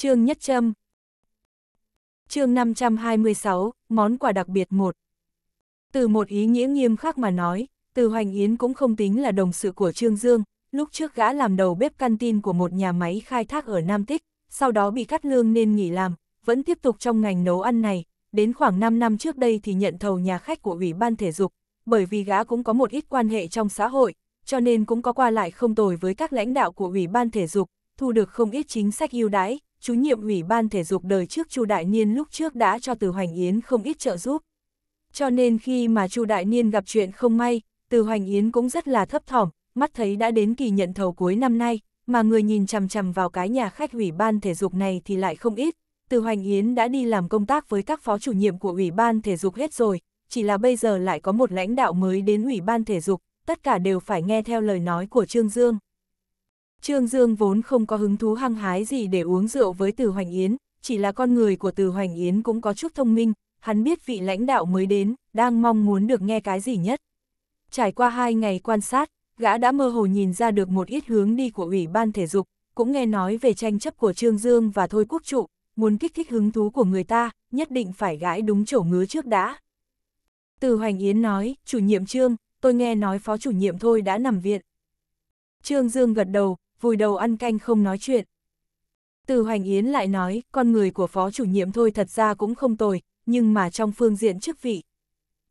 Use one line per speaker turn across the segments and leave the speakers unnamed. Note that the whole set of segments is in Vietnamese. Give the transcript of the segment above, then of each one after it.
Trương Nhất Trâm chương 526, món quà đặc biệt một Từ một ý nghĩa nghiêm khắc mà nói, từ Hoành Yến cũng không tính là đồng sự của Trương Dương, lúc trước gã làm đầu bếp căn tin của một nhà máy khai thác ở Nam Tích, sau đó bị cắt lương nên nghỉ làm, vẫn tiếp tục trong ngành nấu ăn này, đến khoảng 5 năm trước đây thì nhận thầu nhà khách của Ủy ban Thể dục, bởi vì gã cũng có một ít quan hệ trong xã hội, cho nên cũng có qua lại không tồi với các lãnh đạo của Ủy ban Thể dục, thu được không ít chính sách ưu đãi, chú nhiệm ủy ban thể dục đời trước Chu Đại Niên lúc trước đã cho Từ Hoành Yến không ít trợ giúp. Cho nên khi mà Chu Đại Niên gặp chuyện không may, Từ Hoành Yến cũng rất là thấp thỏm, mắt thấy đã đến kỳ nhận thầu cuối năm nay, mà người nhìn chằm chằm vào cái nhà khách ủy ban thể dục này thì lại không ít. Từ Hoành Yến đã đi làm công tác với các phó chủ nhiệm của ủy ban thể dục hết rồi, chỉ là bây giờ lại có một lãnh đạo mới đến ủy ban thể dục, tất cả đều phải nghe theo lời nói của Trương Dương. Trương Dương vốn không có hứng thú hăng hái gì để uống rượu với Từ Hoành Yến, chỉ là con người của Từ Hoành Yến cũng có chút thông minh, hắn biết vị lãnh đạo mới đến, đang mong muốn được nghe cái gì nhất. Trải qua hai ngày quan sát, gã đã mơ hồ nhìn ra được một ít hướng đi của Ủy ban Thể dục, cũng nghe nói về tranh chấp của Trương Dương và Thôi Quốc Trụ, muốn kích thích hứng thú của người ta, nhất định phải gãi đúng chỗ ngứa trước đã. Từ Hoành Yến nói, chủ nhiệm Trương, tôi nghe nói phó chủ nhiệm thôi đã nằm viện. Trương Dương gật đầu, vùi đầu ăn canh không nói chuyện. Từ Hoành Yến lại nói, con người của phó chủ nhiệm thôi thật ra cũng không tồi, nhưng mà trong phương diện chức vị.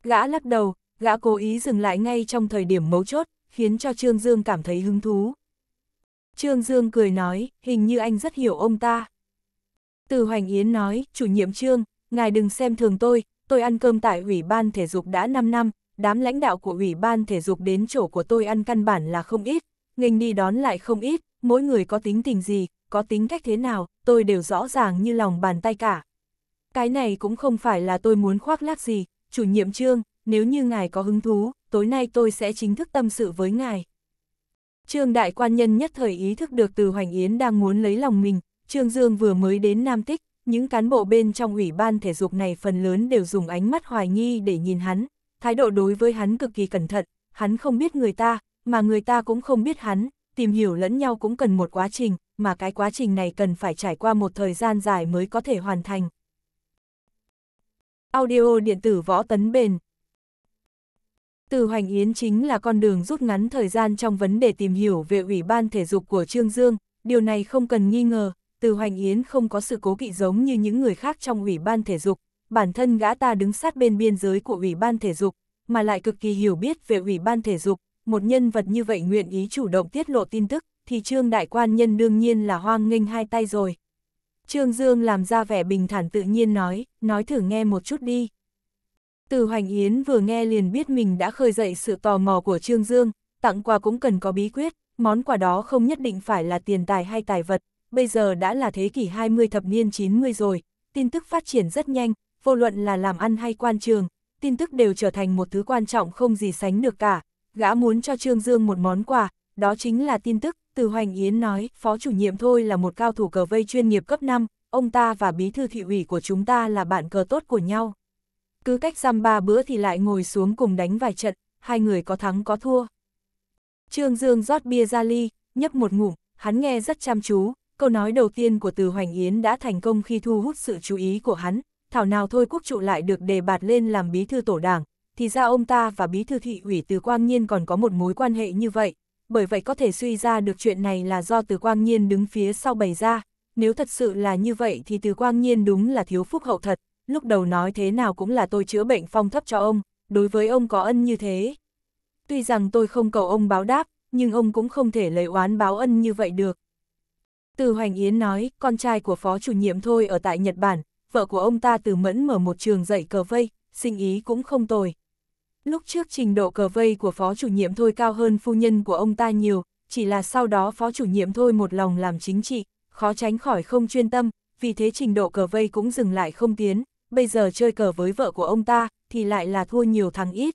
Gã lắc đầu, gã cố ý dừng lại ngay trong thời điểm mấu chốt, khiến cho Trương Dương cảm thấy hứng thú. Trương Dương cười nói, hình như anh rất hiểu ông ta. Từ Hoành Yến nói, chủ nhiệm Trương, ngài đừng xem thường tôi, tôi ăn cơm tại Ủy ban Thể dục đã 5 năm, đám lãnh đạo của Ủy ban Thể dục đến chỗ của tôi ăn căn bản là không ít, nghênh đi đón lại không ít, mỗi người có tính tình gì, có tính cách thế nào, tôi đều rõ ràng như lòng bàn tay cả. Cái này cũng không phải là tôi muốn khoác lác gì, chủ nhiệm trương, nếu như ngài có hứng thú, tối nay tôi sẽ chính thức tâm sự với ngài. Trương đại quan nhân nhất thời ý thức được từ Hoành Yến đang muốn lấy lòng mình, Trương Dương vừa mới đến Nam Tích, những cán bộ bên trong ủy ban thể dục này phần lớn đều dùng ánh mắt hoài nghi để nhìn hắn, thái độ đối với hắn cực kỳ cẩn thận, hắn không biết người ta, mà người ta cũng không biết hắn, tìm hiểu lẫn nhau cũng cần một quá trình, mà cái quá trình này cần phải trải qua một thời gian dài mới có thể hoàn thành. Audio điện tử võ tấn bền Từ Hoành Yến chính là con đường rút ngắn thời gian trong vấn đề tìm hiểu về Ủy ban Thể dục của Trương Dương, điều này không cần nghi ngờ, Từ Hoành Yến không có sự cố kỵ giống như những người khác trong Ủy ban Thể dục, bản thân gã ta đứng sát bên biên giới của Ủy ban Thể dục, mà lại cực kỳ hiểu biết về Ủy ban Thể dục, một nhân vật như vậy nguyện ý chủ động tiết lộ tin tức, thì Trương Đại Quan Nhân đương nhiên là hoang nghênh hai tay rồi. Trương Dương làm ra vẻ bình thản tự nhiên nói, nói thử nghe một chút đi. Từ Hoành Yến vừa nghe liền biết mình đã khơi dậy sự tò mò của Trương Dương, tặng quà cũng cần có bí quyết, món quà đó không nhất định phải là tiền tài hay tài vật, bây giờ đã là thế kỷ 20 thập niên 90 rồi, tin tức phát triển rất nhanh, vô luận là làm ăn hay quan trường, tin tức đều trở thành một thứ quan trọng không gì sánh được cả, gã muốn cho Trương Dương một món quà, đó chính là tin tức, từ Hoành Yến nói, phó chủ nhiệm thôi là một cao thủ cờ vây chuyên nghiệp cấp 5, ông ta và bí thư thị ủy của chúng ta là bạn cờ tốt của nhau. Cứ cách giam ba bữa thì lại ngồi xuống cùng đánh vài trận, hai người có thắng có thua. Trương Dương rót bia ra ly, nhấp một ngủ, hắn nghe rất chăm chú, câu nói đầu tiên của từ Hoành Yến đã thành công khi thu hút sự chú ý của hắn, thảo nào thôi quốc trụ lại được đề bạt lên làm bí thư tổ đảng, thì ra ông ta và bí thư thị ủy Từ Quang Nhiên còn có một mối quan hệ như vậy, bởi vậy có thể suy ra được chuyện này là do Từ Quang Nhiên đứng phía sau bày ra, nếu thật sự là như vậy thì Từ Quang Nhiên đúng là thiếu phúc hậu thật, lúc đầu nói thế nào cũng là tôi chữa bệnh phong thấp cho ông, đối với ông có ân như thế. Tuy rằng tôi không cầu ông báo đáp, nhưng ông cũng không thể lấy oán báo ân như vậy được. Từ Hoành Yến nói, con trai của phó chủ nhiệm thôi ở tại Nhật Bản, vợ của ông ta từ mẫn mở một trường dạy cờ vây, sinh ý cũng không tồi, Lúc trước trình độ cờ vây của phó chủ nhiệm thôi cao hơn phu nhân của ông ta nhiều, chỉ là sau đó phó chủ nhiệm thôi một lòng làm chính trị, khó tránh khỏi không chuyên tâm, vì thế trình độ cờ vây cũng dừng lại không tiến, bây giờ chơi cờ với vợ của ông ta thì lại là thua nhiều thắng ít.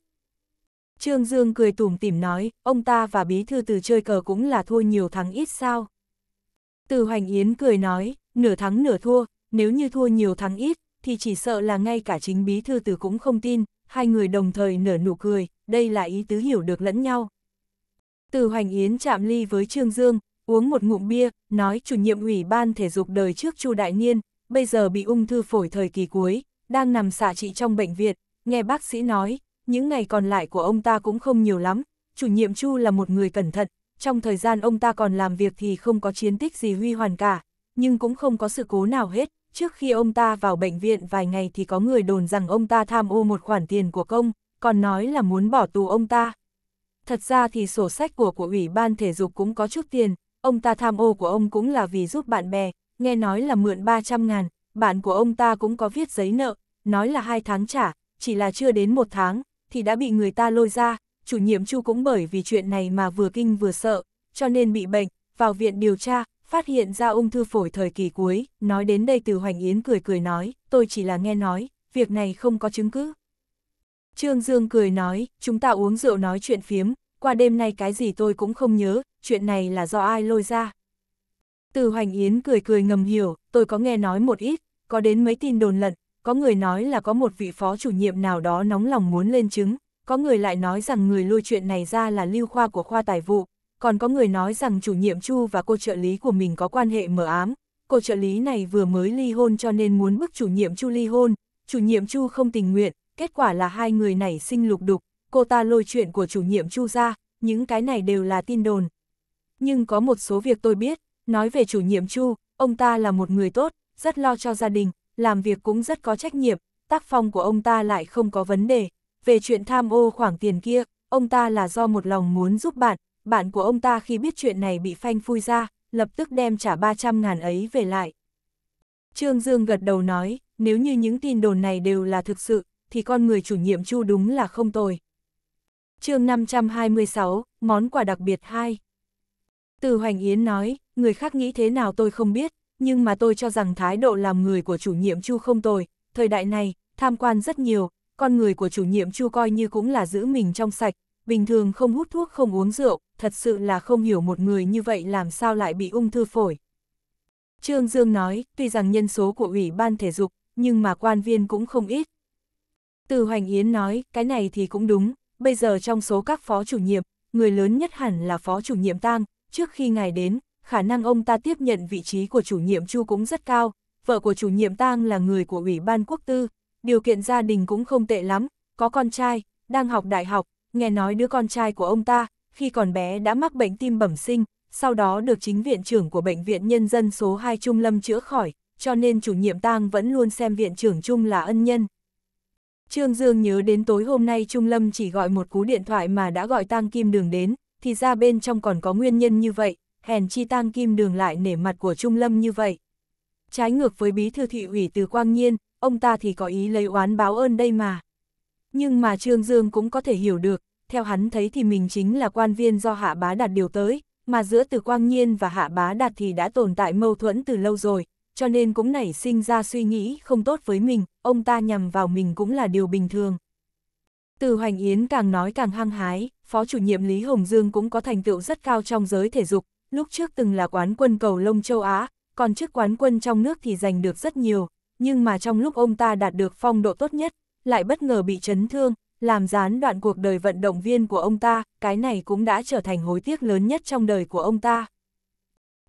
Trương Dương cười tủm tỉm nói, ông ta và bí thư từ chơi cờ cũng là thua nhiều thắng ít sao? Từ Hoành Yến cười nói, nửa thắng nửa thua, nếu như thua nhiều thắng ít, thì chỉ sợ là ngay cả chính bí thư từ cũng không tin, hai người đồng thời nở nụ cười, đây là ý tứ hiểu được lẫn nhau. Từ Hoành Yến chạm ly với Trương Dương, uống một ngụm bia, nói chủ nhiệm ủy ban thể dục đời trước Chu Đại Niên, bây giờ bị ung thư phổi thời kỳ cuối, đang nằm xạ trị trong bệnh viện, nghe bác sĩ nói, những ngày còn lại của ông ta cũng không nhiều lắm, chủ nhiệm Chu là một người cẩn thận, trong thời gian ông ta còn làm việc thì không có chiến tích gì huy hoàn cả, nhưng cũng không có sự cố nào hết, trước khi ông ta vào bệnh viện vài ngày thì có người đồn rằng ông ta tham ô một khoản tiền của công, còn nói là muốn bỏ tù ông ta. Thật ra thì sổ sách của của Ủy ban Thể dục cũng có chút tiền, ông ta tham ô của ông cũng là vì giúp bạn bè, nghe nói là mượn 300 ngàn, bạn của ông ta cũng có viết giấy nợ, nói là hai tháng trả, chỉ là chưa đến một tháng, thì đã bị người ta lôi ra, chủ nhiệm chu cũng bởi vì chuyện này mà vừa kinh vừa sợ, cho nên bị bệnh, vào viện điều tra, phát hiện ra ung thư phổi thời kỳ cuối, nói đến đây từ Hoành Yến cười cười nói, tôi chỉ là nghe nói, việc này không có chứng cứ. Trương Dương cười nói, chúng ta uống rượu nói chuyện phiếm, qua đêm nay cái gì tôi cũng không nhớ, chuyện này là do ai lôi ra. Từ Hoành Yến cười cười ngầm hiểu, tôi có nghe nói một ít, có đến mấy tin đồn lận, có người nói là có một vị phó chủ nhiệm nào đó nóng lòng muốn lên chứng, có người lại nói rằng người lôi chuyện này ra là lưu khoa của khoa tài vụ, còn có người nói rằng chủ nhiệm Chu và cô trợ lý của mình có quan hệ mờ ám. Cô trợ lý này vừa mới ly hôn cho nên muốn bức chủ nhiệm Chu ly hôn, chủ nhiệm Chu không tình nguyện, kết quả là hai người này sinh lục đục, cô ta lôi chuyện của chủ nhiệm Chu ra, những cái này đều là tin đồn. Nhưng có một số việc tôi biết, nói về chủ nhiệm Chu, ông ta là một người tốt, rất lo cho gia đình, làm việc cũng rất có trách nhiệm, tác phong của ông ta lại không có vấn đề. Về chuyện tham ô khoảng tiền kia, ông ta là do một lòng muốn giúp bạn, bạn của ông ta khi biết chuyện này bị phanh phui ra, lập tức đem trả 300 ngàn ấy về lại. Trương Dương gật đầu nói, nếu như những tin đồn này đều là thực sự, thì con người chủ nhiệm Chu đúng là không tồi. chương 526, món quà đặc biệt 2. Từ Hoành Yến nói, người khác nghĩ thế nào tôi không biết, nhưng mà tôi cho rằng thái độ làm người của chủ nhiệm Chu không tồi, thời đại này, tham quan rất nhiều, con người của chủ nhiệm Chu coi như cũng là giữ mình trong sạch, bình thường không hút thuốc không uống rượu, thật sự là không hiểu một người như vậy làm sao lại bị ung thư phổi. Trương Dương nói, tuy rằng nhân số của Ủy ban thể dục, nhưng mà quan viên cũng không ít. Từ Hoành Yến nói, cái này thì cũng đúng, bây giờ trong số các phó chủ nhiệm, người lớn nhất hẳn là phó chủ nhiệm Tang, trước khi ngài đến, khả năng ông ta tiếp nhận vị trí của chủ nhiệm Chu cũng rất cao, vợ của chủ nhiệm Tang là người của Ủy ban quốc tư, điều kiện gia đình cũng không tệ lắm, có con trai, đang học đại học, nghe nói đứa con trai của ông ta, khi còn bé đã mắc bệnh tim bẩm sinh, sau đó được chính viện trưởng của Bệnh viện Nhân dân số 2 Trung Lâm chữa khỏi, cho nên chủ nhiệm tang vẫn luôn xem viện trưởng Trung là ân nhân. Trương Dương nhớ đến tối hôm nay Trung Lâm chỉ gọi một cú điện thoại mà đã gọi tang kim đường đến, thì ra bên trong còn có nguyên nhân như vậy, hèn chi tang kim đường lại nể mặt của Trung Lâm như vậy. Trái ngược với bí thư thị ủy từ Quang Nhiên, ông ta thì có ý lấy oán báo ơn đây mà. Nhưng mà Trương Dương cũng có thể hiểu được, theo hắn thấy thì mình chính là quan viên do hạ bá đạt điều tới, mà giữa từ quang nhiên và hạ bá đạt thì đã tồn tại mâu thuẫn từ lâu rồi, cho nên cũng nảy sinh ra suy nghĩ không tốt với mình, ông ta nhằm vào mình cũng là điều bình thường. Từ Hoành Yến càng nói càng hăng hái, phó chủ nhiệm Lý Hồng Dương cũng có thành tựu rất cao trong giới thể dục, lúc trước từng là quán quân cầu lông châu Á, còn trước quán quân trong nước thì giành được rất nhiều, nhưng mà trong lúc ông ta đạt được phong độ tốt nhất, lại bất ngờ bị chấn thương, làm gián đoạn cuộc đời vận động viên của ông ta, cái này cũng đã trở thành hối tiếc lớn nhất trong đời của ông ta.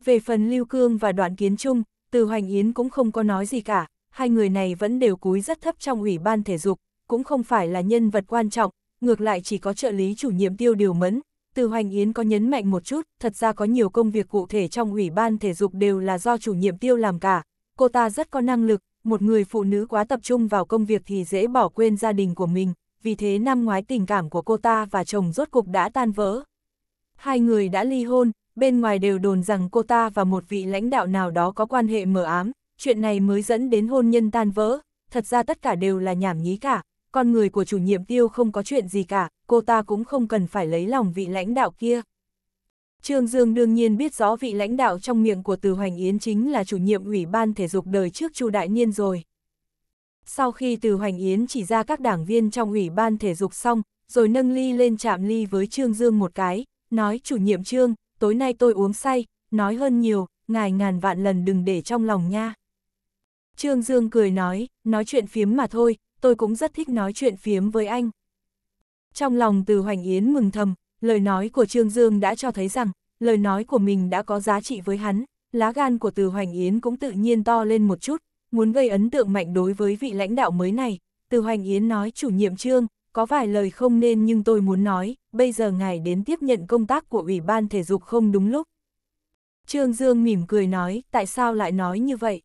Về phần Lưu Cương và Đoạn Kiến Trung, Từ Hoành Yến cũng không có nói gì cả, hai người này vẫn đều cúi rất thấp trong Ủy ban Thể dục, cũng không phải là nhân vật quan trọng, ngược lại chỉ có trợ lý chủ nhiệm tiêu điều mẫn. Từ Hoành Yến có nhấn mạnh một chút, thật ra có nhiều công việc cụ thể trong Ủy ban Thể dục đều là do chủ nhiệm tiêu làm cả. Cô ta rất có năng lực, một người phụ nữ quá tập trung vào công việc thì dễ bỏ quên gia đình của mình, vì thế năm ngoái tình cảm của cô ta và chồng rốt cục đã tan vỡ. Hai người đã ly hôn, bên ngoài đều đồn rằng cô ta và một vị lãnh đạo nào đó có quan hệ mờ ám, chuyện này mới dẫn đến hôn nhân tan vỡ, thật ra tất cả đều là nhảm nhí cả, con người của chủ nhiệm tiêu không có chuyện gì cả, cô ta cũng không cần phải lấy lòng vị lãnh đạo kia. Trương Dương đương nhiên biết rõ vị lãnh đạo trong miệng của Từ Hoành Yến chính là chủ nhiệm ủy ban thể dục đời trước Chu Đại Niên rồi. Sau khi từ Hoành Yến chỉ ra các đảng viên trong Ủy ban thể dục xong, rồi nâng ly lên chạm ly với Trương Dương một cái, nói chủ nhiệm Trương, tối nay tôi uống say, nói hơn nhiều, ngài ngàn vạn lần đừng để trong lòng nha. Trương Dương cười nói, nói chuyện phiếm mà thôi, tôi cũng rất thích nói chuyện phiếm với anh. Trong lòng từ Hoành Yến mừng thầm, lời nói của Trương Dương đã cho thấy rằng, lời nói của mình đã có giá trị với hắn, lá gan của từ Hoành Yến cũng tự nhiên to lên một chút, Muốn gây ấn tượng mạnh đối với vị lãnh đạo mới này, Từ Hoành Yến nói chủ nhiệm trương, có vài lời không nên nhưng tôi muốn nói, bây giờ ngài đến tiếp nhận công tác của Ủy ban Thể dục không đúng lúc. Trương Dương mỉm cười nói, tại sao lại nói như vậy?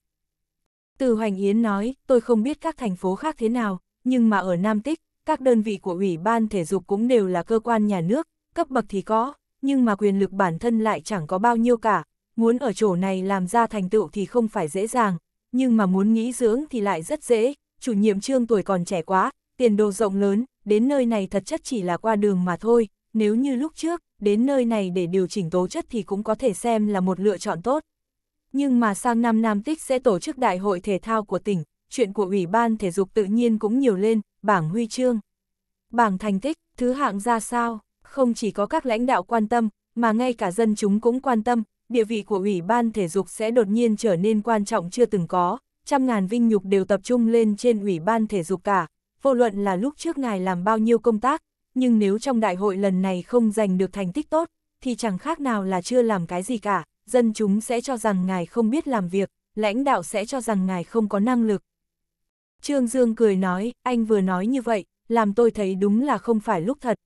Từ Hoành Yến nói, tôi không biết các thành phố khác thế nào, nhưng mà ở Nam Tích, các đơn vị của Ủy ban Thể dục cũng đều là cơ quan nhà nước, cấp bậc thì có, nhưng mà quyền lực bản thân lại chẳng có bao nhiêu cả, muốn ở chỗ này làm ra thành tựu thì không phải dễ dàng, nhưng mà muốn nghĩ dưỡng thì lại rất dễ, chủ nhiệm trương tuổi còn trẻ quá, tiền đồ rộng lớn, đến nơi này thật chất chỉ là qua đường mà thôi, nếu như lúc trước, đến nơi này để điều chỉnh tố chất thì cũng có thể xem là một lựa chọn tốt. Nhưng mà sang năm Nam Tích sẽ tổ chức đại hội thể thao của tỉnh, chuyện của Ủy ban Thể dục tự nhiên cũng nhiều lên, bảng huy chương. Bảng thành tích, thứ hạng ra sao, không chỉ có các lãnh đạo quan tâm, mà ngay cả dân chúng cũng quan tâm, địa vị của Ủy ban Thể dục sẽ đột nhiên trở nên quan trọng chưa từng có, trăm ngàn vinh nhục đều tập trung lên trên Ủy ban Thể dục cả, vô luận là lúc trước ngài làm bao nhiêu công tác, nhưng nếu trong đại hội lần này không giành được thành tích tốt, thì chẳng khác nào là chưa làm cái gì cả, dân chúng sẽ cho rằng ngài không biết làm việc, lãnh đạo sẽ cho rằng ngài không có năng lực. Trương Dương cười nói, anh vừa nói như vậy, làm tôi thấy đúng là không phải lúc thật.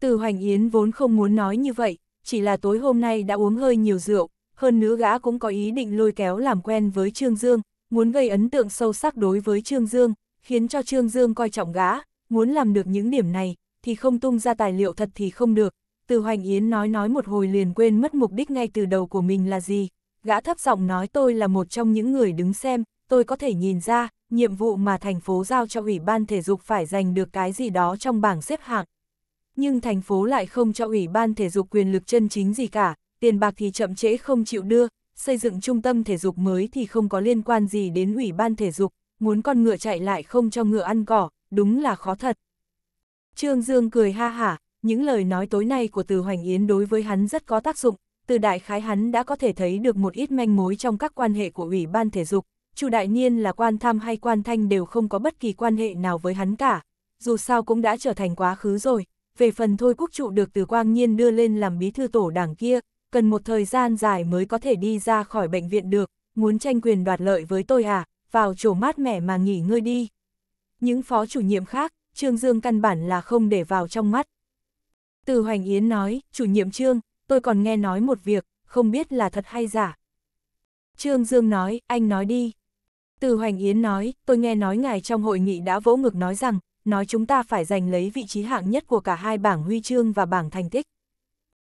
Từ Hoành Yến vốn không muốn nói như vậy, chỉ là tối hôm nay đã uống hơi nhiều rượu, hơn nữa gã cũng có ý định lôi kéo làm quen với Trương Dương, muốn gây ấn tượng sâu sắc đối với Trương Dương, khiến cho Trương Dương coi trọng gã, muốn làm được những điểm này, thì không tung ra tài liệu thật thì không được. Từ Hoành Yến nói nói một hồi liền quên mất mục đích ngay từ đầu của mình là gì. Gã thấp giọng nói tôi là một trong những người đứng xem, tôi có thể nhìn ra, nhiệm vụ mà thành phố giao cho Ủy ban Thể dục phải giành được cái gì đó trong bảng xếp hạng, nhưng thành phố lại không cho Ủy ban thể dục quyền lực chân chính gì cả, tiền bạc thì chậm trễ không chịu đưa, xây dựng trung tâm thể dục mới thì không có liên quan gì đến Ủy ban thể dục, muốn con ngựa chạy lại không cho ngựa ăn cỏ, đúng là khó thật. Trương Dương cười ha hả, những lời nói tối nay của Từ Hoành Yến đối với hắn rất có tác dụng, từ đại khái hắn đã có thể thấy được một ít manh mối trong các quan hệ của Ủy ban thể dục, chủ Đại Niên là quan tham hay quan thanh đều không có bất kỳ quan hệ nào với hắn cả, dù sao cũng đã trở thành quá khứ rồi, về phần thôi quốc trụ được từ quang nhiên đưa lên làm bí thư tổ đảng kia, cần một thời gian dài mới có thể đi ra khỏi bệnh viện được, muốn tranh quyền đoạt lợi với tôi à, vào chỗ mát mẻ mà nghỉ ngơi đi. Những phó chủ nhiệm khác, Trương Dương căn bản là không để vào trong mắt. Từ Hoành Yến nói, chủ nhiệm Trương, tôi còn nghe nói một việc, không biết là thật hay giả. Trương Dương nói, anh nói đi. Từ Hoành Yến nói, tôi nghe nói ngài trong hội nghị đã vỗ ngực nói rằng, nói chúng ta phải giành lấy vị trí hạng nhất của cả hai bảng huy chương và bảng thành tích.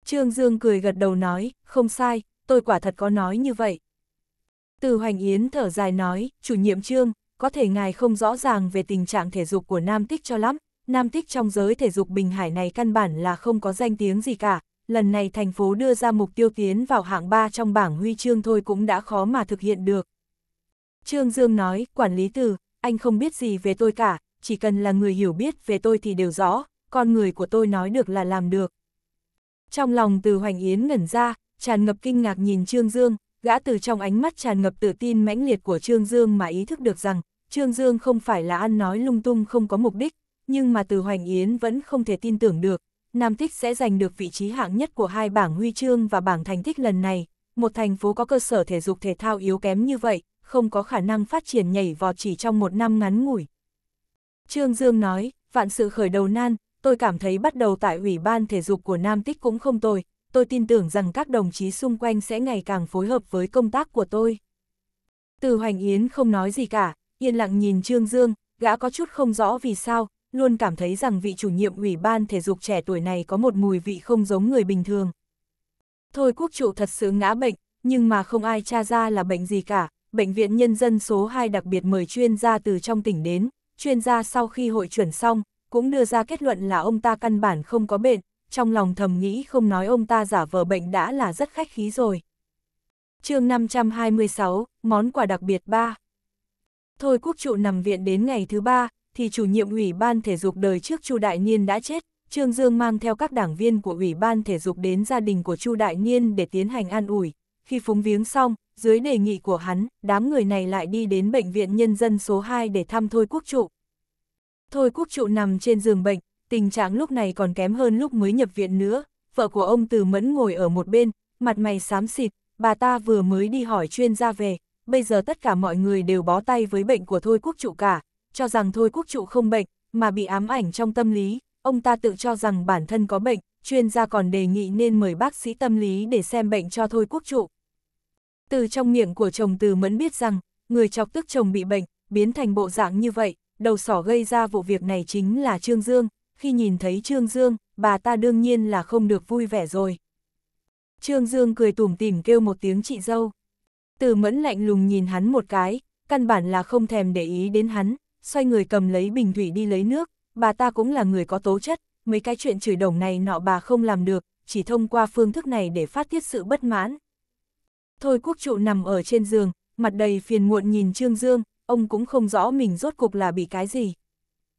Trương Dương cười gật đầu nói, không sai, tôi quả thật có nói như vậy. Từ Hoành Yến thở dài nói, chủ nhiệm Trương, có thể ngài không rõ ràng về tình trạng thể dục của nam tích cho lắm, nam tích trong giới thể dục Bình Hải này căn bản là không có danh tiếng gì cả, lần này thành phố đưa ra mục tiêu tiến vào hạng 3 trong bảng huy chương thôi cũng đã khó mà thực hiện được. Trương Dương nói, quản lý từ, anh không biết gì về tôi cả, chỉ cần là người hiểu biết về tôi thì đều rõ, con người của tôi nói được là làm được. Trong lòng từ Hoành Yến ngẩn ra, tràn ngập kinh ngạc nhìn Trương Dương, gã từ trong ánh mắt tràn ngập tự tin mãnh liệt của Trương Dương mà ý thức được rằng, Trương Dương không phải là ăn nói lung tung không có mục đích, nhưng mà từ Hoành Yến vẫn không thể tin tưởng được, Nam Tích sẽ giành được vị trí hạng nhất của hai bảng huy chương và bảng thành tích lần này, một thành phố có cơ sở thể dục thể thao yếu kém như vậy, không có khả năng phát triển nhảy vọt chỉ trong một năm ngắn ngủi. Trương Dương nói, vạn sự khởi đầu nan, tôi cảm thấy bắt đầu tại Ủy ban Thể dục của Nam Tích cũng không tồi, tôi tin tưởng rằng các đồng chí xung quanh sẽ ngày càng phối hợp với công tác của tôi. Từ Hoành Yến không nói gì cả, yên lặng nhìn Trương Dương, gã có chút không rõ vì sao, luôn cảm thấy rằng vị chủ nhiệm Ủy ban Thể dục trẻ tuổi này có một mùi vị không giống người bình thường. Thôi quốc trụ thật sự ngã bệnh, nhưng mà không ai tra ra là bệnh gì cả, Bệnh viện Nhân dân số 2 đặc biệt mời chuyên gia từ trong tỉnh đến, chuyên gia sau khi hội chuẩn xong, cũng đưa ra kết luận là ông ta căn bản không có bệnh, trong lòng thầm nghĩ không nói ông ta giả vờ bệnh đã là rất khách khí rồi. chương 526, món quà đặc biệt 3 Thôi quốc trụ nằm viện đến ngày thứ ba, thì chủ nhiệm ủy ban thể dục đời trước Chu Đại Niên đã chết, Trương Dương mang theo các đảng viên của ủy ban thể dục đến gia đình của Chu Đại Niên để tiến hành an ủi. Khi phúng viếng xong, dưới đề nghị của hắn, đám người này lại đi đến bệnh viện nhân dân số 2 để thăm Thôi Quốc Trụ. Thôi Quốc Trụ nằm trên giường bệnh, tình trạng lúc này còn kém hơn lúc mới nhập viện nữa, vợ của ông Từ Mẫn ngồi ở một bên, mặt mày xám xịt, bà ta vừa mới đi hỏi chuyên gia về, bây giờ tất cả mọi người đều bó tay với bệnh của Thôi Quốc Trụ cả, cho rằng Thôi Quốc Trụ không bệnh, mà bị ám ảnh trong tâm lý, ông ta tự cho rằng bản thân có bệnh, chuyên gia còn đề nghị nên mời bác sĩ tâm lý để xem bệnh cho Thôi Quốc Trụ. Từ trong miệng của chồng từ mẫn biết rằng, người chọc tức chồng bị bệnh, biến thành bộ dạng như vậy, đầu sỏ gây ra vụ việc này chính là Trương Dương, khi nhìn thấy Trương Dương, bà ta đương nhiên là không được vui vẻ rồi. Trương Dương cười tủm tỉm kêu một tiếng chị dâu. Từ mẫn lạnh lùng nhìn hắn một cái, căn bản là không thèm để ý đến hắn, xoay người cầm lấy bình thủy đi lấy nước, bà ta cũng là người có tố chất, mấy cái chuyện chửi đồng này nọ bà không làm được, chỉ thông qua phương thức này để phát tiết sự bất mãn. Thôi quốc trụ nằm ở trên giường, mặt đầy phiền muộn nhìn Trương Dương, ông cũng không rõ mình rốt cục là bị cái gì.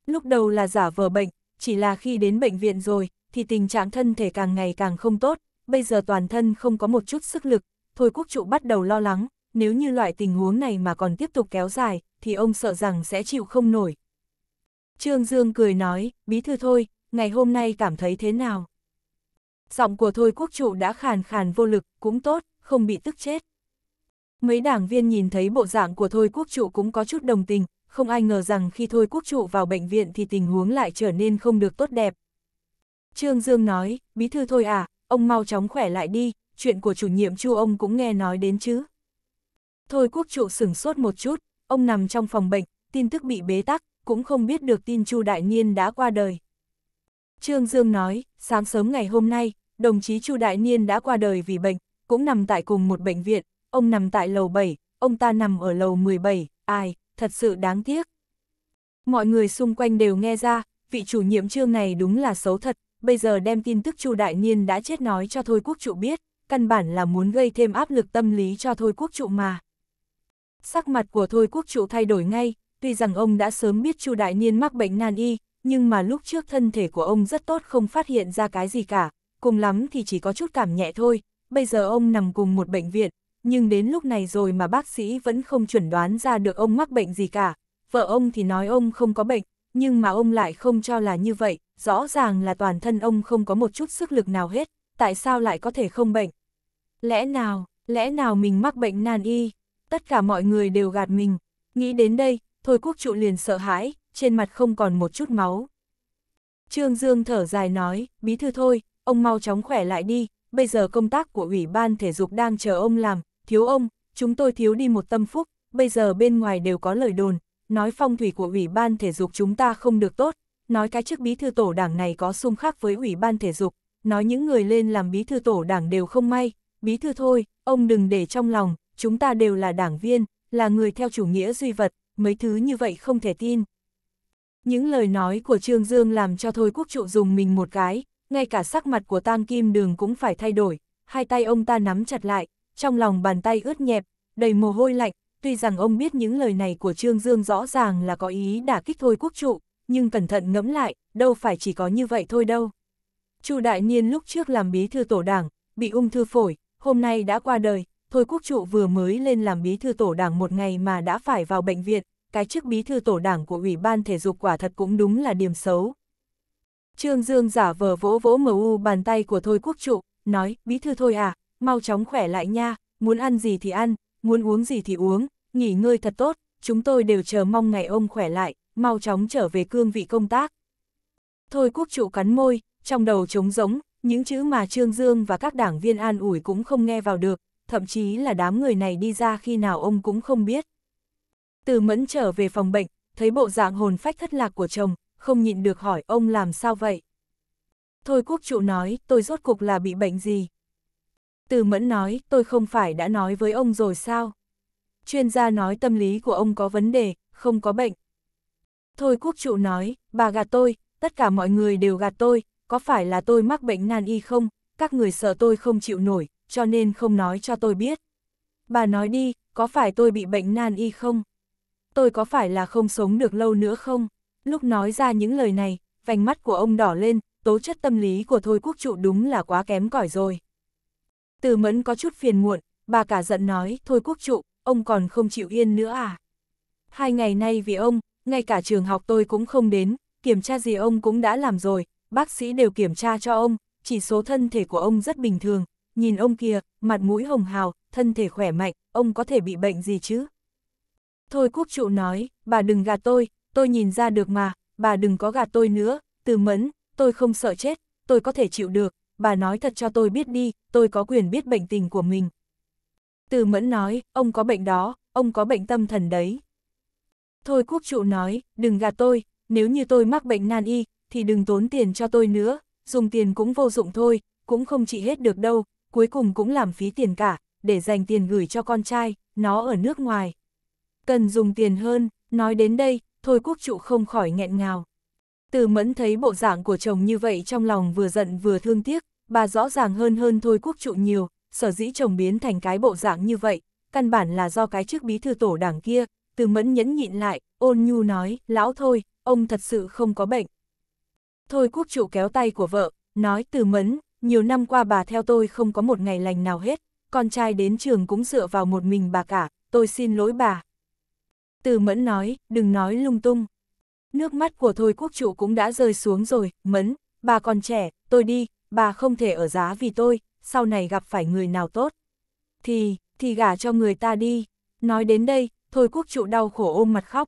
Lúc đầu là giả vờ bệnh, chỉ là khi đến bệnh viện rồi, thì tình trạng thân thể càng ngày càng không tốt, bây giờ toàn thân không có một chút sức lực, thôi quốc trụ bắt đầu lo lắng, nếu như loại tình huống này mà còn tiếp tục kéo dài, thì ông sợ rằng sẽ chịu không nổi. Trương Dương cười nói, bí thư thôi, ngày hôm nay cảm thấy thế nào? Giọng của thôi quốc trụ đã khàn khàn vô lực, cũng tốt, không bị tức chết. Mấy đảng viên nhìn thấy bộ dạng của Thôi Quốc Trụ cũng có chút đồng tình, không ai ngờ rằng khi Thôi Quốc Trụ vào bệnh viện thì tình huống lại trở nên không được tốt đẹp. Trương Dương nói, bí thư thôi à, ông mau chóng khỏe lại đi, chuyện của chủ nhiệm chu ông cũng nghe nói đến chứ. Thôi quốc trụ sửng sốt một chút, ông nằm trong phòng bệnh, tin tức bị bế tắc, cũng không biết được tin chu đại niên đã qua đời. Trương Dương nói, sáng sớm ngày hôm nay, đồng chí chu đại niên đã qua đời vì bệnh, cũng nằm tại cùng một bệnh viện, ông nằm tại lầu 7, ông ta nằm ở lầu 17, ai, thật sự đáng tiếc. Mọi người xung quanh đều nghe ra, vị chủ nhiệm trương này đúng là xấu thật, bây giờ đem tin tức Chu Đại Niên đã chết nói cho Thôi Quốc Trụ biết, căn bản là muốn gây thêm áp lực tâm lý cho Thôi Quốc Trụ mà. Sắc mặt của Thôi Quốc Trụ thay đổi ngay, tuy rằng ông đã sớm biết Chu Đại Niên mắc bệnh nan y, nhưng mà lúc trước thân thể của ông rất tốt không phát hiện ra cái gì cả, cùng lắm thì chỉ có chút cảm nhẹ thôi, bây giờ ông nằm cùng một bệnh viện, nhưng đến lúc này rồi mà bác sĩ vẫn không chuẩn đoán ra được ông mắc bệnh gì cả. Vợ ông thì nói ông không có bệnh, nhưng mà ông lại không cho là như vậy, rõ ràng là toàn thân ông không có một chút sức lực nào hết, tại sao lại có thể không bệnh? Lẽ nào, lẽ nào mình mắc bệnh nan y? Tất cả mọi người đều gạt mình. Nghĩ đến đây, Thôi Quốc Trụ liền sợ hãi, trên mặt không còn một chút máu. Trương Dương thở dài nói, bí thư thôi, ông mau chóng khỏe lại đi, bây giờ công tác của Ủy ban Thể dục đang chờ ông làm, thiếu ông, chúng tôi thiếu đi một tâm phúc, bây giờ bên ngoài đều có lời đồn, nói phong thủy của Ủy ban Thể dục chúng ta không được tốt, nói cái chức bí thư tổ đảng này có xung khác với Ủy ban Thể dục, nói những người lên làm bí thư tổ đảng đều không may, bí thư thôi, ông đừng để trong lòng, chúng ta đều là đảng viên, là người theo chủ nghĩa duy vật, mấy thứ như vậy không thể tin. Những lời nói của Trương Dương làm cho Thôi Quốc Trụ dùng mình một cái, ngay cả sắc mặt của tang kim đường cũng phải thay đổi, hai tay ông ta nắm chặt lại, trong lòng bàn tay ướt nhẹp, đầy mồ hôi lạnh, tuy rằng ông biết những lời này của Trương Dương rõ ràng là có ý đả kích thôi quốc trụ, nhưng cẩn thận ngẫm lại, đâu phải chỉ có như vậy thôi đâu. Chu Đại Niên lúc trước làm bí thư tổ đảng, bị ung thư phổi, hôm nay đã qua đời, thôi quốc trụ vừa mới lên làm bí thư tổ đảng một ngày mà đã phải vào bệnh viện, cái chức bí thư tổ đảng của Ủy ban Thể dục quả thật cũng đúng là điểm xấu, Trương Dương giả vờ vỗ vỗ mu bàn tay của Thôi Quốc Trụ, nói, bí thư thôi à, mau chóng khỏe lại nha, muốn ăn gì thì ăn, muốn uống gì thì uống, nghỉ ngơi thật tốt, chúng tôi đều chờ mong ngày ông khỏe lại, mau chóng trở về cương vị công tác. Thôi Quốc Trụ cắn môi, trong đầu trống rỗng, những chữ mà Trương Dương và các đảng viên an ủi cũng không nghe vào được, thậm chí là đám người này đi ra khi nào ông cũng không biết. Từ mẫn trở về phòng bệnh, thấy bộ dạng hồn phách thất lạc của chồng, không nhịn được hỏi ông làm sao vậy. Thôi quốc trụ nói, tôi rốt cục là bị bệnh gì. Từ mẫn nói, tôi không phải đã nói với ông rồi sao. Chuyên gia nói tâm lý của ông có vấn đề, không có bệnh. Thôi quốc trụ nói, bà gạt tôi, tất cả mọi người đều gạt tôi, có phải là tôi mắc bệnh nan y không, các người sợ tôi không chịu nổi, cho nên không nói cho tôi biết. Bà nói đi, có phải tôi bị bệnh nan y không? Tôi có phải là không sống được lâu nữa không? Lúc nói ra những lời này, vành mắt của ông đỏ lên, tố chất tâm lý của Thôi Quốc Trụ đúng là quá kém cỏi rồi. Từ mẫn có chút phiền muộn, bà cả giận nói, Thôi Quốc Trụ, ông còn không chịu yên nữa à? Hai ngày nay vì ông, ngay cả trường học tôi cũng không đến, kiểm tra gì ông cũng đã làm rồi, bác sĩ đều kiểm tra cho ông, chỉ số thân thể của ông rất bình thường, nhìn ông kia, mặt mũi hồng hào, thân thể khỏe mạnh, ông có thể bị bệnh gì chứ? Thôi quốc trụ nói, bà đừng gạt tôi, tôi nhìn ra được mà, bà đừng có gạt tôi nữa, từ mẫn, tôi không sợ chết, tôi có thể chịu được, bà nói thật cho tôi biết đi, tôi có quyền biết bệnh tình của mình. Từ mẫn nói, ông có bệnh đó, ông có bệnh tâm thần đấy. Thôi quốc trụ nói, đừng gạt tôi, nếu như tôi mắc bệnh nan y, thì đừng tốn tiền cho tôi nữa, dùng tiền cũng vô dụng thôi, cũng không trị hết được đâu, cuối cùng cũng làm phí tiền cả, để dành tiền gửi cho con trai, nó ở nước ngoài. Cần dùng tiền hơn, nói đến đây, Thôi quốc trụ không khỏi nghẹn ngào. Từ mẫn thấy bộ dạng của chồng như vậy trong lòng vừa giận vừa thương tiếc, bà rõ ràng hơn hơn thôi quốc trụ nhiều, sở dĩ chồng biến thành cái bộ dạng như vậy, căn bản là do cái chức bí thư tổ đảng kia, từ mẫn nhẫn nhịn lại, ôn nhu nói, lão thôi, ông thật sự không có bệnh. Thôi quốc trụ kéo tay của vợ, nói từ mẫn, nhiều năm qua bà theo tôi không có một ngày lành nào hết, con trai đến trường cũng dựa vào một mình bà cả, tôi xin lỗi bà, từ Mẫn nói, đừng nói lung tung. Nước mắt của Thôi Quốc Trụ cũng đã rơi xuống rồi, Mẫn, bà còn trẻ, tôi đi, bà không thể ở giá vì tôi, sau này gặp phải người nào tốt. Thì, thì gả cho người ta đi. Nói đến đây, Thôi Quốc Trụ đau khổ ôm mặt khóc.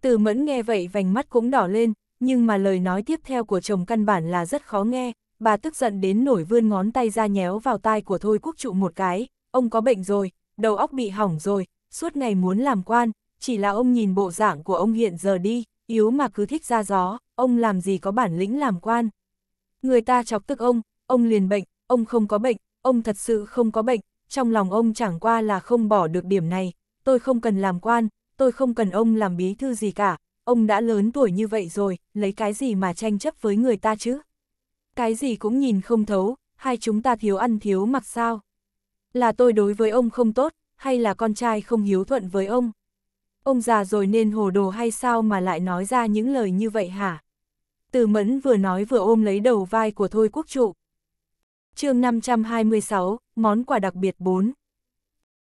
Từ Mẫn nghe vậy vành mắt cũng đỏ lên, nhưng mà lời nói tiếp theo của chồng căn bản là rất khó nghe, bà tức giận đến nổi vươn ngón tay ra nhéo vào tai của Thôi Quốc Trụ một cái, ông có bệnh rồi, đầu óc bị hỏng rồi, suốt ngày muốn làm quan, chỉ là ông nhìn bộ dạng của ông hiện giờ đi, yếu mà cứ thích ra gió, ông làm gì có bản lĩnh làm quan. Người ta chọc tức ông, ông liền bệnh, ông không có bệnh, ông thật sự không có bệnh, trong lòng ông chẳng qua là không bỏ được điểm này, tôi không cần làm quan, tôi không cần ông làm bí thư gì cả, ông đã lớn tuổi như vậy rồi, lấy cái gì mà tranh chấp với người ta chứ? Cái gì cũng nhìn không thấu, hai chúng ta thiếu ăn thiếu mặc sao? Là tôi đối với ông không tốt, hay là con trai không hiếu thuận với ông? ông già rồi nên hồ đồ hay sao mà lại nói ra những lời như vậy hả? Từ mẫn vừa nói vừa ôm lấy đầu vai của Thôi Quốc Trụ. chương 526, món quà đặc biệt 4.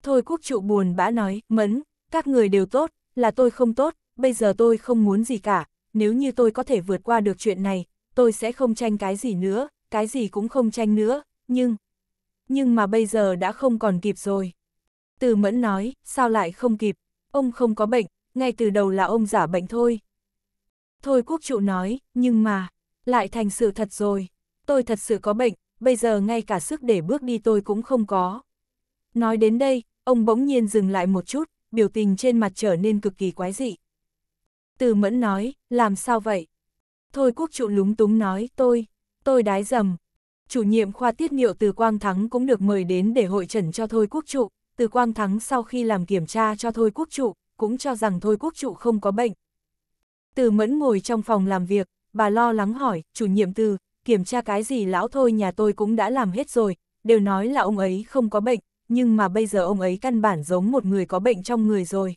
Thôi Quốc Trụ buồn bã nói, mẫn, các người đều tốt, là tôi không tốt, bây giờ tôi không muốn gì cả, nếu như tôi có thể vượt qua được chuyện này, tôi sẽ không tranh cái gì nữa, cái gì cũng không tranh nữa, nhưng... Nhưng mà bây giờ đã không còn kịp rồi. Từ mẫn nói, sao lại không kịp, ông không có bệnh, ngay từ đầu là ông giả bệnh thôi. Thôi quốc trụ nói, nhưng mà, lại thành sự thật rồi, tôi thật sự có bệnh, bây giờ ngay cả sức để bước đi tôi cũng không có. Nói đến đây, ông bỗng nhiên dừng lại một chút, biểu tình trên mặt trở nên cực kỳ quái dị. Từ mẫn nói, làm sao vậy? Thôi quốc trụ lúng túng nói, tôi, tôi đái dầm. Chủ nhiệm khoa tiết niệu từ Quang Thắng cũng được mời đến để hội trần cho Thôi quốc trụ từ Quang Thắng sau khi làm kiểm tra cho Thôi Quốc Trụ, cũng cho rằng Thôi Quốc Trụ không có bệnh. Từ Mẫn ngồi trong phòng làm việc, bà lo lắng hỏi, chủ nhiệm từ, kiểm tra cái gì lão thôi nhà tôi cũng đã làm hết rồi, đều nói là ông ấy không có bệnh, nhưng mà bây giờ ông ấy căn bản giống một người có bệnh trong người rồi.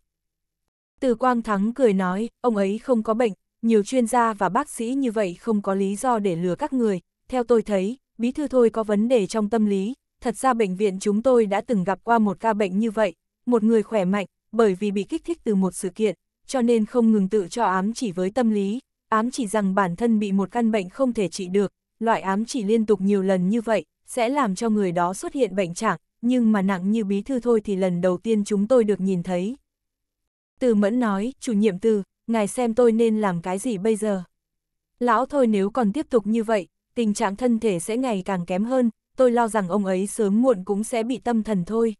Từ Quang Thắng cười nói, ông ấy không có bệnh, nhiều chuyên gia và bác sĩ như vậy không có lý do để lừa các người, theo tôi thấy, bí thư thôi có vấn đề trong tâm lý, thật ra bệnh viện chúng tôi đã từng gặp qua một ca bệnh như vậy, một người khỏe mạnh, bởi vì bị kích thích từ một sự kiện, cho nên không ngừng tự cho ám chỉ với tâm lý, ám chỉ rằng bản thân bị một căn bệnh không thể trị được, loại ám chỉ liên tục nhiều lần như vậy, sẽ làm cho người đó xuất hiện bệnh trạng, nhưng mà nặng như bí thư thôi thì lần đầu tiên chúng tôi được nhìn thấy. Từ mẫn nói, chủ nhiệm từ, ngài xem tôi nên làm cái gì bây giờ. Lão thôi nếu còn tiếp tục như vậy, tình trạng thân thể sẽ ngày càng kém hơn, tôi lo rằng ông ấy sớm muộn cũng sẽ bị tâm thần thôi.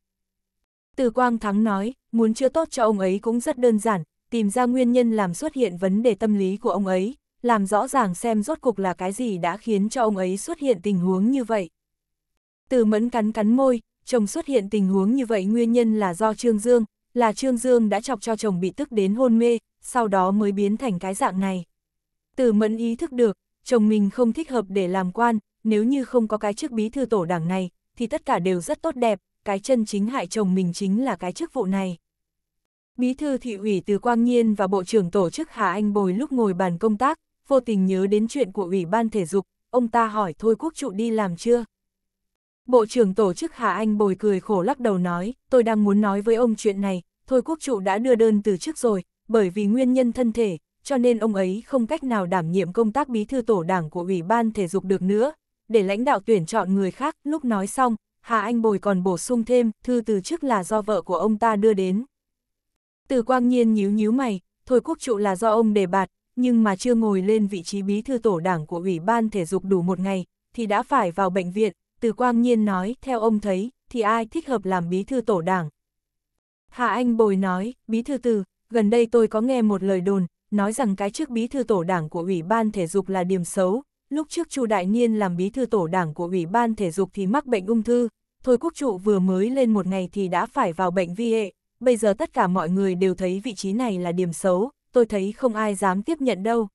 Từ Quang Thắng nói, muốn chữa tốt cho ông ấy cũng rất đơn giản, tìm ra nguyên nhân làm xuất hiện vấn đề tâm lý của ông ấy, làm rõ ràng xem rốt cục là cái gì đã khiến cho ông ấy xuất hiện tình huống như vậy. Từ mẫn cắn cắn môi, chồng xuất hiện tình huống như vậy nguyên nhân là do Trương Dương, là Trương Dương đã chọc cho chồng bị tức đến hôn mê, sau đó mới biến thành cái dạng này. Từ mẫn ý thức được, chồng mình không thích hợp để làm quan, nếu như không có cái chức bí thư tổ đảng này, thì tất cả đều rất tốt đẹp, cái chân chính hại chồng mình chính là cái chức vụ này. Bí thư thị ủy từ Quang Nhiên và Bộ trưởng tổ chức Hà Anh Bồi lúc ngồi bàn công tác, vô tình nhớ đến chuyện của Ủy ban Thể dục, ông ta hỏi Thôi Quốc Trụ đi làm chưa? Bộ trưởng tổ chức Hà Anh Bồi cười khổ lắc đầu nói, tôi đang muốn nói với ông chuyện này, Thôi Quốc Trụ đã đưa đơn từ trước rồi, bởi vì nguyên nhân thân thể, cho nên ông ấy không cách nào đảm nhiệm công tác bí thư tổ đảng của Ủy ban Thể dục được nữa, để lãnh đạo tuyển chọn người khác, lúc nói xong, Hà Anh Bồi còn bổ sung thêm, thư từ chức là do vợ của ông ta đưa đến. Từ quang nhiên nhíu nhíu mày, thôi quốc trụ là do ông đề bạt, nhưng mà chưa ngồi lên vị trí bí thư tổ đảng của Ủy ban Thể dục đủ một ngày, thì đã phải vào bệnh viện, từ quang nhiên nói, theo ông thấy, thì ai thích hợp làm bí thư tổ đảng. Hà Anh Bồi nói, bí thư từ, gần đây tôi có nghe một lời đồn, nói rằng cái chức bí thư tổ đảng của Ủy ban Thể dục là điểm xấu, Lúc trước Chu Đại Niên làm bí thư tổ đảng của Ủy ban Thể dục thì mắc bệnh ung thư, Thôi Quốc Trụ vừa mới lên một ngày thì đã phải vào bệnh vi hệ, bây giờ tất cả mọi người đều thấy vị trí này là điểm xấu, tôi thấy không ai dám tiếp nhận đâu.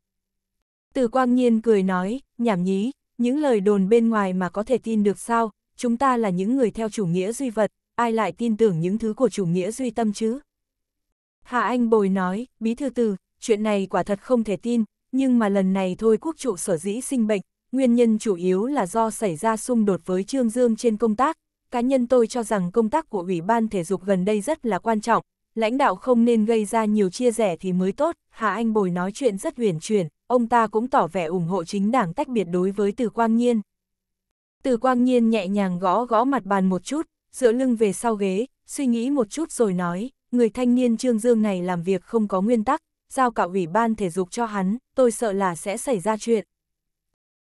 Từ Quang Nhiên cười nói, nhảm nhí, những lời đồn bên ngoài mà có thể tin được sao, chúng ta là những người theo chủ nghĩa duy vật, ai lại tin tưởng những thứ của chủ nghĩa duy tâm chứ? Hạ Anh Bồi nói, bí thư từ, chuyện này quả thật không thể tin, nhưng mà lần này thôi quốc trụ sở dĩ sinh bệnh, nguyên nhân chủ yếu là do xảy ra xung đột với Trương Dương trên công tác. Cá nhân tôi cho rằng công tác của Ủy ban Thể dục gần đây rất là quan trọng, lãnh đạo không nên gây ra nhiều chia rẽ thì mới tốt. Hà Anh Bồi nói chuyện rất huyền chuyển, ông ta cũng tỏ vẻ ủng hộ chính đảng tách biệt đối với Từ Quang Nhiên. Từ Quang Nhiên nhẹ nhàng gõ gõ mặt bàn một chút, dựa lưng về sau ghế, suy nghĩ một chút rồi nói, người thanh niên Trương Dương này làm việc không có nguyên tắc, giao cả ủy ban thể dục cho hắn, tôi sợ là sẽ xảy ra chuyện.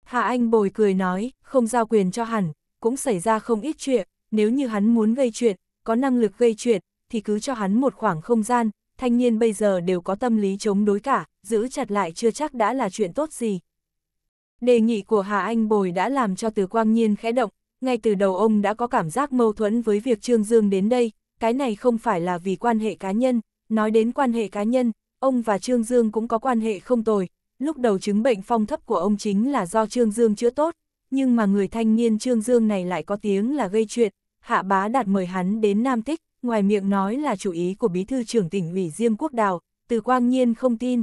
Hạ Anh bồi cười nói, không giao quyền cho hẳn, cũng xảy ra không ít chuyện, nếu như hắn muốn gây chuyện, có năng lực gây chuyện, thì cứ cho hắn một khoảng không gian, thanh niên bây giờ đều có tâm lý chống đối cả, giữ chặt lại chưa chắc đã là chuyện tốt gì. Đề nghị của Hà Anh Bồi đã làm cho từ quang nhiên khẽ động, ngay từ đầu ông đã có cảm giác mâu thuẫn với việc Trương Dương đến đây, cái này không phải là vì quan hệ cá nhân, nói đến quan hệ cá nhân, ông và Trương Dương cũng có quan hệ không tồi, lúc đầu chứng bệnh phong thấp của ông chính là do Trương Dương chữa tốt, nhưng mà người thanh niên Trương Dương này lại có tiếng là gây chuyện, hạ bá đạt mời hắn đến Nam Tích, ngoài miệng nói là chủ ý của bí thư trưởng tỉnh ủy Diêm Quốc Đào, từ quang nhiên không tin.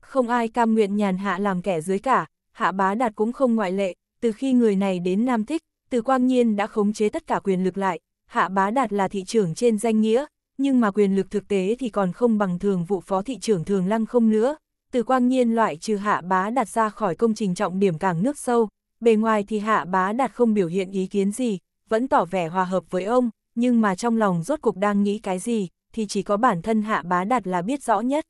Không ai cam nguyện nhàn hạ làm kẻ dưới cả, hạ bá đạt cũng không ngoại lệ, từ khi người này đến Nam Thích, từ quang nhiên đã khống chế tất cả quyền lực lại, hạ bá đạt là thị trưởng trên danh nghĩa, nhưng mà quyền lực thực tế thì còn không bằng thường vụ phó thị trưởng thường lăng không nữa. Từ quang nhiên loại trừ hạ bá đặt ra khỏi công trình trọng điểm cảng nước sâu, bề ngoài thì hạ bá đặt không biểu hiện ý kiến gì, vẫn tỏ vẻ hòa hợp với ông, nhưng mà trong lòng rốt cuộc đang nghĩ cái gì, thì chỉ có bản thân hạ bá đặt là biết rõ nhất.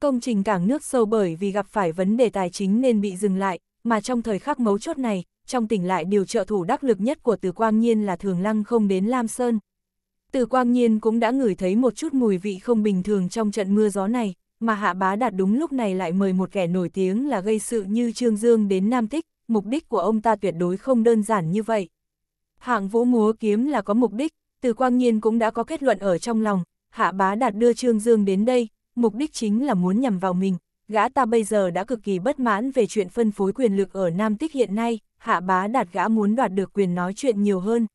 Công trình cảng nước sâu bởi vì gặp phải vấn đề tài chính nên bị dừng lại, mà trong thời khắc mấu chốt này, trong tỉnh lại điều trợ thủ đắc lực nhất của từ quang nhiên là thường lăng không đến Lam Sơn, từ quang nhiên cũng đã ngửi thấy một chút mùi vị không bình thường trong trận mưa gió này, mà hạ bá đạt đúng lúc này lại mời một kẻ nổi tiếng là gây sự như Trương Dương đến Nam Tích, mục đích của ông ta tuyệt đối không đơn giản như vậy. Hạng vũ múa kiếm là có mục đích, từ quang nhiên cũng đã có kết luận ở trong lòng, hạ bá đạt đưa Trương Dương đến đây, mục đích chính là muốn nhằm vào mình, gã ta bây giờ đã cực kỳ bất mãn về chuyện phân phối quyền lực ở Nam Tích hiện nay, hạ bá đạt gã muốn đoạt được quyền nói chuyện nhiều hơn,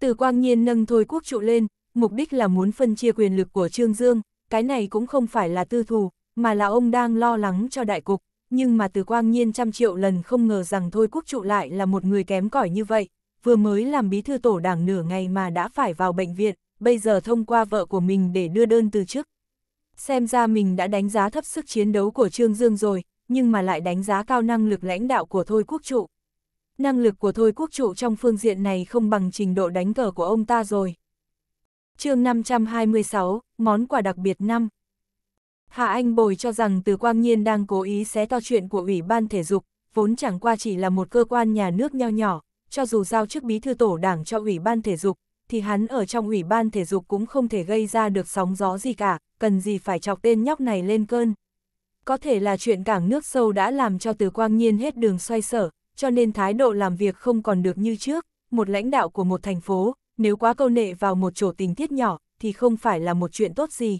từ quang nhiên nâng thôi quốc trụ lên, mục đích là muốn phân chia quyền lực của Trương Dương, cái này cũng không phải là tư thù, mà là ông đang lo lắng cho đại cục, nhưng mà từ quang nhiên trăm triệu lần không ngờ rằng thôi quốc trụ lại là một người kém cỏi như vậy, vừa mới làm bí thư tổ đảng nửa ngày mà đã phải vào bệnh viện, bây giờ thông qua vợ của mình để đưa đơn từ chức. Xem ra mình đã đánh giá thấp sức chiến đấu của Trương Dương rồi, nhưng mà lại đánh giá cao năng lực lãnh đạo của Thôi Quốc Trụ năng lực của Thôi Quốc Trụ trong phương diện này không bằng trình độ đánh cờ của ông ta rồi. chương 526, Món quà đặc biệt năm Hạ Anh Bồi cho rằng Từ Quang Nhiên đang cố ý xé to chuyện của Ủy ban Thể dục, vốn chẳng qua chỉ là một cơ quan nhà nước nho nhỏ, cho dù giao chức bí thư tổ đảng cho Ủy ban Thể dục, thì hắn ở trong Ủy ban Thể dục cũng không thể gây ra được sóng gió gì cả, cần gì phải chọc tên nhóc này lên cơn. Có thể là chuyện cảng nước sâu đã làm cho Từ Quang Nhiên hết đường xoay sở, cho nên thái độ làm việc không còn được như trước, một lãnh đạo của một thành phố, nếu quá câu nệ vào một chỗ tình tiết nhỏ, thì không phải là một chuyện tốt gì.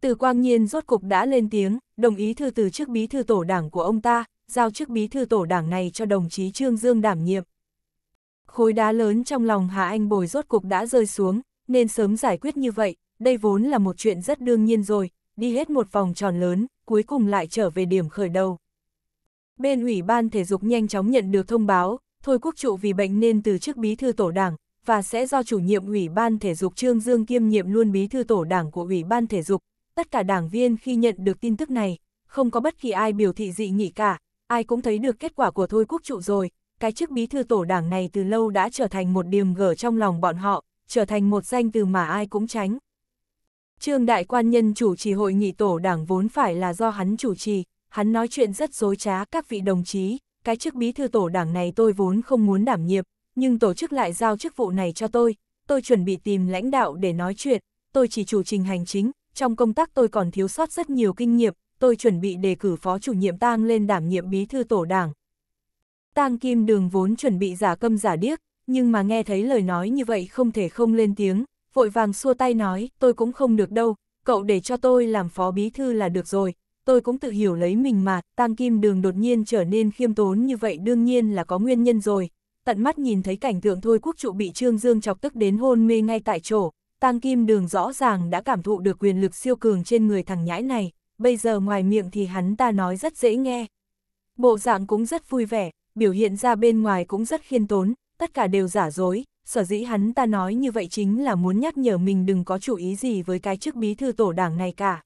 Từ quang nhiên rốt cục đã lên tiếng, đồng ý thư từ chức bí thư tổ đảng của ông ta, giao chức bí thư tổ đảng này cho đồng chí Trương Dương đảm nhiệm. Khối đá lớn trong lòng Hà Anh Bồi rốt cục đã rơi xuống, nên sớm giải quyết như vậy, đây vốn là một chuyện rất đương nhiên rồi, đi hết một vòng tròn lớn, cuối cùng lại trở về điểm khởi đầu. Bên Ủy ban Thể dục nhanh chóng nhận được thông báo, Thôi Quốc Trụ vì bệnh nên từ chức bí thư tổ đảng, và sẽ do chủ nhiệm Ủy ban Thể dục Trương Dương kiêm nhiệm luôn bí thư tổ đảng của Ủy ban Thể dục. Tất cả đảng viên khi nhận được tin tức này, không có bất kỳ ai biểu thị dị nghị cả, ai cũng thấy được kết quả của Thôi Quốc Trụ rồi. Cái chức bí thư tổ đảng này từ lâu đã trở thành một điểm gở trong lòng bọn họ, trở thành một danh từ mà ai cũng tránh. Trương Đại Quan Nhân chủ trì hội nghị tổ đảng vốn phải là do hắn chủ trì, hắn nói chuyện rất dối trá các vị đồng chí, cái chức bí thư tổ đảng này tôi vốn không muốn đảm nhiệm, nhưng tổ chức lại giao chức vụ này cho tôi, tôi chuẩn bị tìm lãnh đạo để nói chuyện, tôi chỉ chủ trình hành chính, trong công tác tôi còn thiếu sót rất nhiều kinh nghiệm, tôi chuẩn bị đề cử phó chủ nhiệm tang lên đảm nhiệm bí thư tổ đảng. Tang Kim Đường vốn chuẩn bị giả câm giả điếc, nhưng mà nghe thấy lời nói như vậy không thể không lên tiếng, vội vàng xua tay nói, tôi cũng không được đâu, cậu để cho tôi làm phó bí thư là được rồi, tôi cũng tự hiểu lấy mình mà, tang kim đường đột nhiên trở nên khiêm tốn như vậy đương nhiên là có nguyên nhân rồi. Tận mắt nhìn thấy cảnh tượng thôi quốc trụ bị Trương Dương chọc tức đến hôn mê ngay tại chỗ, tang kim đường rõ ràng đã cảm thụ được quyền lực siêu cường trên người thằng nhãi này, bây giờ ngoài miệng thì hắn ta nói rất dễ nghe. Bộ dạng cũng rất vui vẻ, biểu hiện ra bên ngoài cũng rất khiên tốn, tất cả đều giả dối, sở dĩ hắn ta nói như vậy chính là muốn nhắc nhở mình đừng có chủ ý gì với cái chức bí thư tổ đảng này cả.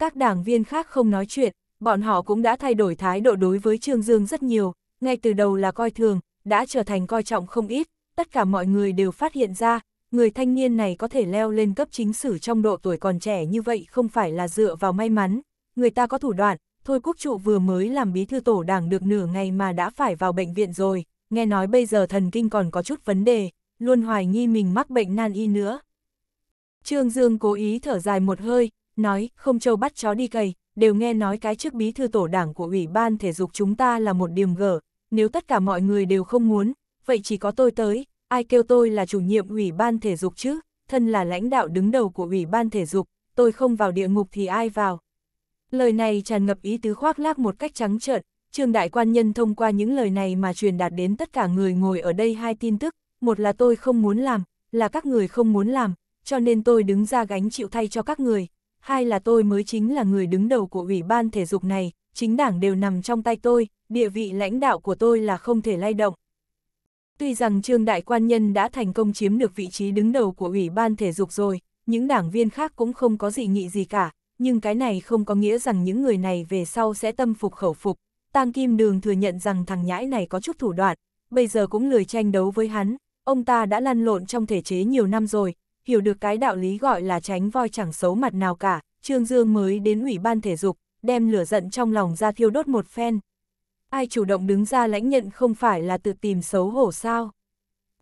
Các đảng viên khác không nói chuyện, bọn họ cũng đã thay đổi thái độ đối với Trương Dương rất nhiều, ngay từ đầu là coi thường, đã trở thành coi trọng không ít, tất cả mọi người đều phát hiện ra, người thanh niên này có thể leo lên cấp chính sử trong độ tuổi còn trẻ như vậy không phải là dựa vào may mắn, người ta có thủ đoạn, thôi quốc trụ vừa mới làm bí thư tổ đảng được nửa ngày mà đã phải vào bệnh viện rồi, nghe nói bây giờ thần kinh còn có chút vấn đề, luôn hoài nghi mình mắc bệnh nan y nữa. Trương Dương cố ý thở dài một hơi, nói, không châu bắt chó đi cày, đều nghe nói cái chức bí thư tổ đảng của Ủy ban Thể dục chúng ta là một điểm gở, nếu tất cả mọi người đều không muốn, vậy chỉ có tôi tới, ai kêu tôi là chủ nhiệm Ủy ban Thể dục chứ, thân là lãnh đạo đứng đầu của Ủy ban Thể dục, tôi không vào địa ngục thì ai vào. Lời này tràn ngập ý tứ khoác lác một cách trắng trợn, Trương Đại Quan Nhân thông qua những lời này mà truyền đạt đến tất cả người ngồi ở đây hai tin tức, một là tôi không muốn làm, là các người không muốn làm, cho nên tôi đứng ra gánh chịu thay cho các người, hai là tôi mới chính là người đứng đầu của Ủy ban thể dục này, chính đảng đều nằm trong tay tôi, địa vị lãnh đạo của tôi là không thể lay động. Tuy rằng Trương Đại Quan Nhân đã thành công chiếm được vị trí đứng đầu của Ủy ban thể dục rồi, những đảng viên khác cũng không có dị nghị gì cả, nhưng cái này không có nghĩa rằng những người này về sau sẽ tâm phục khẩu phục. Tang Kim Đường thừa nhận rằng thằng nhãi này có chút thủ đoạn, bây giờ cũng lười tranh đấu với hắn, ông ta đã lăn lộn trong thể chế nhiều năm rồi, hiểu được cái đạo lý gọi là tránh voi chẳng xấu mặt nào cả, Trương Dương mới đến ủy ban thể dục, đem lửa giận trong lòng ra thiêu đốt một phen. Ai chủ động đứng ra lãnh nhận không phải là tự tìm xấu hổ sao?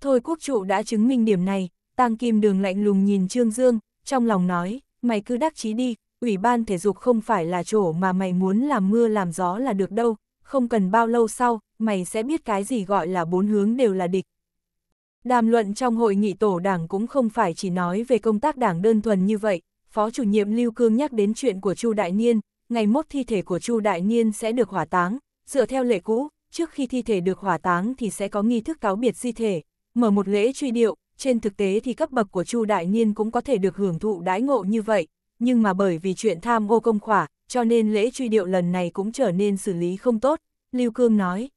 Thôi quốc trụ đã chứng minh điểm này, tăng Kim Đường lạnh lùng nhìn Trương Dương, trong lòng nói, mày cứ đắc chí đi, ủy ban thể dục không phải là chỗ mà mày muốn làm mưa làm gió là được đâu, không cần bao lâu sau, mày sẽ biết cái gì gọi là bốn hướng đều là địch. Đàm luận trong hội nghị tổ đảng cũng không phải chỉ nói về công tác đảng đơn thuần như vậy, Phó chủ nhiệm Lưu Cương nhắc đến chuyện của Chu Đại Niên, ngày mốt thi thể của Chu Đại Niên sẽ được hỏa táng, dựa theo lệ cũ, trước khi thi thể được hỏa táng thì sẽ có nghi thức cáo biệt di thể, mở một lễ truy điệu, trên thực tế thì cấp bậc của Chu Đại Niên cũng có thể được hưởng thụ đãi ngộ như vậy, nhưng mà bởi vì chuyện tham ô công khỏa, cho nên lễ truy điệu lần này cũng trở nên xử lý không tốt, Lưu Cương nói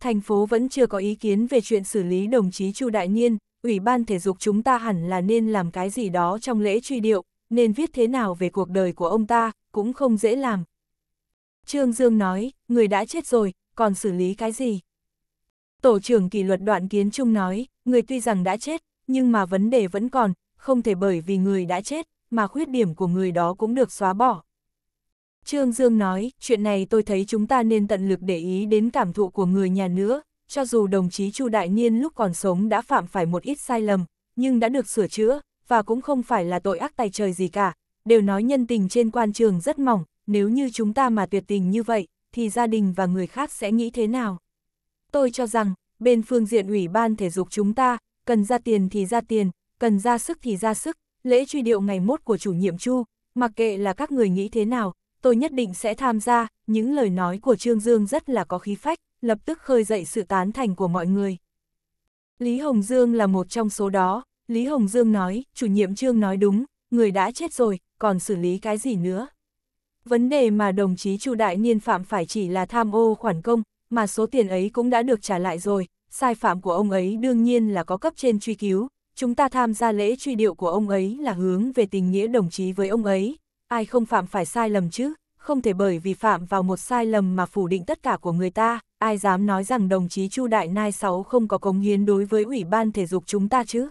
thành phố vẫn chưa có ý kiến về chuyện xử lý đồng chí Chu Đại Niên, Ủy ban Thể dục chúng ta hẳn là nên làm cái gì đó trong lễ truy điệu, nên viết thế nào về cuộc đời của ông ta, cũng không dễ làm. Trương Dương nói, người đã chết rồi, còn xử lý cái gì? Tổ trưởng kỷ luật đoạn kiến trung nói, người tuy rằng đã chết, nhưng mà vấn đề vẫn còn, không thể bởi vì người đã chết, mà khuyết điểm của người đó cũng được xóa bỏ, Trương Dương nói, chuyện này tôi thấy chúng ta nên tận lực để ý đến cảm thụ của người nhà nữa, cho dù đồng chí Chu Đại Niên lúc còn sống đã phạm phải một ít sai lầm, nhưng đã được sửa chữa, và cũng không phải là tội ác tài trời gì cả, đều nói nhân tình trên quan trường rất mỏng, nếu như chúng ta mà tuyệt tình như vậy, thì gia đình và người khác sẽ nghĩ thế nào? Tôi cho rằng, bên phương diện ủy ban thể dục chúng ta, cần ra tiền thì ra tiền, cần ra sức thì ra sức, lễ truy điệu ngày mốt của chủ nhiệm Chu, mặc kệ là các người nghĩ thế nào, tôi nhất định sẽ tham gia, những lời nói của Trương Dương rất là có khí phách, lập tức khơi dậy sự tán thành của mọi người. Lý Hồng Dương là một trong số đó, Lý Hồng Dương nói, chủ nhiệm Trương nói đúng, người đã chết rồi, còn xử lý cái gì nữa. Vấn đề mà đồng chí Chu Đại Niên phạm phải chỉ là tham ô khoản công, mà số tiền ấy cũng đã được trả lại rồi, sai phạm của ông ấy đương nhiên là có cấp trên truy cứu, chúng ta tham gia lễ truy điệu của ông ấy là hướng về tình nghĩa đồng chí với ông ấy, ai không phạm phải sai lầm chứ, không thể bởi vì phạm vào một sai lầm mà phủ định tất cả của người ta, ai dám nói rằng đồng chí Chu Đại Nai 6 không có cống hiến đối với Ủy ban Thể dục chúng ta chứ.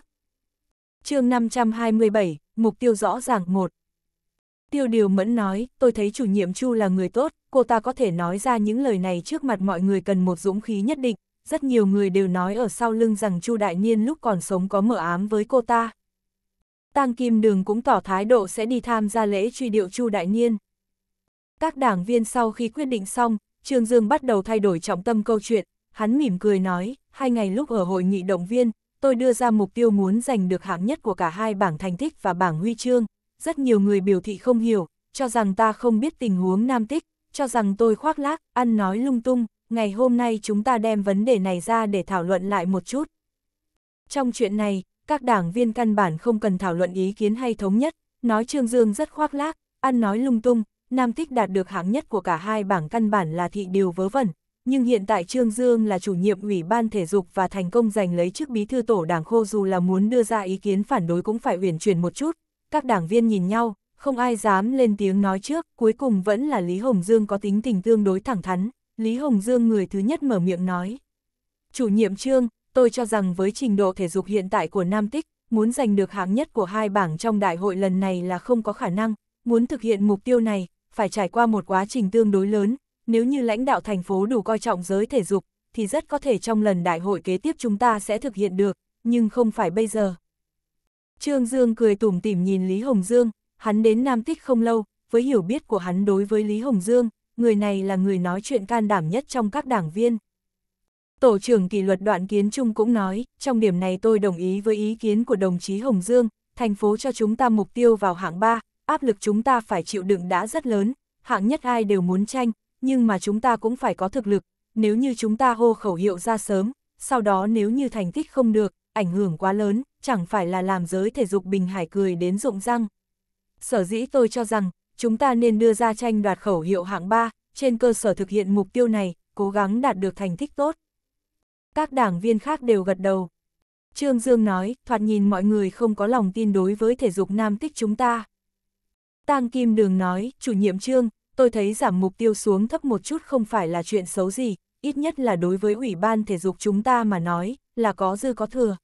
chương 527, mục tiêu rõ ràng một Tiêu Điều Mẫn nói, tôi thấy chủ nhiệm Chu là người tốt, cô ta có thể nói ra những lời này trước mặt mọi người cần một dũng khí nhất định. Rất nhiều người đều nói ở sau lưng rằng Chu Đại Niên lúc còn sống có mở ám với cô ta, Tang Kim Đường cũng tỏ thái độ sẽ đi tham gia lễ truy điệu Chu Đại Niên. Các đảng viên sau khi quyết định xong, Trương Dương bắt đầu thay đổi trọng tâm câu chuyện, hắn mỉm cười nói, hai ngày lúc ở hội nghị động viên, tôi đưa ra mục tiêu muốn giành được hạng nhất của cả hai bảng thành tích và bảng huy chương, rất nhiều người biểu thị không hiểu, cho rằng ta không biết tình huống nam tích, cho rằng tôi khoác lác, ăn nói lung tung, ngày hôm nay chúng ta đem vấn đề này ra để thảo luận lại một chút. Trong chuyện này, các đảng viên căn bản không cần thảo luận ý kiến hay thống nhất, nói Trương Dương rất khoác lác, ăn nói lung tung, Nam Tích đạt được hạng nhất của cả hai bảng căn bản là thị điều vớ vẩn, nhưng hiện tại Trương Dương là chủ nhiệm Ủy ban Thể dục và thành công giành lấy chức bí thư tổ đảng khô dù là muốn đưa ra ý kiến phản đối cũng phải uyển chuyển một chút. Các đảng viên nhìn nhau, không ai dám lên tiếng nói trước, cuối cùng vẫn là Lý Hồng Dương có tính tình tương đối thẳng thắn. Lý Hồng Dương người thứ nhất mở miệng nói. Chủ nhiệm Trương, tôi cho rằng với trình độ thể dục hiện tại của Nam Tích, muốn giành được hạng nhất của hai bảng trong đại hội lần này là không có khả năng, muốn thực hiện mục tiêu này, phải trải qua một quá trình tương đối lớn, nếu như lãnh đạo thành phố đủ coi trọng giới thể dục, thì rất có thể trong lần đại hội kế tiếp chúng ta sẽ thực hiện được, nhưng không phải bây giờ. Trương Dương cười tủm tỉm nhìn Lý Hồng Dương, hắn đến Nam Tích không lâu, với hiểu biết của hắn đối với Lý Hồng Dương, người này là người nói chuyện can đảm nhất trong các đảng viên. Tổ trưởng kỷ luật đoạn kiến trung cũng nói, trong điểm này tôi đồng ý với ý kiến của đồng chí Hồng Dương, thành phố cho chúng ta mục tiêu vào hạng 3, áp lực chúng ta phải chịu đựng đã rất lớn, hạng nhất ai đều muốn tranh, nhưng mà chúng ta cũng phải có thực lực, nếu như chúng ta hô khẩu hiệu ra sớm, sau đó nếu như thành tích không được, ảnh hưởng quá lớn, chẳng phải là làm giới thể dục Bình Hải cười đến rụng răng. Sở dĩ tôi cho rằng, chúng ta nên đưa ra tranh đoạt khẩu hiệu hạng 3, trên cơ sở thực hiện mục tiêu này, cố gắng đạt được thành tích tốt các đảng viên khác đều gật đầu. Trương Dương nói, thoạt nhìn mọi người không có lòng tin đối với thể dục nam tích chúng ta. Tang Kim Đường nói, chủ nhiệm Trương, tôi thấy giảm mục tiêu xuống thấp một chút không phải là chuyện xấu gì, ít nhất là đối với Ủy ban thể dục chúng ta mà nói, là có dư có thừa.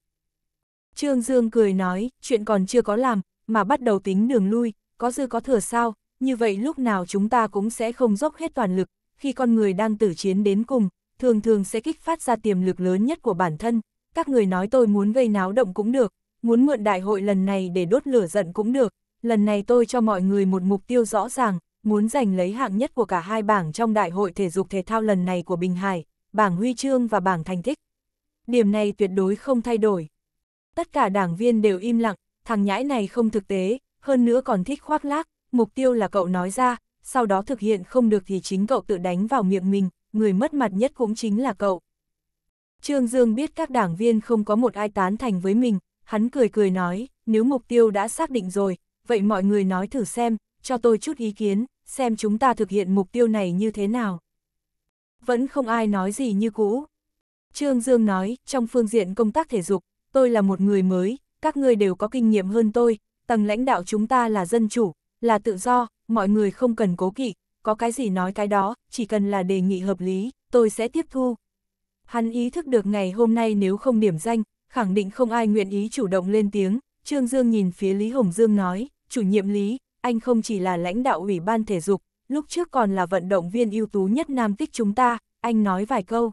Trương Dương cười nói, chuyện còn chưa có làm, mà bắt đầu tính đường lui, có dư có thừa sao, như vậy lúc nào chúng ta cũng sẽ không dốc hết toàn lực, khi con người đang tử chiến đến cùng, thường thường sẽ kích phát ra tiềm lực lớn nhất của bản thân. Các người nói tôi muốn gây náo động cũng được, muốn mượn đại hội lần này để đốt lửa giận cũng được, lần này tôi cho mọi người một mục tiêu rõ ràng, muốn giành lấy hạng nhất của cả hai bảng trong đại hội thể dục thể thao lần này của Bình Hải, bảng huy chương và bảng thành tích. Điểm này tuyệt đối không thay đổi. Tất cả đảng viên đều im lặng, thằng nhãi này không thực tế, hơn nữa còn thích khoác lác, mục tiêu là cậu nói ra, sau đó thực hiện không được thì chính cậu tự đánh vào miệng mình, người mất mặt nhất cũng chính là cậu. Trương Dương biết các đảng viên không có một ai tán thành với mình, hắn cười cười nói, nếu mục tiêu đã xác định rồi, vậy mọi người nói thử xem, cho tôi chút ý kiến, xem chúng ta thực hiện mục tiêu này như thế nào. Vẫn không ai nói gì như cũ. Trương Dương nói, trong phương diện công tác thể dục, tôi là một người mới, các người đều có kinh nghiệm hơn tôi, tầng lãnh đạo chúng ta là dân chủ, là tự do, mọi người không cần cố kỵ, có cái gì nói cái đó, chỉ cần là đề nghị hợp lý, tôi sẽ tiếp thu. Hắn ý thức được ngày hôm nay nếu không điểm danh, khẳng định không ai nguyện ý chủ động lên tiếng, Trương Dương nhìn phía Lý Hồng Dương nói, chủ nhiệm Lý, anh không chỉ là lãnh đạo ủy ban thể dục, lúc trước còn là vận động viên ưu tú nhất Nam Tích chúng ta, anh nói vài câu.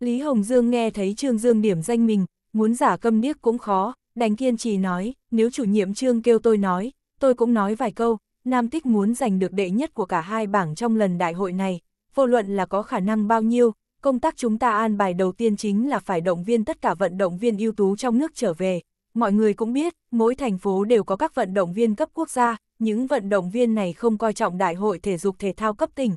Lý Hồng Dương nghe thấy Trương Dương điểm danh mình, muốn giả câm điếc cũng khó, đành kiên trì nói, nếu chủ nhiệm Trương kêu tôi nói, tôi cũng nói vài câu, Nam Tích muốn giành được đệ nhất của cả hai bảng trong lần đại hội này, vô luận là có khả năng bao nhiêu, công tác chúng ta an bài đầu tiên chính là phải động viên tất cả vận động viên ưu tú trong nước trở về. Mọi người cũng biết, mỗi thành phố đều có các vận động viên cấp quốc gia, những vận động viên này không coi trọng đại hội thể dục thể thao cấp tỉnh.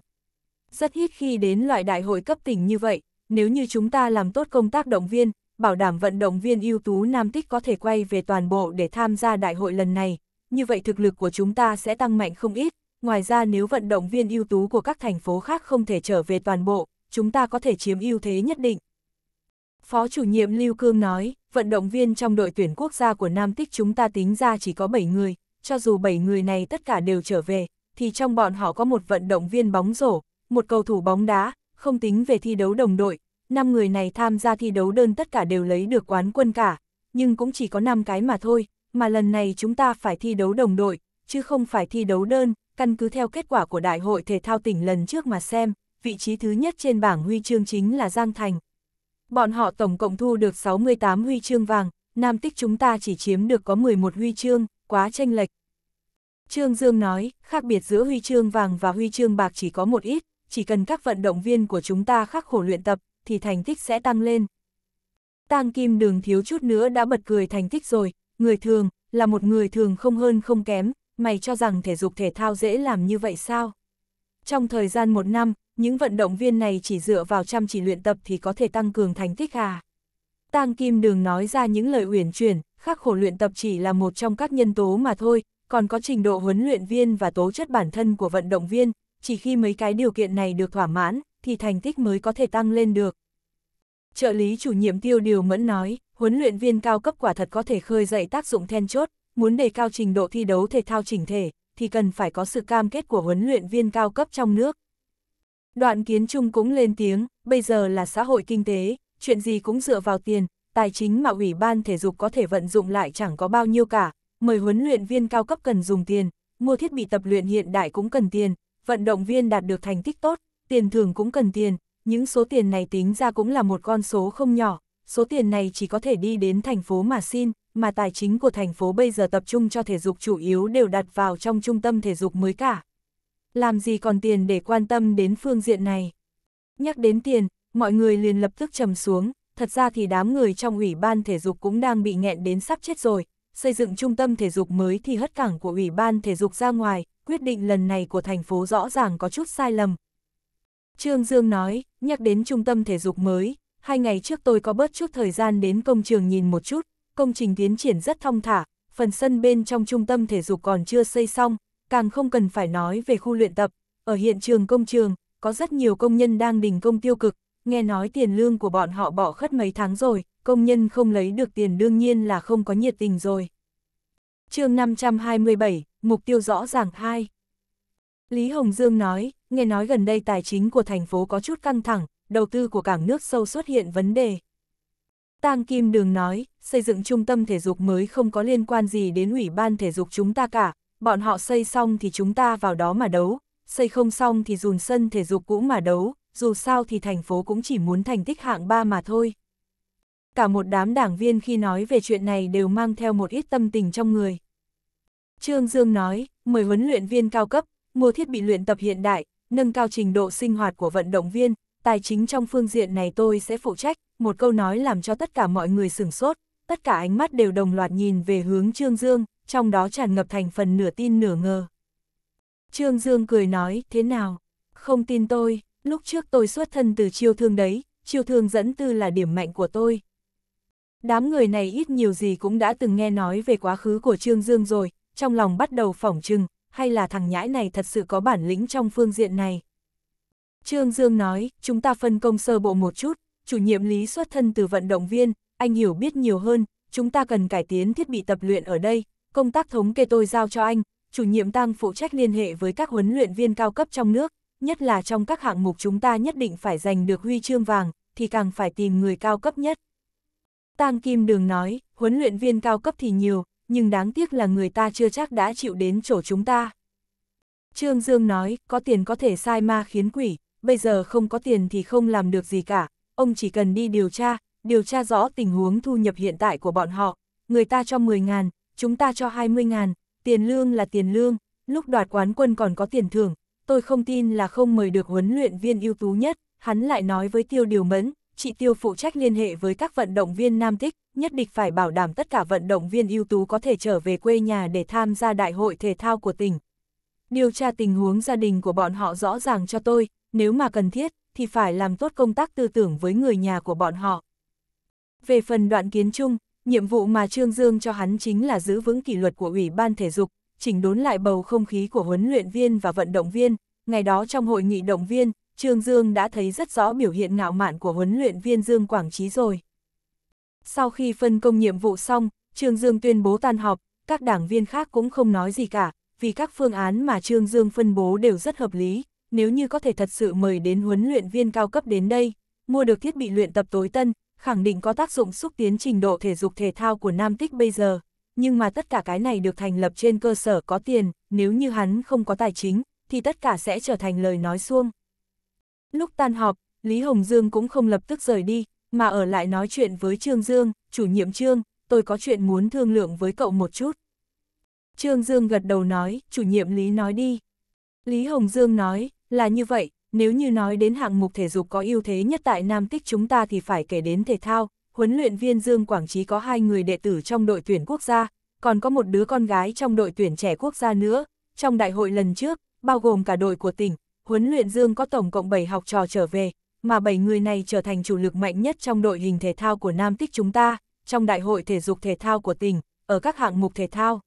Rất ít khi đến loại đại hội cấp tỉnh như vậy, nếu như chúng ta làm tốt công tác động viên, bảo đảm vận động viên ưu tú Nam Tích có thể quay về toàn bộ để tham gia đại hội lần này, như vậy thực lực của chúng ta sẽ tăng mạnh không ít. Ngoài ra nếu vận động viên ưu tú của các thành phố khác không thể trở về toàn bộ, chúng ta có thể chiếm ưu thế nhất định. Phó chủ nhiệm Lưu Cương nói, vận động viên trong đội tuyển quốc gia của Nam Tích chúng ta tính ra chỉ có 7 người, cho dù 7 người này tất cả đều trở về, thì trong bọn họ có một vận động viên bóng rổ, một cầu thủ bóng đá, không tính về thi đấu đồng đội, 5 người này tham gia thi đấu đơn tất cả đều lấy được quán quân cả, nhưng cũng chỉ có 5 cái mà thôi, mà lần này chúng ta phải thi đấu đồng đội, chứ không phải thi đấu đơn, căn cứ theo kết quả của Đại hội Thể thao tỉnh lần trước mà xem, vị trí thứ nhất trên bảng huy chương chính là Giang Thành. Bọn họ tổng cộng thu được 68 huy chương vàng, Nam Tích chúng ta chỉ chiếm được có 11 huy chương, quá tranh lệch. Trương Dương nói, khác biệt giữa huy chương vàng và huy chương bạc chỉ có một ít, chỉ cần các vận động viên của chúng ta khắc khổ luyện tập, thì thành tích sẽ tăng lên. Tang Kim Đường thiếu chút nữa đã bật cười thành tích rồi, người thường, là một người thường không hơn không kém, mày cho rằng thể dục thể thao dễ làm như vậy sao? Trong thời gian một năm, những vận động viên này chỉ dựa vào chăm chỉ luyện tập thì có thể tăng cường thành tích à? Tang Kim Đường nói ra những lời uyển chuyển, khắc khổ luyện tập chỉ là một trong các nhân tố mà thôi, còn có trình độ huấn luyện viên và tố chất bản thân của vận động viên, chỉ khi mấy cái điều kiện này được thỏa mãn, thì thành tích mới có thể tăng lên được. Trợ lý chủ nhiệm tiêu điều mẫn nói, huấn luyện viên cao cấp quả thật có thể khơi dậy tác dụng then chốt, muốn đề cao trình độ thi đấu thể thao chỉnh thể, thì cần phải có sự cam kết của huấn luyện viên cao cấp trong nước. Đoạn kiến Chung cũng lên tiếng, bây giờ là xã hội kinh tế, chuyện gì cũng dựa vào tiền, tài chính mà Ủy ban thể dục có thể vận dụng lại chẳng có bao nhiêu cả, mời huấn luyện viên cao cấp cần dùng tiền, mua thiết bị tập luyện hiện đại cũng cần tiền, vận động viên đạt được thành tích tốt, tiền thưởng cũng cần tiền, những số tiền này tính ra cũng là một con số không nhỏ, số tiền này chỉ có thể đi đến thành phố mà xin, mà tài chính của thành phố bây giờ tập trung cho thể dục chủ yếu đều đặt vào trong trung tâm thể dục mới cả. Làm gì còn tiền để quan tâm đến phương diện này? Nhắc đến tiền, mọi người liền lập tức trầm xuống, thật ra thì đám người trong ủy ban thể dục cũng đang bị nghẹn đến sắp chết rồi, xây dựng trung tâm thể dục mới thì hất cảng của ủy ban thể dục ra ngoài, quyết định lần này của thành phố rõ ràng có chút sai lầm. Trương Dương nói, nhắc đến trung tâm thể dục mới, hai ngày trước tôi có bớt chút thời gian đến công trường nhìn một chút, công trình tiến triển rất thong thả, phần sân bên trong trung tâm thể dục còn chưa xây xong, càng không cần phải nói về khu luyện tập, ở hiện trường công trường, có rất nhiều công nhân đang đình công tiêu cực, nghe nói tiền lương của bọn họ bỏ khất mấy tháng rồi, công nhân không lấy được tiền đương nhiên là không có nhiệt tình rồi. chương 527, mục tiêu rõ ràng 2 Lý Hồng Dương nói, nghe nói gần đây tài chính của thành phố có chút căng thẳng, đầu tư của cảng nước sâu xuất hiện vấn đề. Tang Kim Đường nói, xây dựng trung tâm thể dục mới không có liên quan gì đến ủy ban thể dục chúng ta cả, bọn họ xây xong thì chúng ta vào đó mà đấu, xây không xong thì dùn sân thể dục cũ mà đấu, dù sao thì thành phố cũng chỉ muốn thành tích hạng 3 mà thôi. Cả một đám đảng viên khi nói về chuyện này đều mang theo một ít tâm tình trong người. Trương Dương nói, mời huấn luyện viên cao cấp, mua thiết bị luyện tập hiện đại, nâng cao trình độ sinh hoạt của vận động viên, tài chính trong phương diện này tôi sẽ phụ trách, một câu nói làm cho tất cả mọi người sửng sốt, tất cả ánh mắt đều đồng loạt nhìn về hướng Trương Dương, trong đó tràn ngập thành phần nửa tin nửa ngờ. Trương Dương cười nói, thế nào? Không tin tôi, lúc trước tôi xuất thân từ chiêu thương đấy, chiêu thương dẫn tư là điểm mạnh của tôi. Đám người này ít nhiều gì cũng đã từng nghe nói về quá khứ của Trương Dương rồi, trong lòng bắt đầu phỏng trừng, hay là thằng nhãi này thật sự có bản lĩnh trong phương diện này. Trương Dương nói, chúng ta phân công sơ bộ một chút, chủ nhiệm lý xuất thân từ vận động viên, anh hiểu biết nhiều hơn, chúng ta cần cải tiến thiết bị tập luyện ở đây, công tác thống kê tôi giao cho anh, chủ nhiệm tăng phụ trách liên hệ với các huấn luyện viên cao cấp trong nước, nhất là trong các hạng mục chúng ta nhất định phải giành được huy chương vàng, thì càng phải tìm người cao cấp nhất. Tang Kim Đường nói, huấn luyện viên cao cấp thì nhiều, nhưng đáng tiếc là người ta chưa chắc đã chịu đến chỗ chúng ta. Trương Dương nói, có tiền có thể sai ma khiến quỷ, bây giờ không có tiền thì không làm được gì cả, ông chỉ cần đi điều tra, điều tra rõ tình huống thu nhập hiện tại của bọn họ, người ta cho 10 ngàn, chúng ta cho 20 ngàn, tiền lương là tiền lương, lúc đoạt quán quân còn có tiền thưởng, tôi không tin là không mời được huấn luyện viên ưu tú nhất, hắn lại nói với Tiêu Điều Mẫn, chị Tiêu phụ trách liên hệ với các vận động viên nam tích, nhất định phải bảo đảm tất cả vận động viên ưu tú có thể trở về quê nhà để tham gia đại hội thể thao của tỉnh. Điều tra tình huống gia đình của bọn họ rõ ràng cho tôi, nếu mà cần thiết, thì phải làm tốt công tác tư tưởng với người nhà của bọn họ. Về phần đoạn kiến chung, nhiệm vụ mà Trương Dương cho hắn chính là giữ vững kỷ luật của Ủy ban Thể dục, chỉnh đốn lại bầu không khí của huấn luyện viên và vận động viên. Ngày đó trong hội nghị động viên, Trương Dương đã thấy rất rõ biểu hiện ngạo mạn của huấn luyện viên Dương Quảng Trí rồi. Sau khi phân công nhiệm vụ xong, Trương Dương tuyên bố tan họp, các đảng viên khác cũng không nói gì cả, vì các phương án mà Trương Dương phân bố đều rất hợp lý, nếu như có thể thật sự mời đến huấn luyện viên cao cấp đến đây, mua được thiết bị luyện tập tối tân, khẳng định có tác dụng xúc tiến trình độ thể dục thể thao của Nam Tích bây giờ, nhưng mà tất cả cái này được thành lập trên cơ sở có tiền, nếu như hắn không có tài chính, thì tất cả sẽ trở thành lời nói suông. Lúc tan họp, Lý Hồng Dương cũng không lập tức rời đi, mà ở lại nói chuyện với Trương Dương, chủ nhiệm Trương, tôi có chuyện muốn thương lượng với cậu một chút. Trương Dương gật đầu nói, chủ nhiệm Lý nói đi. Lý Hồng Dương nói, là như vậy, nếu như nói đến hạng mục thể dục có ưu thế nhất tại Nam Tích chúng ta thì phải kể đến thể thao, huấn luyện viên Dương Quảng Trí có hai người đệ tử trong đội tuyển quốc gia, còn có một đứa con gái trong đội tuyển trẻ quốc gia nữa. Trong đại hội lần trước, bao gồm cả đội của tỉnh, huấn luyện Dương có tổng cộng 7 học trò trở về, mà 7 người này trở thành chủ lực mạnh nhất trong đội hình thể thao của Nam Tích chúng ta, trong đại hội thể dục thể thao của tỉnh, ở các hạng mục thể thao.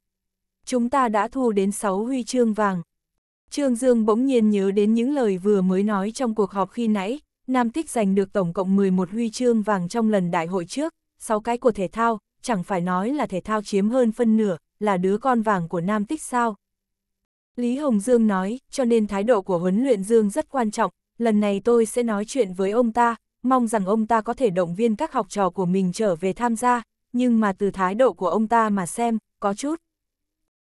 Chúng ta đã thu đến 6 huy chương vàng. Trương Dương bỗng nhiên nhớ đến những lời vừa mới nói trong cuộc họp khi nãy, Nam Tích giành được tổng cộng 11 huy chương vàng trong lần đại hội trước, 6 cái của thể thao, chẳng phải nói là thể thao chiếm hơn phân nửa, là đứa con vàng của Nam Tích sao. Lý Hồng Dương nói, cho nên thái độ của huấn luyện Dương rất quan trọng, lần này tôi sẽ nói chuyện với ông ta, mong rằng ông ta có thể động viên các học trò của mình trở về tham gia, nhưng mà từ thái độ của ông ta mà xem, có chút.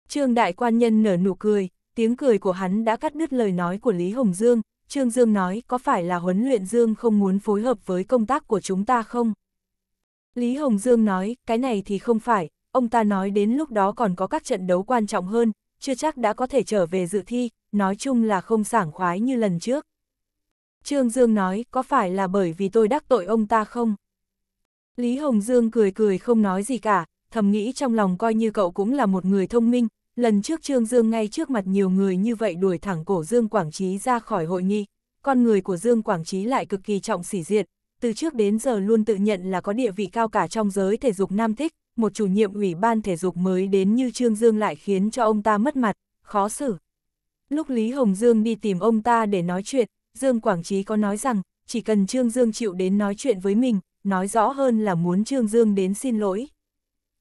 Trương Đại Quan Nhân nở nụ cười, tiếng cười của hắn đã cắt đứt lời nói của Lý Hồng Dương, Trương Dương nói có phải là huấn luyện Dương không muốn phối hợp với công tác của chúng ta không? Lý Hồng Dương nói, cái này thì không phải, ông ta nói đến lúc đó còn có các trận đấu quan trọng hơn, chưa chắc đã có thể trở về dự thi, nói chung là không sảng khoái như lần trước. Trương Dương nói, có phải là bởi vì tôi đắc tội ông ta không? Lý Hồng Dương cười cười không nói gì cả, thầm nghĩ trong lòng coi như cậu cũng là một người thông minh, Lần trước Trương Dương ngay trước mặt nhiều người như vậy đuổi thẳng cổ Dương Quảng Trí ra khỏi hội nghị, con người của Dương Quảng Trí lại cực kỳ trọng sỉ diện từ trước đến giờ luôn tự nhận là có địa vị cao cả trong giới thể dục nam thích, một chủ nhiệm ủy ban thể dục mới đến như Trương Dương lại khiến cho ông ta mất mặt, khó xử. Lúc Lý Hồng Dương đi tìm ông ta để nói chuyện, Dương Quảng Trí có nói rằng, chỉ cần Trương Dương chịu đến nói chuyện với mình, nói rõ hơn là muốn Trương Dương đến xin lỗi.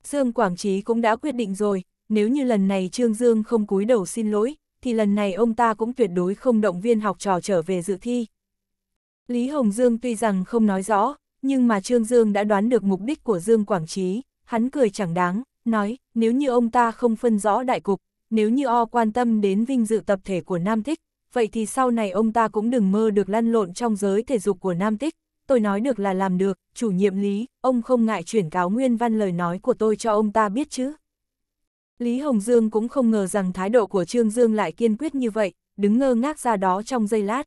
Dương Quảng Trí cũng đã quyết định rồi, nếu như lần này Trương Dương không cúi đầu xin lỗi, thì lần này ông ta cũng tuyệt đối không động viên học trò trở về dự thi. Lý Hồng Dương tuy rằng không nói rõ, nhưng mà Trương Dương đã đoán được mục đích của Dương Quảng Trí, hắn cười chẳng đáng, nói, nếu như ông ta không phân rõ đại cục, nếu như o quan tâm đến vinh dự tập thể của Nam Thích, vậy thì sau này ông ta cũng đừng mơ được lăn lộn trong giới thể dục của Nam thích Tôi nói được là làm được, chủ nhiệm lý, ông không ngại chuyển cáo nguyên văn lời nói của tôi cho ông ta biết chứ. Lý Hồng Dương cũng không ngờ rằng thái độ của Trương Dương lại kiên quyết như vậy, đứng ngơ ngác ra đó trong giây lát.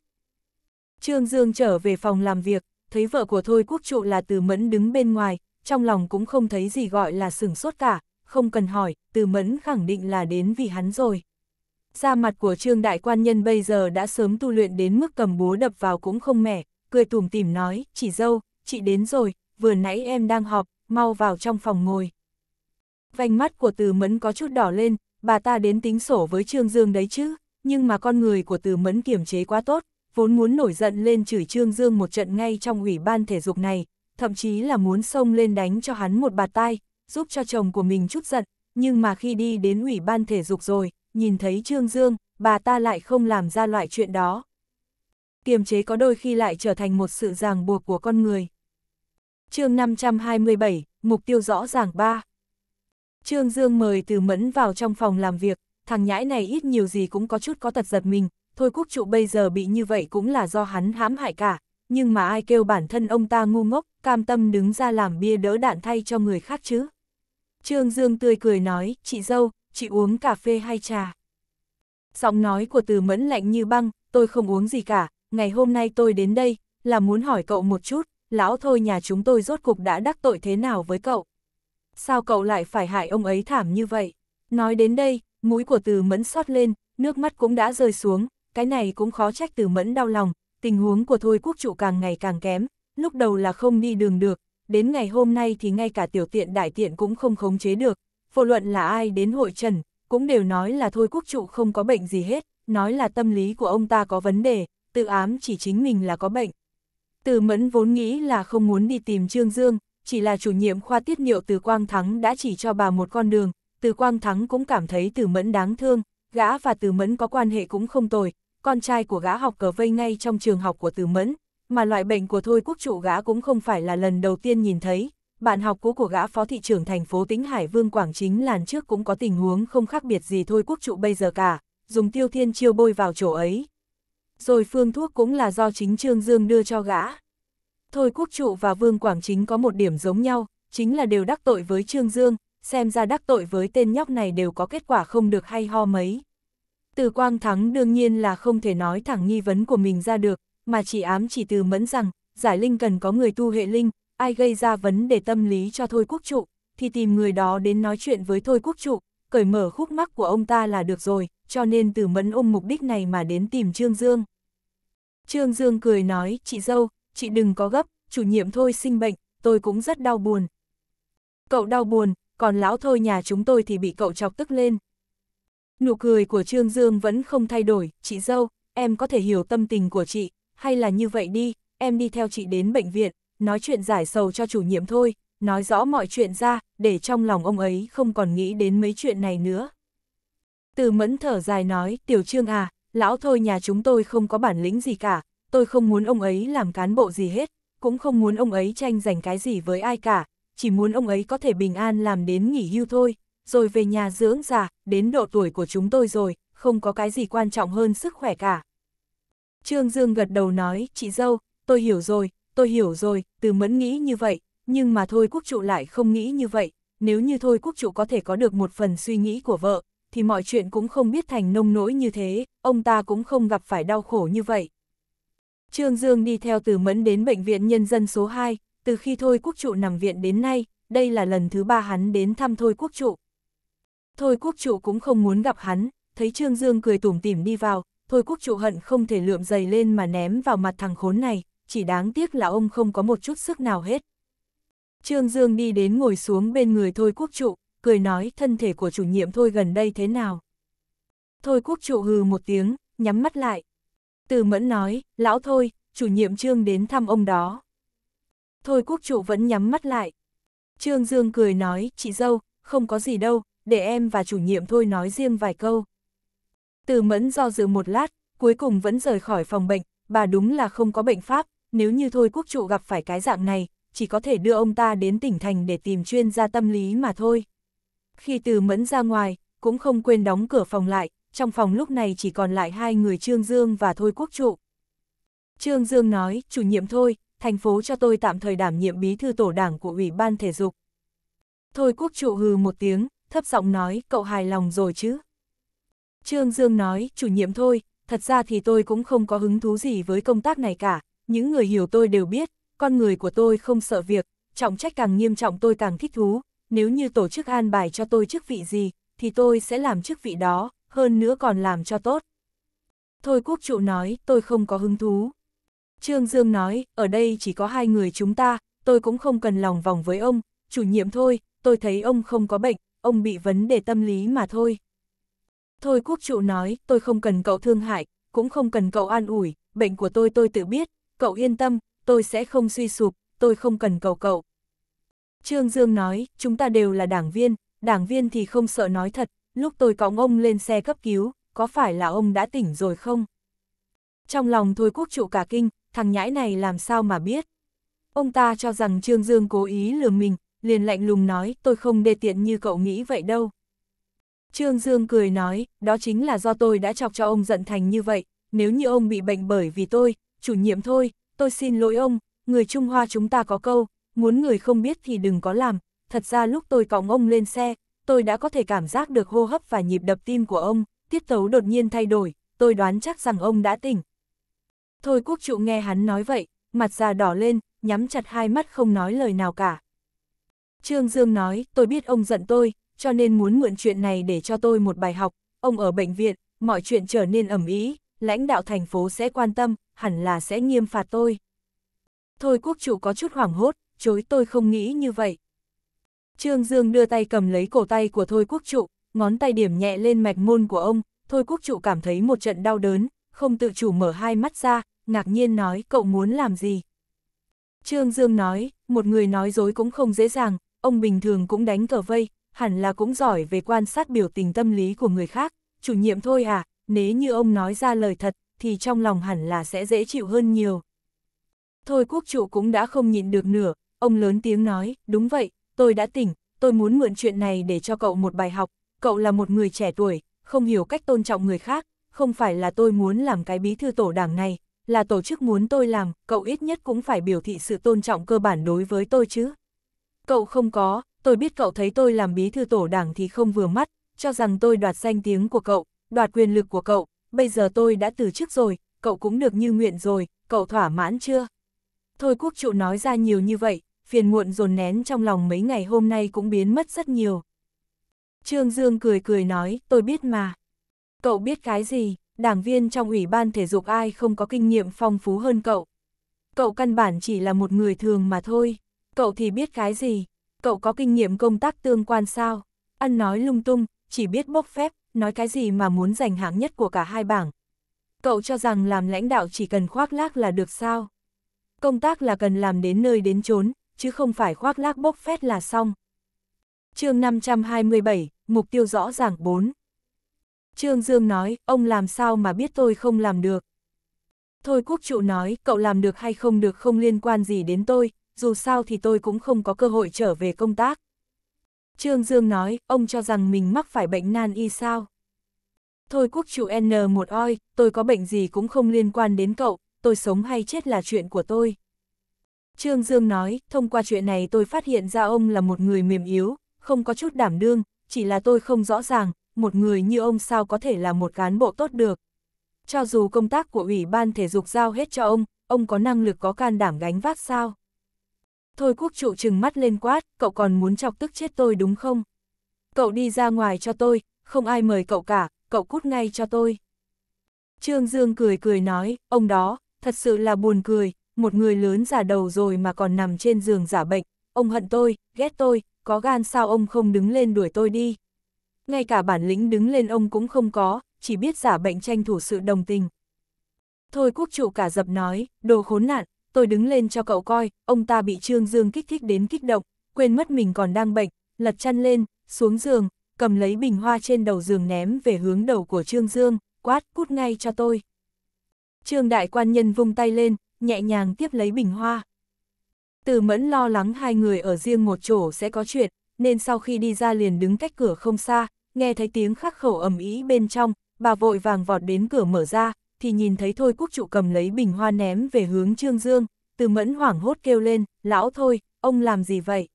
Trương Dương trở về phòng làm việc, thấy vợ của Thôi Quốc Trụ là Từ Mẫn đứng bên ngoài, trong lòng cũng không thấy gì gọi là sửng sốt cả, không cần hỏi, Từ Mẫn khẳng định là đến vì hắn rồi. Ra mặt của Trương Đại Quan Nhân bây giờ đã sớm tu luyện đến mức cầm búa đập vào cũng không mẻ, cười tủm tìm nói, chỉ dâu, chị đến rồi, vừa nãy em đang họp, mau vào trong phòng ngồi vành mắt của từ mẫn có chút đỏ lên, bà ta đến tính sổ với Trương Dương đấy chứ, nhưng mà con người của từ mẫn kiềm chế quá tốt, vốn muốn nổi giận lên chửi Trương Dương một trận ngay trong ủy ban thể dục này, thậm chí là muốn xông lên đánh cho hắn một bạt tai, giúp cho chồng của mình chút giận, nhưng mà khi đi đến ủy ban thể dục rồi, nhìn thấy Trương Dương, bà ta lại không làm ra loại chuyện đó. Kiềm chế có đôi khi lại trở thành một sự ràng buộc của con người. chương 527, mục tiêu rõ ràng 3 Trương Dương mời Từ Mẫn vào trong phòng làm việc, thằng nhãi này ít nhiều gì cũng có chút có tật giật mình, thôi quốc trụ bây giờ bị như vậy cũng là do hắn hãm hại cả, nhưng mà ai kêu bản thân ông ta ngu ngốc, cam tâm đứng ra làm bia đỡ đạn thay cho người khác chứ. Trương Dương tươi cười nói, chị dâu, chị uống cà phê hay trà? Giọng nói của Từ Mẫn lạnh như băng, tôi không uống gì cả, ngày hôm nay tôi đến đây, là muốn hỏi cậu một chút, lão thôi nhà chúng tôi rốt cục đã đắc tội thế nào với cậu sao cậu lại phải hại ông ấy thảm như vậy? Nói đến đây, mũi của từ mẫn xót lên, nước mắt cũng đã rơi xuống, cái này cũng khó trách từ mẫn đau lòng, tình huống của Thôi Quốc Trụ càng ngày càng kém, lúc đầu là không đi đường được, đến ngày hôm nay thì ngay cả tiểu tiện đại tiện cũng không khống chế được, vô luận là ai đến hội trần, cũng đều nói là Thôi Quốc Trụ không có bệnh gì hết, nói là tâm lý của ông ta có vấn đề, tự ám chỉ chính mình là có bệnh. Từ mẫn vốn nghĩ là không muốn đi tìm Trương Dương, chỉ là chủ nhiệm khoa tiết niệu từ Quang Thắng đã chỉ cho bà một con đường, từ Quang Thắng cũng cảm thấy từ mẫn đáng thương, gã và từ mẫn có quan hệ cũng không tồi, con trai của gã học cờ vây ngay trong trường học của từ mẫn, mà loại bệnh của thôi quốc trụ gã cũng không phải là lần đầu tiên nhìn thấy, bạn học cũ của gã phó thị trưởng thành phố Tĩnh Hải Vương Quảng Chính làn trước cũng có tình huống không khác biệt gì thôi quốc trụ bây giờ cả, dùng tiêu thiên chiêu bôi vào chỗ ấy. Rồi phương thuốc cũng là do chính Trương Dương đưa cho gã. Thôi Quốc Trụ và Vương Quảng Chính có một điểm giống nhau, chính là đều đắc tội với Trương Dương, xem ra đắc tội với tên nhóc này đều có kết quả không được hay ho mấy. Từ Quang Thắng đương nhiên là không thể nói thẳng nghi vấn của mình ra được, mà chỉ ám chỉ từ mẫn rằng, giải linh cần có người tu hệ linh, ai gây ra vấn đề tâm lý cho Thôi Quốc Trụ, thì tìm người đó đến nói chuyện với Thôi Quốc Trụ, cởi mở khúc mắc của ông ta là được rồi, cho nên từ mẫn ôm mục đích này mà đến tìm Trương Dương. Trương Dương cười nói, chị dâu, chị đừng có gấp, chủ nhiệm thôi sinh bệnh, tôi cũng rất đau buồn. Cậu đau buồn, còn lão thôi nhà chúng tôi thì bị cậu chọc tức lên. Nụ cười của Trương Dương vẫn không thay đổi, chị dâu, em có thể hiểu tâm tình của chị, hay là như vậy đi, em đi theo chị đến bệnh viện, nói chuyện giải sầu cho chủ nhiệm thôi, nói rõ mọi chuyện ra, để trong lòng ông ấy không còn nghĩ đến mấy chuyện này nữa. Từ mẫn thở dài nói, tiểu trương à, lão thôi nhà chúng tôi không có bản lĩnh gì cả, tôi không muốn ông ấy làm cán bộ gì hết, cũng không muốn ông ấy tranh giành cái gì với ai cả, chỉ muốn ông ấy có thể bình an làm đến nghỉ hưu thôi, rồi về nhà dưỡng già, đến độ tuổi của chúng tôi rồi, không có cái gì quan trọng hơn sức khỏe cả. Trương Dương gật đầu nói, chị dâu, tôi hiểu rồi, tôi hiểu rồi, từ mẫn nghĩ như vậy, nhưng mà thôi quốc trụ lại không nghĩ như vậy, nếu như thôi quốc trụ có thể có được một phần suy nghĩ của vợ, thì mọi chuyện cũng không biết thành nông nỗi như thế, ông ta cũng không gặp phải đau khổ như vậy. Trương Dương đi theo từ mẫn đến bệnh viện nhân dân số 2, từ khi Thôi Quốc Trụ nằm viện đến nay, đây là lần thứ ba hắn đến thăm Thôi Quốc Trụ. Thôi Quốc Trụ cũng không muốn gặp hắn, thấy Trương Dương cười tủm tỉm đi vào, Thôi Quốc Trụ hận không thể lượm giày lên mà ném vào mặt thằng khốn này, chỉ đáng tiếc là ông không có một chút sức nào hết. Trương Dương đi đến ngồi xuống bên người Thôi Quốc Trụ, cười nói thân thể của chủ nhiệm Thôi gần đây thế nào. Thôi Quốc Trụ hừ một tiếng, nhắm mắt lại, từ mẫn nói, lão thôi, chủ nhiệm trương đến thăm ông đó. Thôi quốc trụ vẫn nhắm mắt lại. Trương Dương cười nói, chị dâu, không có gì đâu, để em và chủ nhiệm thôi nói riêng vài câu. Từ mẫn do dự một lát, cuối cùng vẫn rời khỏi phòng bệnh, bà đúng là không có bệnh pháp, nếu như thôi quốc trụ gặp phải cái dạng này, chỉ có thể đưa ông ta đến tỉnh thành để tìm chuyên gia tâm lý mà thôi. Khi từ mẫn ra ngoài, cũng không quên đóng cửa phòng lại, trong phòng lúc này chỉ còn lại hai người Trương Dương và Thôi Quốc Trụ. Trương Dương nói, chủ nhiệm thôi, thành phố cho tôi tạm thời đảm nhiệm bí thư tổ đảng của Ủy ban Thể dục. Thôi Quốc Trụ hừ một tiếng, thấp giọng nói, cậu hài lòng rồi chứ. Trương Dương nói, chủ nhiệm thôi, thật ra thì tôi cũng không có hứng thú gì với công tác này cả, những người hiểu tôi đều biết, con người của tôi không sợ việc, trọng trách càng nghiêm trọng tôi càng thích thú, nếu như tổ chức an bài cho tôi chức vị gì, thì tôi sẽ làm chức vị đó, hơn nữa còn làm cho tốt. Thôi quốc trụ nói, tôi không có hứng thú. Trương Dương nói, ở đây chỉ có hai người chúng ta, tôi cũng không cần lòng vòng với ông, chủ nhiệm thôi, tôi thấy ông không có bệnh, ông bị vấn đề tâm lý mà thôi. Thôi quốc trụ nói, tôi không cần cậu thương hại, cũng không cần cậu an ủi, bệnh của tôi tôi tự biết, cậu yên tâm, tôi sẽ không suy sụp, tôi không cần cầu cậu. Trương Dương nói, chúng ta đều là đảng viên, đảng viên thì không sợ nói thật, lúc tôi cõng ông lên xe cấp cứu, có phải là ông đã tỉnh rồi không? Trong lòng Thôi Quốc trụ cả kinh, thằng nhãi này làm sao mà biết? Ông ta cho rằng Trương Dương cố ý lừa mình, liền lạnh lùng nói tôi không đê tiện như cậu nghĩ vậy đâu. Trương Dương cười nói, đó chính là do tôi đã chọc cho ông giận thành như vậy, nếu như ông bị bệnh bởi vì tôi, chủ nhiệm thôi, tôi xin lỗi ông, người Trung Hoa chúng ta có câu, muốn người không biết thì đừng có làm, thật ra lúc tôi cõng ông lên xe, tôi đã có thể cảm giác được hô hấp và nhịp đập tim của ông, tiết tấu đột nhiên thay đổi, tôi đoán chắc rằng ông đã tỉnh. Thôi quốc trụ nghe hắn nói vậy, mặt già đỏ lên, nhắm chặt hai mắt không nói lời nào cả. Trương Dương nói, tôi biết ông giận tôi, cho nên muốn mượn chuyện này để cho tôi một bài học, ông ở bệnh viện, mọi chuyện trở nên ẩm ý, lãnh đạo thành phố sẽ quan tâm, hẳn là sẽ nghiêm phạt tôi. Thôi quốc trụ có chút hoảng hốt, chối tôi không nghĩ như vậy. Trương Dương đưa tay cầm lấy cổ tay của Thôi Quốc Trụ, ngón tay điểm nhẹ lên mạch môn của ông, Thôi Quốc Trụ cảm thấy một trận đau đớn, không tự chủ mở hai mắt ra, ngạc nhiên nói cậu muốn làm gì. Trương Dương nói, một người nói dối cũng không dễ dàng, ông bình thường cũng đánh cờ vây, hẳn là cũng giỏi về quan sát biểu tình tâm lý của người khác, chủ nhiệm thôi à, nếu như ông nói ra lời thật, thì trong lòng hẳn là sẽ dễ chịu hơn nhiều. Thôi quốc trụ cũng đã không nhịn được nữa, ông lớn tiếng nói, đúng vậy, tôi đã tỉnh, tôi muốn mượn chuyện này để cho cậu một bài học, cậu là một người trẻ tuổi, không hiểu cách tôn trọng người khác, không phải là tôi muốn làm cái bí thư tổ đảng này, là tổ chức muốn tôi làm, cậu ít nhất cũng phải biểu thị sự tôn trọng cơ bản đối với tôi chứ. Cậu không có, tôi biết cậu thấy tôi làm bí thư tổ đảng thì không vừa mắt, cho rằng tôi đoạt danh tiếng của cậu, đoạt quyền lực của cậu, bây giờ tôi đã từ chức rồi, cậu cũng được như nguyện rồi, cậu thỏa mãn chưa? Thôi quốc trụ nói ra nhiều như vậy, phiền muộn dồn nén trong lòng mấy ngày hôm nay cũng biến mất rất nhiều. Trương Dương cười cười nói, tôi biết mà. Cậu biết cái gì, đảng viên trong ủy ban thể dục ai không có kinh nghiệm phong phú hơn cậu. Cậu căn bản chỉ là một người thường mà thôi, cậu thì biết cái gì, cậu có kinh nghiệm công tác tương quan sao, ăn nói lung tung, chỉ biết bốc phép, nói cái gì mà muốn giành hạng nhất của cả hai bảng. Cậu cho rằng làm lãnh đạo chỉ cần khoác lác là được sao. Công tác là cần làm đến nơi đến chốn, chứ không phải khoác lác bốc phét là xong. chương 527, mục tiêu rõ ràng 4. Trương Dương nói, ông làm sao mà biết tôi không làm được. Thôi quốc trụ nói, cậu làm được hay không được không liên quan gì đến tôi, dù sao thì tôi cũng không có cơ hội trở về công tác. Trương Dương nói, ông cho rằng mình mắc phải bệnh nan y sao. Thôi quốc trụ N một oi, tôi có bệnh gì cũng không liên quan đến cậu, tôi sống hay chết là chuyện của tôi. Trương Dương nói, thông qua chuyện này tôi phát hiện ra ông là một người mềm yếu, không có chút đảm đương, chỉ là tôi không rõ ràng, một người như ông sao có thể là một cán bộ tốt được. Cho dù công tác của Ủy ban thể dục giao hết cho ông, ông có năng lực có can đảm gánh vác sao? Thôi quốc trụ trừng mắt lên quát, cậu còn muốn chọc tức chết tôi đúng không? Cậu đi ra ngoài cho tôi, không ai mời cậu cả, cậu cút ngay cho tôi. Trương Dương cười cười nói, ông đó, thật sự là buồn cười, một người lớn già đầu rồi mà còn nằm trên giường giả bệnh, ông hận tôi, ghét tôi, có gan sao ông không đứng lên đuổi tôi đi. Ngay cả bản lĩnh đứng lên ông cũng không có, chỉ biết giả bệnh tranh thủ sự đồng tình. Thôi quốc trụ cả dập nói, đồ khốn nạn, tôi đứng lên cho cậu coi, ông ta bị Trương Dương kích thích đến kích động, quên mất mình còn đang bệnh, lật chăn lên, xuống giường, cầm lấy bình hoa trên đầu giường ném về hướng đầu của Trương Dương, quát cút ngay cho tôi. Trương đại quan nhân vung tay lên, nhẹ nhàng tiếp lấy bình hoa. Từ mẫn lo lắng hai người ở riêng một chỗ sẽ có chuyện, nên sau khi đi ra liền đứng cách cửa không xa, nghe thấy tiếng khắc khẩu ầm ý bên trong, bà vội vàng vọt đến cửa mở ra, thì nhìn thấy Thôi Quốc Trụ cầm lấy bình hoa ném về hướng Trương Dương, từ mẫn hoảng hốt kêu lên, lão thôi, ông làm gì vậy?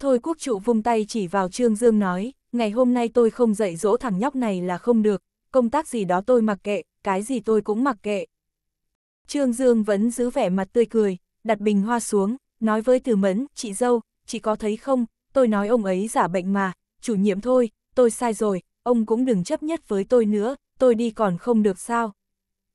Thôi Quốc Trụ vung tay chỉ vào Trương Dương nói, ngày hôm nay tôi không dạy dỗ thằng nhóc này là không được, công tác gì đó tôi mặc kệ, cái gì tôi cũng mặc kệ. Trương Dương vẫn giữ vẻ mặt tươi cười, đặt bình hoa xuống, nói với Từ Mẫn, chị dâu, chị có thấy không, tôi nói ông ấy giả bệnh mà, chủ nhiệm thôi, tôi sai rồi, ông cũng đừng chấp nhất với tôi nữa, tôi đi còn không được sao.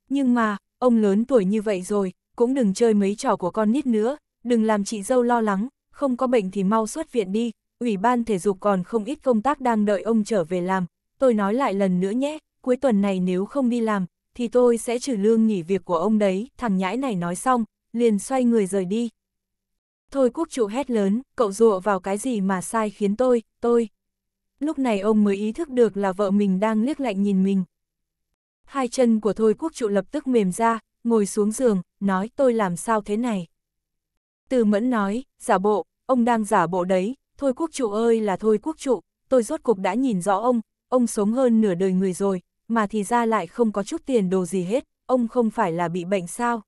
Nhưng mà, ông lớn tuổi như vậy rồi, cũng đừng chơi mấy trò của con nít nữa, đừng làm chị dâu lo lắng, không có bệnh thì mau xuất viện đi, Ủy ban thể dục còn không ít công tác đang đợi ông trở về làm, tôi nói lại lần nữa nhé, cuối tuần này nếu không đi làm, thì tôi sẽ trừ lương nghỉ việc của ông đấy, thằng nhãi này nói xong, liền xoay người rời đi. Thôi quốc trụ hét lớn, cậu dựa vào cái gì mà sai khiến tôi, tôi. Lúc này ông mới ý thức được là vợ mình đang liếc lạnh nhìn mình. Hai chân của Thôi quốc trụ lập tức mềm ra, ngồi xuống giường, nói tôi làm sao thế này. Từ mẫn nói, giả bộ, ông đang giả bộ đấy, Thôi quốc trụ ơi là Thôi quốc trụ, tôi rốt cuộc đã nhìn rõ ông, ông sống hơn nửa đời người rồi, mà thì ra lại không có chút tiền đồ gì hết, ông không phải là bị bệnh sao?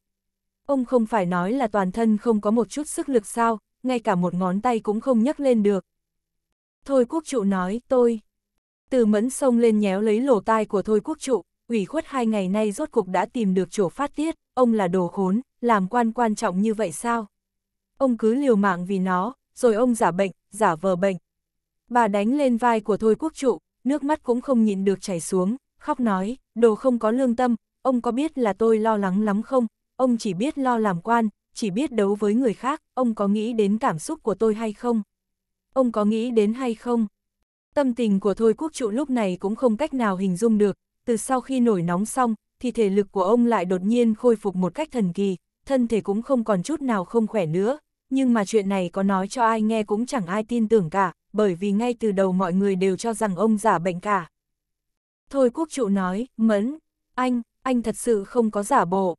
Ông không phải nói là toàn thân không có một chút sức lực sao, ngay cả một ngón tay cũng không nhấc lên được. Thôi quốc trụ nói, tôi. Từ mẫn sông lên nhéo lấy lỗ tai của thôi quốc trụ, ủy khuất hai ngày nay rốt cục đã tìm được chỗ phát tiết, ông là đồ khốn, làm quan quan trọng như vậy sao? Ông cứ liều mạng vì nó, rồi ông giả bệnh, giả vờ bệnh. Bà đánh lên vai của thôi quốc trụ, nước mắt cũng không nhịn được chảy xuống, khóc nói, đồ không có lương tâm, ông có biết là tôi lo lắng lắm không, ông chỉ biết lo làm quan, chỉ biết đấu với người khác, ông có nghĩ đến cảm xúc của tôi hay không? Ông có nghĩ đến hay không? Tâm tình của Thôi Quốc Trụ lúc này cũng không cách nào hình dung được, từ sau khi nổi nóng xong, thì thể lực của ông lại đột nhiên khôi phục một cách thần kỳ, thân thể cũng không còn chút nào không khỏe nữa, nhưng mà chuyện này có nói cho ai nghe cũng chẳng ai tin tưởng cả, bởi vì ngay từ đầu mọi người đều cho rằng ông giả bệnh cả. Thôi quốc trụ nói, Mẫn, anh, anh thật sự không có giả bộ.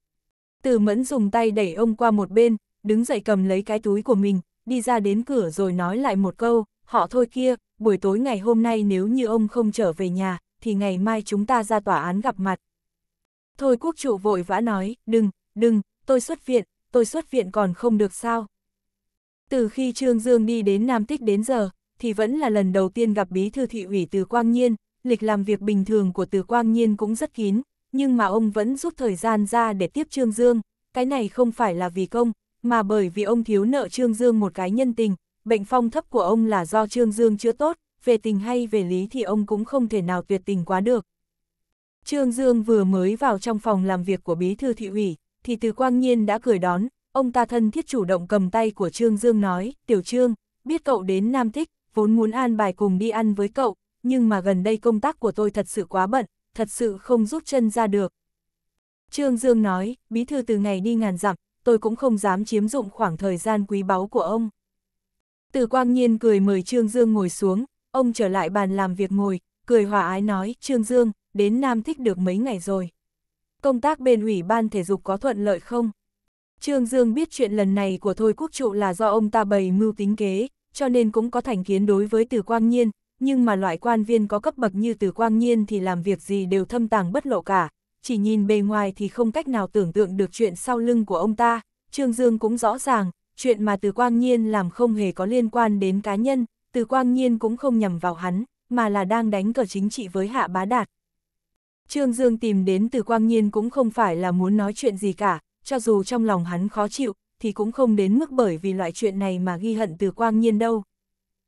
Từ Mẫn dùng tay đẩy ông qua một bên, đứng dậy cầm lấy cái túi của mình, đi ra đến cửa rồi nói lại một câu, họ thôi kia, buổi tối ngày hôm nay nếu như ông không trở về nhà, thì ngày mai chúng ta ra tòa án gặp mặt. Thôi quốc trụ vội vã nói, đừng, đừng, tôi xuất viện, tôi xuất viện còn không được sao. Từ khi Trương Dương đi đến Nam Tích đến giờ, thì vẫn là lần đầu tiên gặp bí thư thị ủy từ Quang Nhiên, lịch làm việc bình thường của Từ Quang Nhiên cũng rất kín, nhưng mà ông vẫn rút thời gian ra để tiếp Trương Dương, cái này không phải là vì công, mà bởi vì ông thiếu nợ Trương Dương một cái nhân tình, bệnh phong thấp của ông là do Trương Dương chữa tốt, về tình hay về lý thì ông cũng không thể nào tuyệt tình quá được. Trương Dương vừa mới vào trong phòng làm việc của bí thư thị ủy, thì Từ Quang Nhiên đã cười đón, ông ta thân thiết chủ động cầm tay của Trương Dương nói, Tiểu Trương, biết cậu đến Nam Thích, vốn muốn an bài cùng đi ăn với cậu, nhưng mà gần đây công tác của tôi thật sự quá bận, thật sự không rút chân ra được. Trương Dương nói, bí thư từ ngày đi ngàn dặm, tôi cũng không dám chiếm dụng khoảng thời gian quý báu của ông. Từ quang nhiên cười mời Trương Dương ngồi xuống, ông trở lại bàn làm việc ngồi, cười hòa ái nói, Trương Dương, đến Nam thích được mấy ngày rồi. Công tác bên ủy ban thể dục có thuận lợi không? Trương Dương biết chuyện lần này của Thôi Quốc Trụ là do ông ta bày mưu tính kế, cho nên cũng có thành kiến đối với Từ Quang Nhiên, nhưng mà loại quan viên có cấp bậc như từ quang nhiên thì làm việc gì đều thâm tàng bất lộ cả, chỉ nhìn bề ngoài thì không cách nào tưởng tượng được chuyện sau lưng của ông ta, Trương Dương cũng rõ ràng, chuyện mà từ quang nhiên làm không hề có liên quan đến cá nhân, từ quang nhiên cũng không nhằm vào hắn, mà là đang đánh cờ chính trị với hạ bá đạt. Trương Dương tìm đến từ quang nhiên cũng không phải là muốn nói chuyện gì cả, cho dù trong lòng hắn khó chịu, thì cũng không đến mức bởi vì loại chuyện này mà ghi hận từ quang nhiên đâu.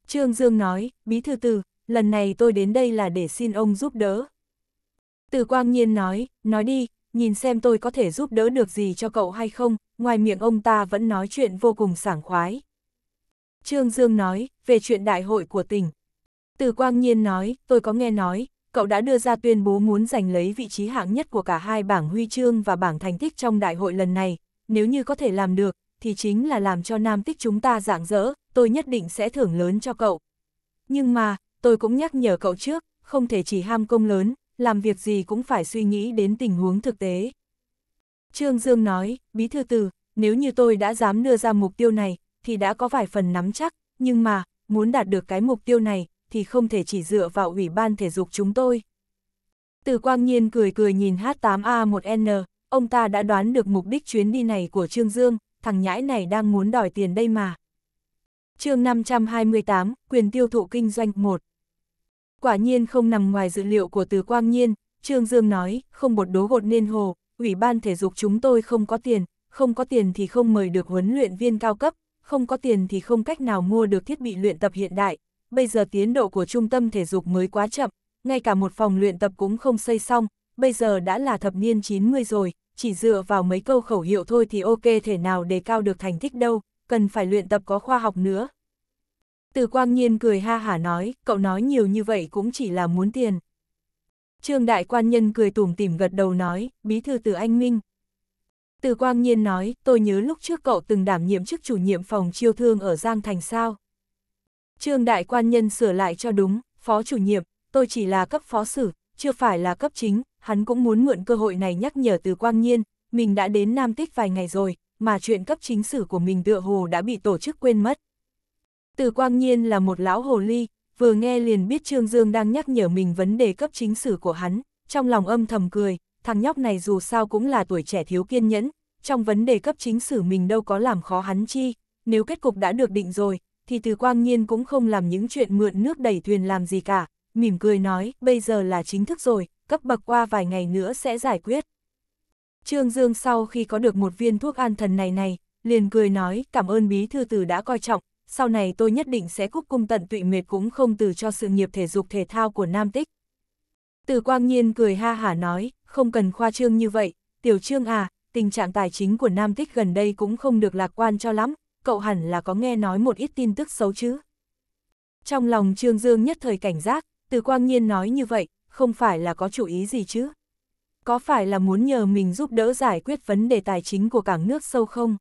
Trương Dương nói, bí thư Từ, lần này tôi đến đây là để xin ông giúp đỡ. Từ quang nhiên nói, nói đi, nhìn xem tôi có thể giúp đỡ được gì cho cậu hay không, ngoài miệng ông ta vẫn nói chuyện vô cùng sảng khoái. Trương Dương nói, về chuyện đại hội của tỉnh. Từ quang nhiên nói, tôi có nghe nói, cậu đã đưa ra tuyên bố muốn giành lấy vị trí hạng nhất của cả hai bảng huy chương và bảng thành tích trong đại hội lần này, nếu như có thể làm được, thì chính là làm cho nam tích chúng ta dạng dỡ, tôi nhất định sẽ thưởng lớn cho cậu. Nhưng mà, tôi cũng nhắc nhở cậu trước, không thể chỉ ham công lớn, làm việc gì cũng phải suy nghĩ đến tình huống thực tế. Trương Dương nói, bí thư từ, nếu như tôi đã dám đưa ra mục tiêu này, thì đã có vài phần nắm chắc, nhưng mà, muốn đạt được cái mục tiêu này, thì không thể chỉ dựa vào Ủy ban Thể dục chúng tôi. Từ Quang Nhiên cười cười nhìn H8A1N, ông ta đã đoán được mục đích chuyến đi này của Trương Dương, thằng nhãi này đang muốn đòi tiền đây mà. chương 528, quyền tiêu thụ kinh doanh 1 Quả nhiên không nằm ngoài dự liệu của từ quang nhiên, Trương Dương nói, không bột đố gột nên hồ, ủy ban thể dục chúng tôi không có tiền, không có tiền thì không mời được huấn luyện viên cao cấp, không có tiền thì không cách nào mua được thiết bị luyện tập hiện đại, bây giờ tiến độ của trung tâm thể dục mới quá chậm, ngay cả một phòng luyện tập cũng không xây xong, bây giờ đã là thập niên 90 rồi, chỉ dựa vào mấy câu khẩu hiệu thôi thì ok thể nào đề cao được thành tích đâu, cần phải luyện tập có khoa học nữa. Từ Quang Nhiên cười ha hả nói, cậu nói nhiều như vậy cũng chỉ là muốn tiền. Trương Đại Quan Nhân cười tủm tỉm gật đầu nói, bí thư từ anh Minh. Từ Quang Nhiên nói, tôi nhớ lúc trước cậu từng đảm nhiệm chức chủ nhiệm phòng chiêu thương ở Giang Thành sao. Trương Đại Quan Nhân sửa lại cho đúng, phó chủ nhiệm, tôi chỉ là cấp phó sử, chưa phải là cấp chính, hắn cũng muốn mượn cơ hội này nhắc nhở từ quang nhiên, mình đã đến Nam Tích vài ngày rồi, mà chuyện cấp chính sử của mình tựa hồ đã bị tổ chức quên mất. Từ quang nhiên là một lão hồ ly, vừa nghe liền biết Trương Dương đang nhắc nhở mình vấn đề cấp chính sử của hắn, trong lòng âm thầm cười, thằng nhóc này dù sao cũng là tuổi trẻ thiếu kiên nhẫn, trong vấn đề cấp chính sử mình đâu có làm khó hắn chi, nếu kết cục đã được định rồi, thì từ quang nhiên cũng không làm những chuyện mượn nước đẩy thuyền làm gì cả, mỉm cười nói, bây giờ là chính thức rồi, cấp bậc qua vài ngày nữa sẽ giải quyết. Trương Dương sau khi có được một viên thuốc an thần này này, liền cười nói cảm ơn bí thư tử đã coi trọng, sau này tôi nhất định sẽ cúc cung tận tụy mệt cũng không từ cho sự nghiệp thể dục thể thao của Nam Tích. Từ quang nhiên cười ha hả nói, không cần khoa trương như vậy, tiểu trương à, tình trạng tài chính của Nam Tích gần đây cũng không được lạc quan cho lắm, cậu hẳn là có nghe nói một ít tin tức xấu chứ. Trong lòng Trương Dương nhất thời cảnh giác, từ quang nhiên nói như vậy, không phải là có chủ ý gì chứ? Có phải là muốn nhờ mình giúp đỡ giải quyết vấn đề tài chính của cảng nước sâu không?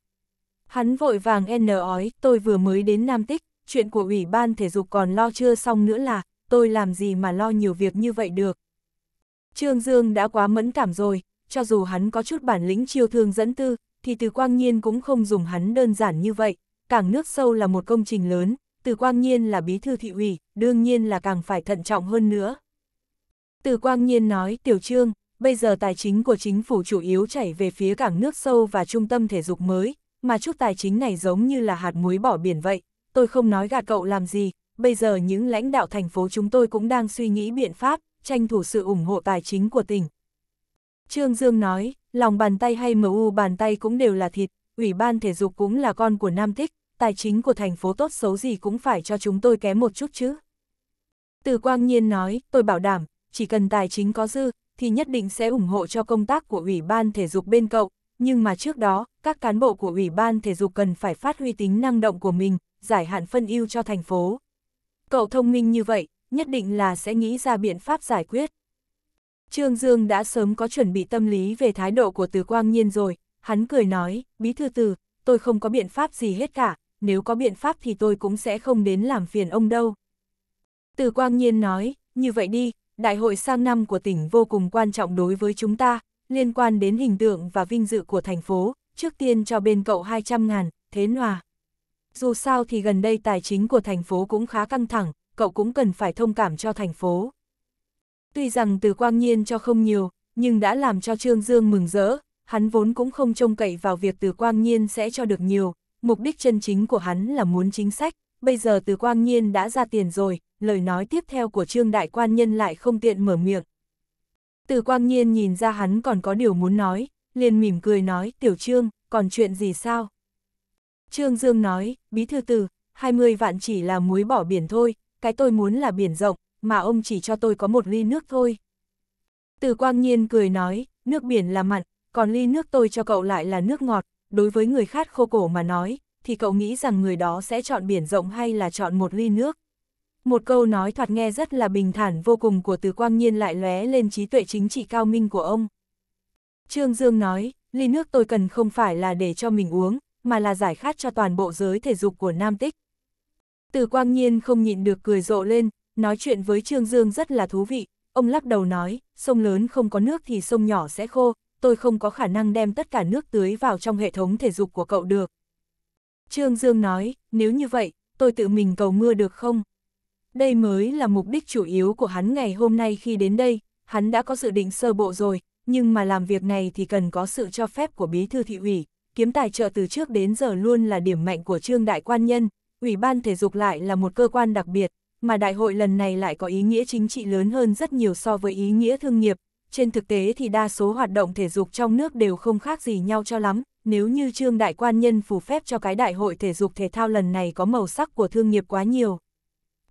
Hắn vội vàng n ói, tôi vừa mới đến Nam Tích, chuyện của Ủy ban Thể dục còn lo chưa xong nữa là, tôi làm gì mà lo nhiều việc như vậy được. Trương Dương đã quá mẫn cảm rồi, cho dù hắn có chút bản lĩnh chiêu thương dẫn tư, thì từ quang nhiên cũng không dùng hắn đơn giản như vậy. Cảng nước sâu là một công trình lớn, từ quang nhiên là bí thư thị ủy, đương nhiên là càng phải thận trọng hơn nữa. Từ Quang Nhiên nói, Tiểu Trương, bây giờ tài chính của chính phủ chủ yếu chảy về phía cảng nước sâu và trung tâm thể dục mới, mà chút tài chính này giống như là hạt muối bỏ biển vậy, tôi không nói gạt cậu làm gì, bây giờ những lãnh đạo thành phố chúng tôi cũng đang suy nghĩ biện pháp, tranh thủ sự ủng hộ tài chính của tỉnh. Trương Dương nói, lòng bàn tay hay MU bàn tay cũng đều là thịt, Ủy ban thể dục cũng là con của Nam Thích, tài chính của thành phố tốt xấu gì cũng phải cho chúng tôi kém một chút chứ. Từ Quang Nhiên nói, tôi bảo đảm, chỉ cần tài chính có dư, thì nhất định sẽ ủng hộ cho công tác của Ủy ban Thể dục bên cậu, nhưng mà trước đó, các cán bộ của Ủy ban Thể dục cần phải phát huy tính năng động của mình, giải hạn phân ưu cho thành phố. Cậu thông minh như vậy, nhất định là sẽ nghĩ ra biện pháp giải quyết. Trương Dương đã sớm có chuẩn bị tâm lý về thái độ của Từ Quang Nhiên rồi, hắn cười nói, bí thư từ, tôi không có biện pháp gì hết cả, nếu có biện pháp thì tôi cũng sẽ không đến làm phiền ông đâu. Từ Quang Nhiên nói, như vậy đi, đại hội sang năm của tỉnh vô cùng quan trọng đối với chúng ta, liên quan đến hình tượng và vinh dự của thành phố, trước tiên cho bên cậu 200 ngàn, thế nòa. Dù sao thì gần đây tài chính của thành phố cũng khá căng thẳng, cậu cũng cần phải thông cảm cho thành phố. Tuy rằng từ quang nhiên cho không nhiều, nhưng đã làm cho Trương Dương mừng rỡ, hắn vốn cũng không trông cậy vào việc từ quang nhiên sẽ cho được nhiều, mục đích chân chính của hắn là muốn chính sách, bây giờ từ quang nhiên đã ra tiền rồi, lời nói tiếp theo của trương đại quan nhân lại không tiện mở miệng. Từ quang nhiên nhìn ra hắn còn có điều muốn nói, liền mỉm cười nói, tiểu trương, còn chuyện gì sao? Trương Dương nói, bí thư từ, 20 vạn chỉ là muối bỏ biển thôi, cái tôi muốn là biển rộng, mà ông chỉ cho tôi có một ly nước thôi. Từ quang nhiên cười nói, nước biển là mặn, còn ly nước tôi cho cậu lại là nước ngọt, đối với người khát khô cổ mà nói, thì cậu nghĩ rằng người đó sẽ chọn biển rộng hay là chọn một ly nước. Một câu nói thoạt nghe rất là bình thản vô cùng của từ quang nhiên lại lóe lên trí tuệ chính trị cao minh của ông. Trương Dương nói, ly nước tôi cần không phải là để cho mình uống, mà là giải khát cho toàn bộ giới thể dục của Nam Tích. Từ quang nhiên không nhịn được cười rộ lên, nói chuyện với Trương Dương rất là thú vị, ông lắc đầu nói, sông lớn không có nước thì sông nhỏ sẽ khô, tôi không có khả năng đem tất cả nước tưới vào trong hệ thống thể dục của cậu được. Trương Dương nói, nếu như vậy, tôi tự mình cầu mưa được không? Đây mới là mục đích chủ yếu của hắn ngày hôm nay khi đến đây, hắn đã có dự định sơ bộ rồi, nhưng mà làm việc này thì cần có sự cho phép của bí thư thị ủy, kiếm tài trợ từ trước đến giờ luôn là điểm mạnh của trương đại quan nhân, ủy ban thể dục lại là một cơ quan đặc biệt, mà đại hội lần này lại có ý nghĩa chính trị lớn hơn rất nhiều so với ý nghĩa thương nghiệp, trên thực tế thì đa số hoạt động thể dục trong nước đều không khác gì nhau cho lắm, nếu như trương đại quan nhân phù phép cho cái đại hội thể dục thể thao lần này có màu sắc của thương nghiệp quá nhiều,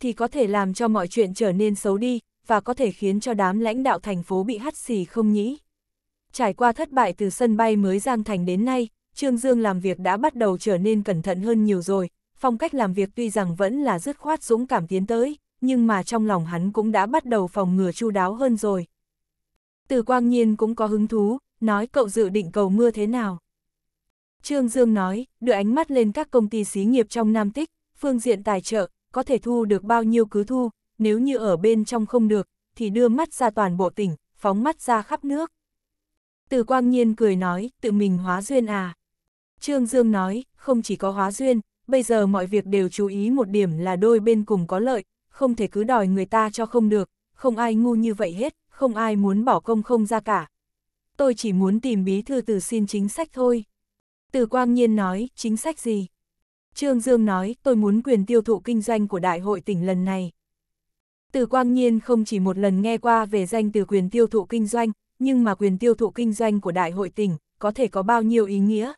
thì có thể làm cho mọi chuyện trở nên xấu đi, và có thể khiến cho đám lãnh đạo thành phố bị hắt xì không nhĩ. Trải qua thất bại từ sân bay mới Giang Thành đến nay, Trương Dương làm việc đã bắt đầu trở nên cẩn thận hơn nhiều rồi, phong cách làm việc tuy rằng vẫn là dứt khoát dũng cảm tiến tới, nhưng mà trong lòng hắn cũng đã bắt đầu phòng ngừa chu đáo hơn rồi, từ Quang Nhiên cũng có hứng thú, nói cậu dự định cầu mưa thế nào. Trương Dương nói, đưa ánh mắt lên các công ty xí nghiệp trong Nam Tích, phương diện tài trợ, có thể thu được bao nhiêu cứ thu, nếu như ở bên trong không được, thì đưa mắt ra toàn bộ tỉnh, phóng mắt ra khắp nước. Từ Quang Nhiên cười nói, tự mình hóa duyên à. Trương Dương nói, không chỉ có hóa duyên, bây giờ mọi việc đều chú ý một điểm là đôi bên cùng có lợi, không thể cứ đòi người ta cho không được, không ai ngu như vậy hết không ai muốn bỏ công không ra cả. Tôi chỉ muốn tìm bí thư từ xin chính sách thôi. Từ Quang Nhiên nói, chính sách gì? Trương Dương nói, tôi muốn quyền tiêu thụ kinh doanh của đại hội tỉnh lần này. Từ Quang Nhiên không chỉ một lần nghe qua về danh từ quyền tiêu thụ kinh doanh, nhưng mà quyền tiêu thụ kinh doanh của đại hội tỉnh có thể có bao nhiêu ý nghĩa.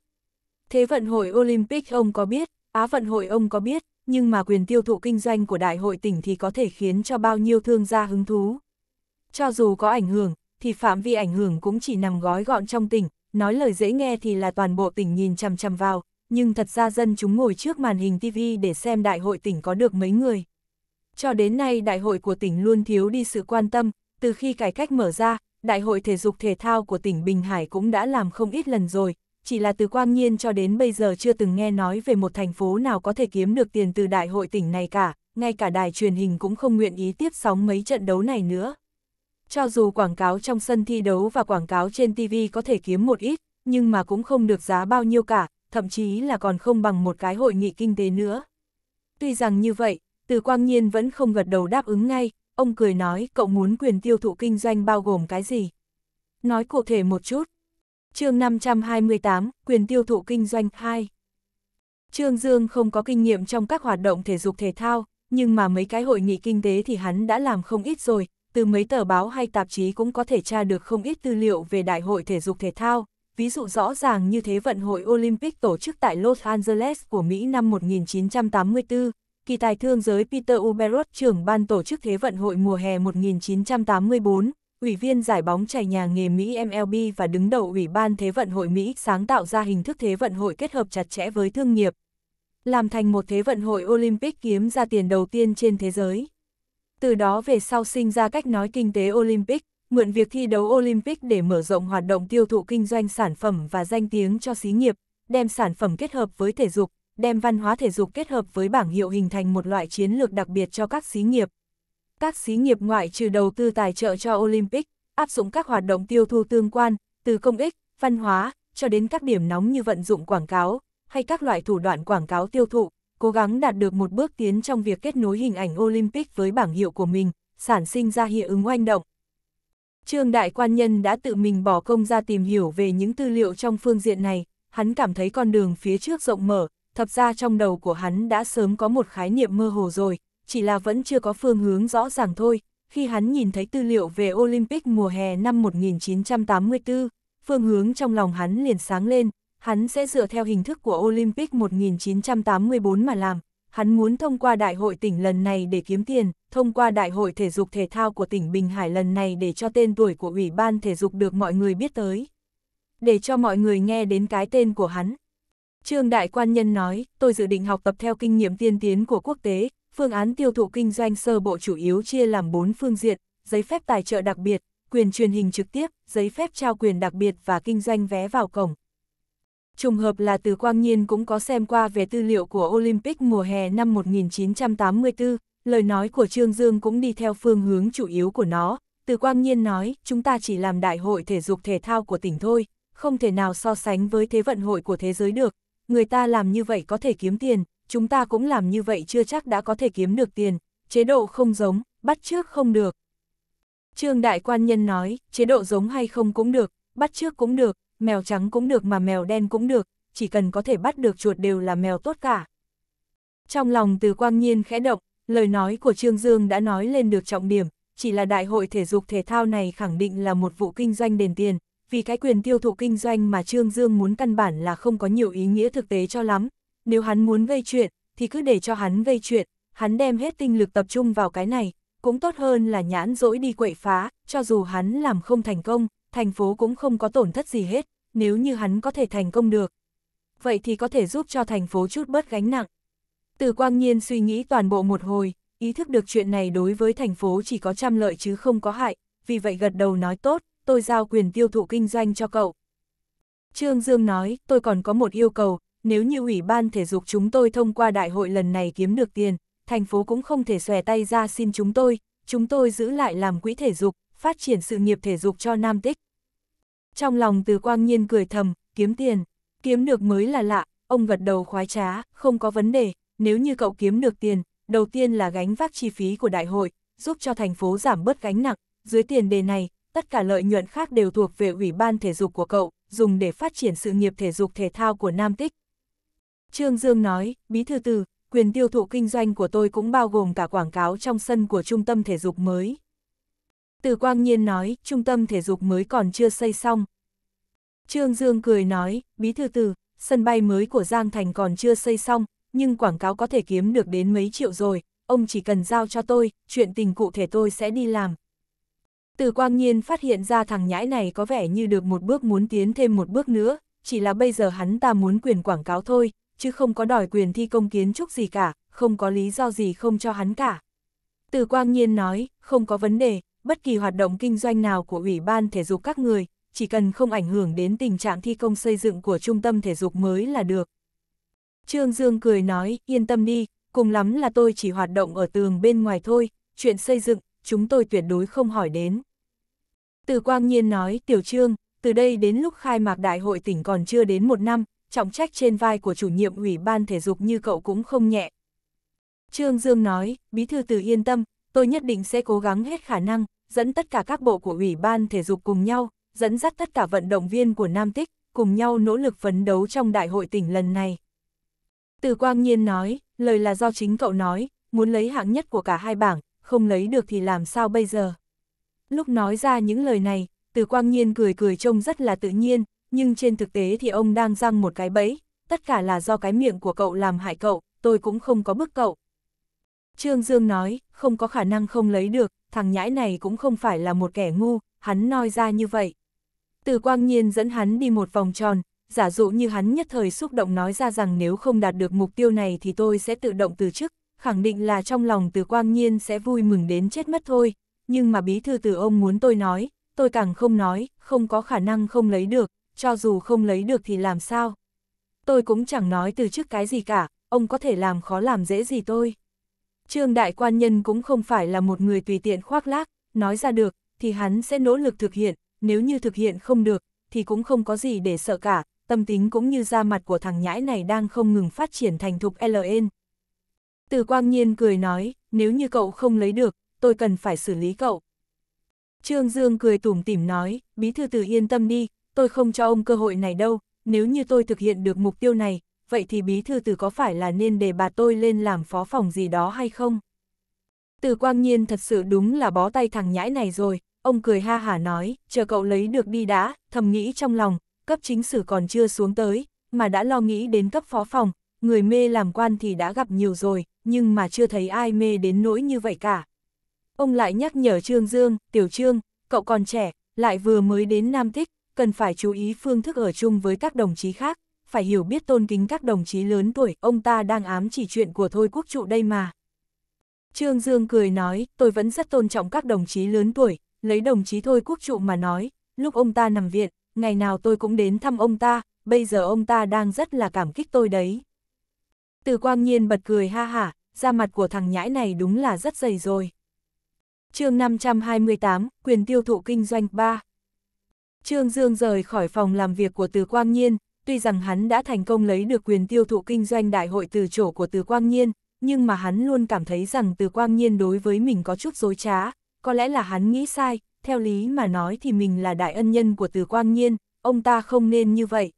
Thế vận hội Olympic ông có biết, Á vận hội ông có biết, nhưng mà quyền tiêu thụ kinh doanh của đại hội tỉnh thì có thể khiến cho bao nhiêu thương gia hứng thú cho dù có ảnh hưởng, thì phạm vi ảnh hưởng cũng chỉ nằm gói gọn trong tỉnh, nói lời dễ nghe thì là toàn bộ tỉnh nhìn chằm chằm vào, nhưng thật ra dân chúng ngồi trước màn hình TV để xem đại hội tỉnh có được mấy người. Cho đến nay đại hội của tỉnh luôn thiếu đi sự quan tâm, từ khi cải cách mở ra, đại hội thể dục thể thao của tỉnh Bình Hải cũng đã làm không ít lần rồi, chỉ là từ quang nhiên cho đến bây giờ chưa từng nghe nói về một thành phố nào có thể kiếm được tiền từ đại hội tỉnh này cả, ngay cả đài truyền hình cũng không nguyện ý tiếp sóng mấy trận đấu này nữa. Cho dù quảng cáo trong sân thi đấu và quảng cáo trên TV có thể kiếm một ít, nhưng mà cũng không được giá bao nhiêu cả, thậm chí là còn không bằng một cái hội nghị kinh tế nữa. Tuy rằng như vậy, từ Quang Nhiên vẫn không gật đầu đáp ứng ngay, ông cười nói cậu muốn quyền tiêu thụ kinh doanh bao gồm cái gì? Nói cụ thể một chút. chương 528, quyền tiêu thụ kinh doanh 2. Trương Dương không có kinh nghiệm trong các hoạt động thể dục thể thao, nhưng mà mấy cái hội nghị kinh tế thì hắn đã làm không ít rồi, từ mấy tờ báo hay tạp chí cũng có thể tra được không ít tư liệu về Đại hội Thể dục Thể thao, ví dụ rõ ràng như Thế vận hội Olympic tổ chức tại Los Angeles của Mỹ năm 1984, kỳ tài thương giới Peter Uberot trưởng ban tổ chức Thế vận hội mùa hè 1984, ủy viên giải bóng chày nhà nghề Mỹ MLB và đứng đầu Ủy ban Thế vận hội Mỹ sáng tạo ra hình thức Thế vận hội kết hợp chặt chẽ với thương nghiệp, làm thành một Thế vận hội Olympic kiếm ra tiền đầu tiên trên thế giới từ đó về sau sinh ra cách nói kinh tế Olympic, mượn việc thi đấu Olympic để mở rộng hoạt động tiêu thụ kinh doanh sản phẩm và danh tiếng cho xí nghiệp, đem sản phẩm kết hợp với thể dục, đem văn hóa thể dục kết hợp với bảng hiệu hình thành một loại chiến lược đặc biệt cho các xí nghiệp. Các xí nghiệp ngoại trừ đầu tư tài trợ cho Olympic, áp dụng các hoạt động tiêu thụ tương quan, từ công ích, văn hóa, cho đến các điểm nóng như vận dụng quảng cáo, hay các loại thủ đoạn quảng cáo tiêu thụ, cố gắng đạt được một bước tiến trong việc kết nối hình ảnh Olympic với bảng hiệu của mình, sản sinh ra hiệu ứng oanh động. Trương Đại Quan Nhân đã tự mình bỏ công ra tìm hiểu về những tư liệu trong phương diện này, hắn cảm thấy con đường phía trước rộng mở, thật ra trong đầu của hắn đã sớm có một khái niệm mơ hồ rồi, chỉ là vẫn chưa có phương hướng rõ ràng thôi. Khi hắn nhìn thấy tư liệu về Olympic mùa hè năm 1984, phương hướng trong lòng hắn liền sáng lên, hắn sẽ dựa theo hình thức của Olympic 1984 mà làm. Hắn muốn thông qua đại hội tỉnh lần này để kiếm tiền, thông qua đại hội thể dục thể thao của tỉnh Bình Hải lần này để cho tên tuổi của Ủy ban thể dục được mọi người biết tới. Để cho mọi người nghe đến cái tên của hắn. Trương Đại Quan Nhân nói, tôi dự định học tập theo kinh nghiệm tiên tiến của quốc tế, phương án tiêu thụ kinh doanh sơ bộ chủ yếu chia làm 4 phương diện, giấy phép tài trợ đặc biệt, quyền truyền hình trực tiếp, giấy phép trao quyền đặc biệt và kinh doanh vé vào cổng, Trùng hợp là từ Quang Nhiên cũng có xem qua về tư liệu của Olympic mùa hè năm 1984, lời nói của Trương Dương cũng đi theo phương hướng chủ yếu của nó. Từ Quang Nhiên nói, chúng ta chỉ làm đại hội thể dục thể thao của tỉnh thôi, không thể nào so sánh với thế vận hội của thế giới được. Người ta làm như vậy có thể kiếm tiền, chúng ta cũng làm như vậy chưa chắc đã có thể kiếm được tiền, chế độ không giống, bắt trước không được. Trương Đại Quan Nhân nói, chế độ giống hay không cũng được, bắt trước cũng được, mèo trắng cũng được mà mèo đen cũng được, chỉ cần có thể bắt được chuột đều là mèo tốt cả. Trong lòng từ quang nhiên khẽ động, lời nói của Trương Dương đã nói lên được trọng điểm, chỉ là đại hội thể dục thể thao này khẳng định là một vụ kinh doanh đền tiền, vì cái quyền tiêu thụ kinh doanh mà Trương Dương muốn căn bản là không có nhiều ý nghĩa thực tế cho lắm. Nếu hắn muốn gây chuyện, thì cứ để cho hắn gây chuyện, hắn đem hết tinh lực tập trung vào cái này, cũng tốt hơn là nhãn dỗi đi quậy phá, cho dù hắn làm không thành công, thành phố cũng không có tổn thất gì hết, nếu như hắn có thể thành công được. Vậy thì có thể giúp cho thành phố chút bớt gánh nặng. Từ quang nhiên suy nghĩ toàn bộ một hồi, ý thức được chuyện này đối với thành phố chỉ có trăm lợi chứ không có hại, vì vậy gật đầu nói tốt, tôi giao quyền tiêu thụ kinh doanh cho cậu. Trương Dương nói, tôi còn có một yêu cầu, nếu như ủy ban thể dục chúng tôi thông qua đại hội lần này kiếm được tiền, thành phố cũng không thể xòe tay ra xin chúng tôi, chúng tôi giữ lại làm quỹ thể dục, phát triển sự nghiệp thể dục cho Nam Tích. Trong lòng từ quang nhiên cười thầm, kiếm tiền, kiếm được mới là lạ, ông gật đầu khoái trá, không có vấn đề, nếu như cậu kiếm được tiền, đầu tiên là gánh vác chi phí của đại hội, giúp cho thành phố giảm bớt gánh nặng, dưới tiền đề này, tất cả lợi nhuận khác đều thuộc về ủy ban thể dục của cậu, dùng để phát triển sự nghiệp thể dục thể thao của Nam Tích. Trương Dương nói, bí thư từ, quyền tiêu thụ kinh doanh của tôi cũng bao gồm cả quảng cáo trong sân của trung tâm thể dục mới. Từ Quang Nhiên nói, trung tâm thể dục mới còn chưa xây xong. Trương Dương cười nói, bí thư từ, sân bay mới của Giang Thành còn chưa xây xong, nhưng quảng cáo có thể kiếm được đến mấy triệu rồi, ông chỉ cần giao cho tôi, chuyện tình cụ thể tôi sẽ đi làm. Từ Quang Nhiên phát hiện ra thằng nhãi này có vẻ như được một bước muốn tiến thêm một bước nữa, chỉ là bây giờ hắn ta muốn quyền quảng cáo thôi, chứ không có đòi quyền thi công kiến trúc gì cả, không có lý do gì không cho hắn cả. Từ Quang Nhiên nói, không có vấn đề, bất kỳ hoạt động kinh doanh nào của Ủy ban thể dục các người, chỉ cần không ảnh hưởng đến tình trạng thi công xây dựng của trung tâm thể dục mới là được. Trương Dương cười nói, yên tâm đi, cùng lắm là tôi chỉ hoạt động ở tường bên ngoài thôi, chuyện xây dựng, chúng tôi tuyệt đối không hỏi đến. Từ Quang Nhiên nói, Tiểu Trương, từ đây đến lúc khai mạc đại hội tỉnh còn chưa đến một năm, trọng trách trên vai của chủ nhiệm ủy ban thể dục như cậu cũng không nhẹ. Trương Dương nói, Bí thư từ yên tâm, tôi nhất định sẽ cố gắng hết khả năng, dẫn tất cả các bộ của Ủy ban Thể dục cùng nhau, dẫn dắt tất cả vận động viên của Nam Tích, cùng nhau nỗ lực phấn đấu trong đại hội tỉnh lần này. Từ Quang Nhiên nói, lời là do chính cậu nói, muốn lấy hạng nhất của cả hai bảng, không lấy được thì làm sao bây giờ. Lúc nói ra những lời này, Từ Quang Nhiên cười cười trông rất là tự nhiên, nhưng trên thực tế thì ông đang răng một cái bẫy, tất cả là do cái miệng của cậu làm hại cậu, tôi cũng không có bức cậu. Trương Dương nói, không có khả năng không lấy được, thằng nhãi này cũng không phải là một kẻ ngu, hắn nói ra như vậy. Từ quang nhiên dẫn hắn đi một vòng tròn, giả dụ như hắn nhất thời xúc động nói ra rằng nếu không đạt được mục tiêu này thì tôi sẽ tự động từ chức, khẳng định là trong lòng từ quang nhiên sẽ vui mừng đến chết mất thôi, nhưng mà bí thư từ ông muốn tôi nói, tôi càng không nói, không có khả năng không lấy được, cho dù không lấy được thì làm sao. Tôi cũng chẳng nói từ chức cái gì cả, ông có thể làm khó làm dễ gì tôi. Trương đại quan nhân cũng không phải là một người tùy tiện khoác lác, nói ra được, thì hắn sẽ nỗ lực thực hiện, nếu như thực hiện không được, thì cũng không có gì để sợ cả, tâm tính cũng như da mặt của thằng nhãi này đang không ngừng phát triển thành thục LN. Từ quang nhiên cười nói, nếu như cậu không lấy được, tôi cần phải xử lý cậu. Trương Dương cười tủm tỉm nói, bí thư từ yên tâm đi, tôi không cho ông cơ hội này đâu, nếu như tôi thực hiện được mục tiêu này, vậy thì bí thư từ có phải là nên để bà tôi lên làm phó phòng gì đó hay không? Từ quang nhiên thật sự đúng là bó tay thằng nhãi này rồi, ông cười ha hả nói, chờ cậu lấy được đi đã, thầm nghĩ trong lòng, cấp chính sử còn chưa xuống tới, mà đã lo nghĩ đến cấp phó phòng, người mê làm quan thì đã gặp nhiều rồi, nhưng mà chưa thấy ai mê đến nỗi như vậy cả. Ông lại nhắc nhở Trương Dương, Tiểu Trương, cậu còn trẻ, lại vừa mới đến Nam Thích, cần phải chú ý phương thức ở chung với các đồng chí khác, phải hiểu biết tôn kính các đồng chí lớn tuổi, ông ta đang ám chỉ chuyện của Thôi Quốc Trụ đây mà. Trương Dương cười nói, tôi vẫn rất tôn trọng các đồng chí lớn tuổi, lấy đồng chí Thôi Quốc Trụ mà nói, lúc ông ta nằm viện, ngày nào tôi cũng đến thăm ông ta, bây giờ ông ta đang rất là cảm kích tôi đấy. Từ quang nhiên bật cười ha hả, da mặt của thằng nhãi này đúng là rất dày rồi. chương 528, quyền tiêu thụ kinh doanh 3 Trương Dương rời khỏi phòng làm việc của Từ Quang Nhiên, tuy rằng hắn đã thành công lấy được quyền tiêu thụ kinh doanh đại hội từ chỗ của Từ Quang Nhiên, nhưng mà hắn luôn cảm thấy rằng Từ Quang Nhiên đối với mình có chút dối trá, có lẽ là hắn nghĩ sai, theo lý mà nói thì mình là đại ân nhân của Từ Quang Nhiên, ông ta không nên như vậy.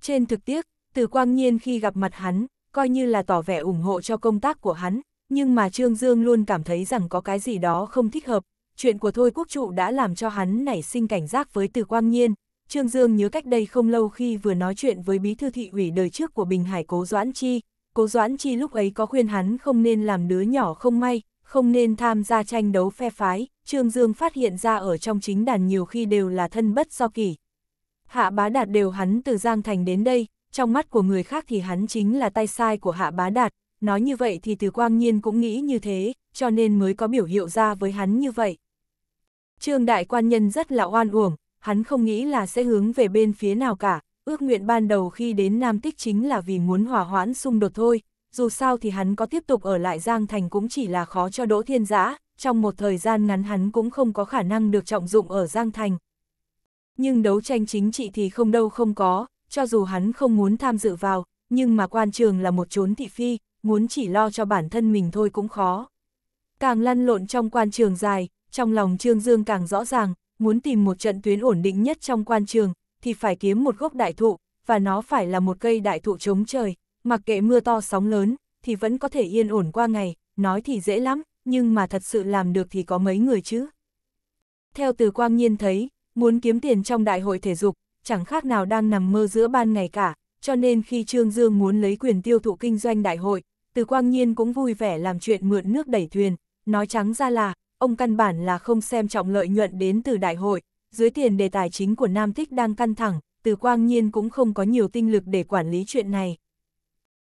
Trên thực tiết, Từ Quang Nhiên khi gặp mặt hắn, coi như là tỏ vẻ ủng hộ cho công tác của hắn, nhưng mà Trương Dương luôn cảm thấy rằng có cái gì đó không thích hợp, chuyện của Thôi Quốc Trụ đã làm cho hắn nảy sinh cảnh giác với Từ Quang Nhiên, Trương Dương nhớ cách đây không lâu khi vừa nói chuyện với bí thư thị ủy đời trước của Bình Hải Cố Doãn Chi, Cố Doãn Chi lúc ấy có khuyên hắn không nên làm đứa nhỏ không may, không nên tham gia tranh đấu phe phái, Trương Dương phát hiện ra ở trong chính đàn nhiều khi đều là thân bất do kỳ. Hạ bá đạt đều hắn từ Giang Thành đến đây, trong mắt của người khác thì hắn chính là tay sai của hạ bá đạt, nói như vậy thì từ quang nhiên cũng nghĩ như thế, cho nên mới có biểu hiệu ra với hắn như vậy. Trương đại quan nhân rất là oan uổng, hắn không nghĩ là sẽ hướng về bên phía nào cả, ước nguyện ban đầu khi đến Nam Tích chính là vì muốn hòa hoãn xung đột thôi, dù sao thì hắn có tiếp tục ở lại Giang Thành cũng chỉ là khó cho Đỗ Thiên Giã, trong một thời gian ngắn hắn cũng không có khả năng được trọng dụng ở Giang Thành. Nhưng đấu tranh chính trị thì không đâu không có, cho dù hắn không muốn tham dự vào, nhưng mà quan trường là một chốn thị phi, muốn chỉ lo cho bản thân mình thôi cũng khó. Càng lăn lộn trong quan trường dài, trong lòng Trương Dương càng rõ ràng, muốn tìm một trận tuyến ổn định nhất trong quan trường, thì phải kiếm một gốc đại thụ, và nó phải là một cây đại thụ chống trời, mặc kệ mưa to sóng lớn, thì vẫn có thể yên ổn qua ngày, nói thì dễ lắm, nhưng mà thật sự làm được thì có mấy người chứ. Theo từ quang nhiên thấy, muốn kiếm tiền trong đại hội thể dục, chẳng khác nào đang nằm mơ giữa ban ngày cả, cho nên khi Trương Dương muốn lấy quyền tiêu thụ kinh doanh đại hội, từ quang nhiên cũng vui vẻ làm chuyện mượn nước đẩy thuyền, nói trắng ra là, ông căn bản là không xem trọng lợi nhuận đến từ đại hội, dưới tiền đề tài chính của Nam Thích đang căng thẳng, từ quang nhiên cũng không có nhiều tinh lực để quản lý chuyện này.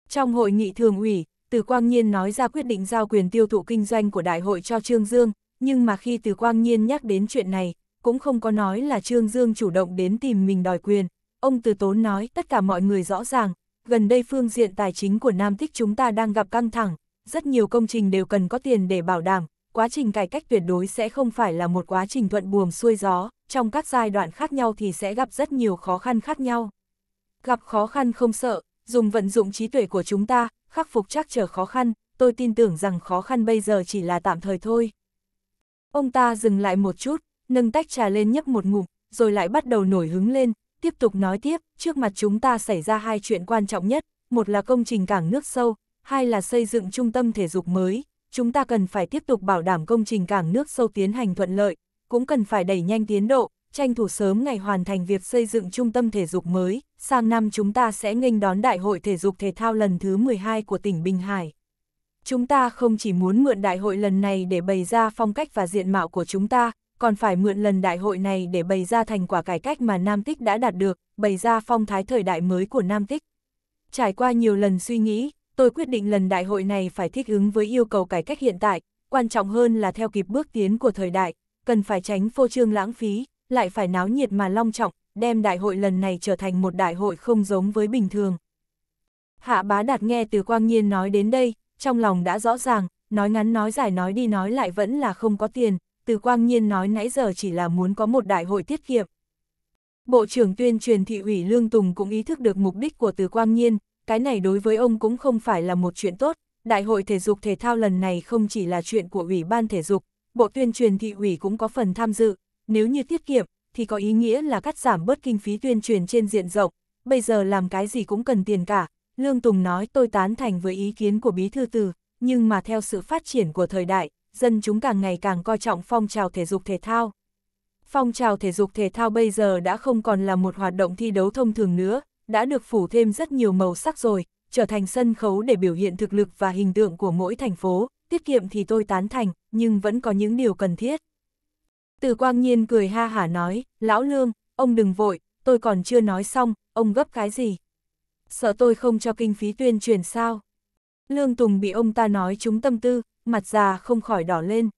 Trong hội nghị thường ủy, từ quang nhiên nói ra quyết định giao quyền tiêu thụ kinh doanh của đại hội cho Trương Dương, nhưng mà khi từ quang nhiên nhắc đến chuyện này, cũng không có nói là Trương Dương chủ động đến tìm mình đòi quyền. Ông từ tốn nói tất cả mọi người rõ ràng, gần đây phương diện tài chính của Nam Thích chúng ta đang gặp căng thẳng, rất nhiều công trình đều cần có tiền để bảo đảm, quá trình cải cách tuyệt đối sẽ không phải là một quá trình thuận buồm xuôi gió, trong các giai đoạn khác nhau thì sẽ gặp rất nhiều khó khăn khác nhau. Gặp khó khăn không sợ, dùng vận dụng trí tuệ của chúng ta, khắc phục chắc trở khó khăn, tôi tin tưởng rằng khó khăn bây giờ chỉ là tạm thời thôi. Ông ta dừng lại một chút, nâng tách trà lên nhấp một ngụm, rồi lại bắt đầu nổi hứng lên, tiếp tục nói tiếp, trước mặt chúng ta xảy ra hai chuyện quan trọng nhất, một là công trình cảng nước sâu, hai là xây dựng trung tâm thể dục mới, chúng ta cần phải tiếp tục bảo đảm công trình cảng nước sâu tiến hành thuận lợi, cũng cần phải đẩy nhanh tiến độ, tranh thủ sớm ngày hoàn thành việc xây dựng trung tâm thể dục mới, sang năm chúng ta sẽ nghênh đón Đại hội Thể dục Thể thao lần thứ 12 của tỉnh Bình Hải. Chúng ta không chỉ muốn mượn đại hội lần này để bày ra phong cách và diện mạo của chúng ta, còn phải mượn lần đại hội này để bày ra thành quả cải cách mà Nam Tích đã đạt được, bày ra phong thái thời đại mới của Nam Tích. Trải qua nhiều lần suy nghĩ, tôi quyết định lần đại hội này phải thích ứng với yêu cầu cải cách hiện tại, quan trọng hơn là theo kịp bước tiến của thời đại, cần phải tránh phô trương lãng phí, lại phải náo nhiệt mà long trọng, đem đại hội lần này trở thành một đại hội không giống với bình thường. Hạ bá đạt nghe từ quang nhiên nói đến đây, trong lòng đã rõ ràng, nói ngắn nói dài nói đi nói lại vẫn là không có tiền, từ quang nhiên nói nãy giờ chỉ là muốn có một đại hội tiết kiệm. Bộ trưởng tuyên truyền thị ủy Lương Tùng cũng ý thức được mục đích của từ quang nhiên, cái này đối với ông cũng không phải là một chuyện tốt. Đại hội thể dục thể thao lần này không chỉ là chuyện của Ủy ban thể dục, Bộ tuyên truyền thị ủy cũng có phần tham dự, nếu như tiết kiệm, thì có ý nghĩa là cắt giảm bớt kinh phí tuyên truyền trên diện rộng, bây giờ làm cái gì cũng cần tiền cả. Lương Tùng nói tôi tán thành với ý kiến của Bí Thư Từ, nhưng mà theo sự phát triển của thời đại, dân chúng càng ngày càng coi trọng phong trào thể dục thể thao. Phong trào thể dục thể thao bây giờ đã không còn là một hoạt động thi đấu thông thường nữa, đã được phủ thêm rất nhiều màu sắc rồi, trở thành sân khấu để biểu hiện thực lực và hình tượng của mỗi thành phố, tiết kiệm thì tôi tán thành, nhưng vẫn có những điều cần thiết. Từ quang nhiên cười ha hả nói, lão lương, ông đừng vội, tôi còn chưa nói xong, ông gấp cái gì? Sợ tôi không cho kinh phí tuyên truyền sao? Lương Tùng bị ông ta nói trúng tâm tư, mặt già không khỏi đỏ lên.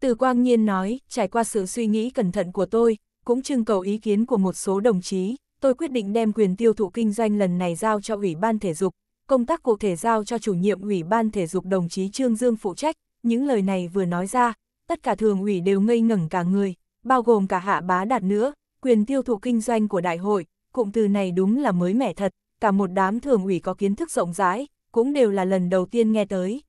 Từ quang nhiên nói, trải qua sự suy nghĩ cẩn thận của tôi, cũng trưng cầu ý kiến của một số đồng chí, tôi quyết định đem quyền tiêu thụ kinh doanh lần này giao cho Ủy ban Thể dục, công tác cụ thể giao cho chủ nhiệm Ủy ban Thể dục đồng chí Trương Dương phụ trách, những lời này vừa nói ra, tất cả thường ủy đều ngây ngẩn cả người, bao gồm cả hạ bá đạt nữa, quyền tiêu thụ kinh doanh của đại hội, cụm từ này đúng là mới mẻ thật, cả một đám thường ủy có kiến thức rộng rãi, cũng đều là lần đầu tiên nghe tới.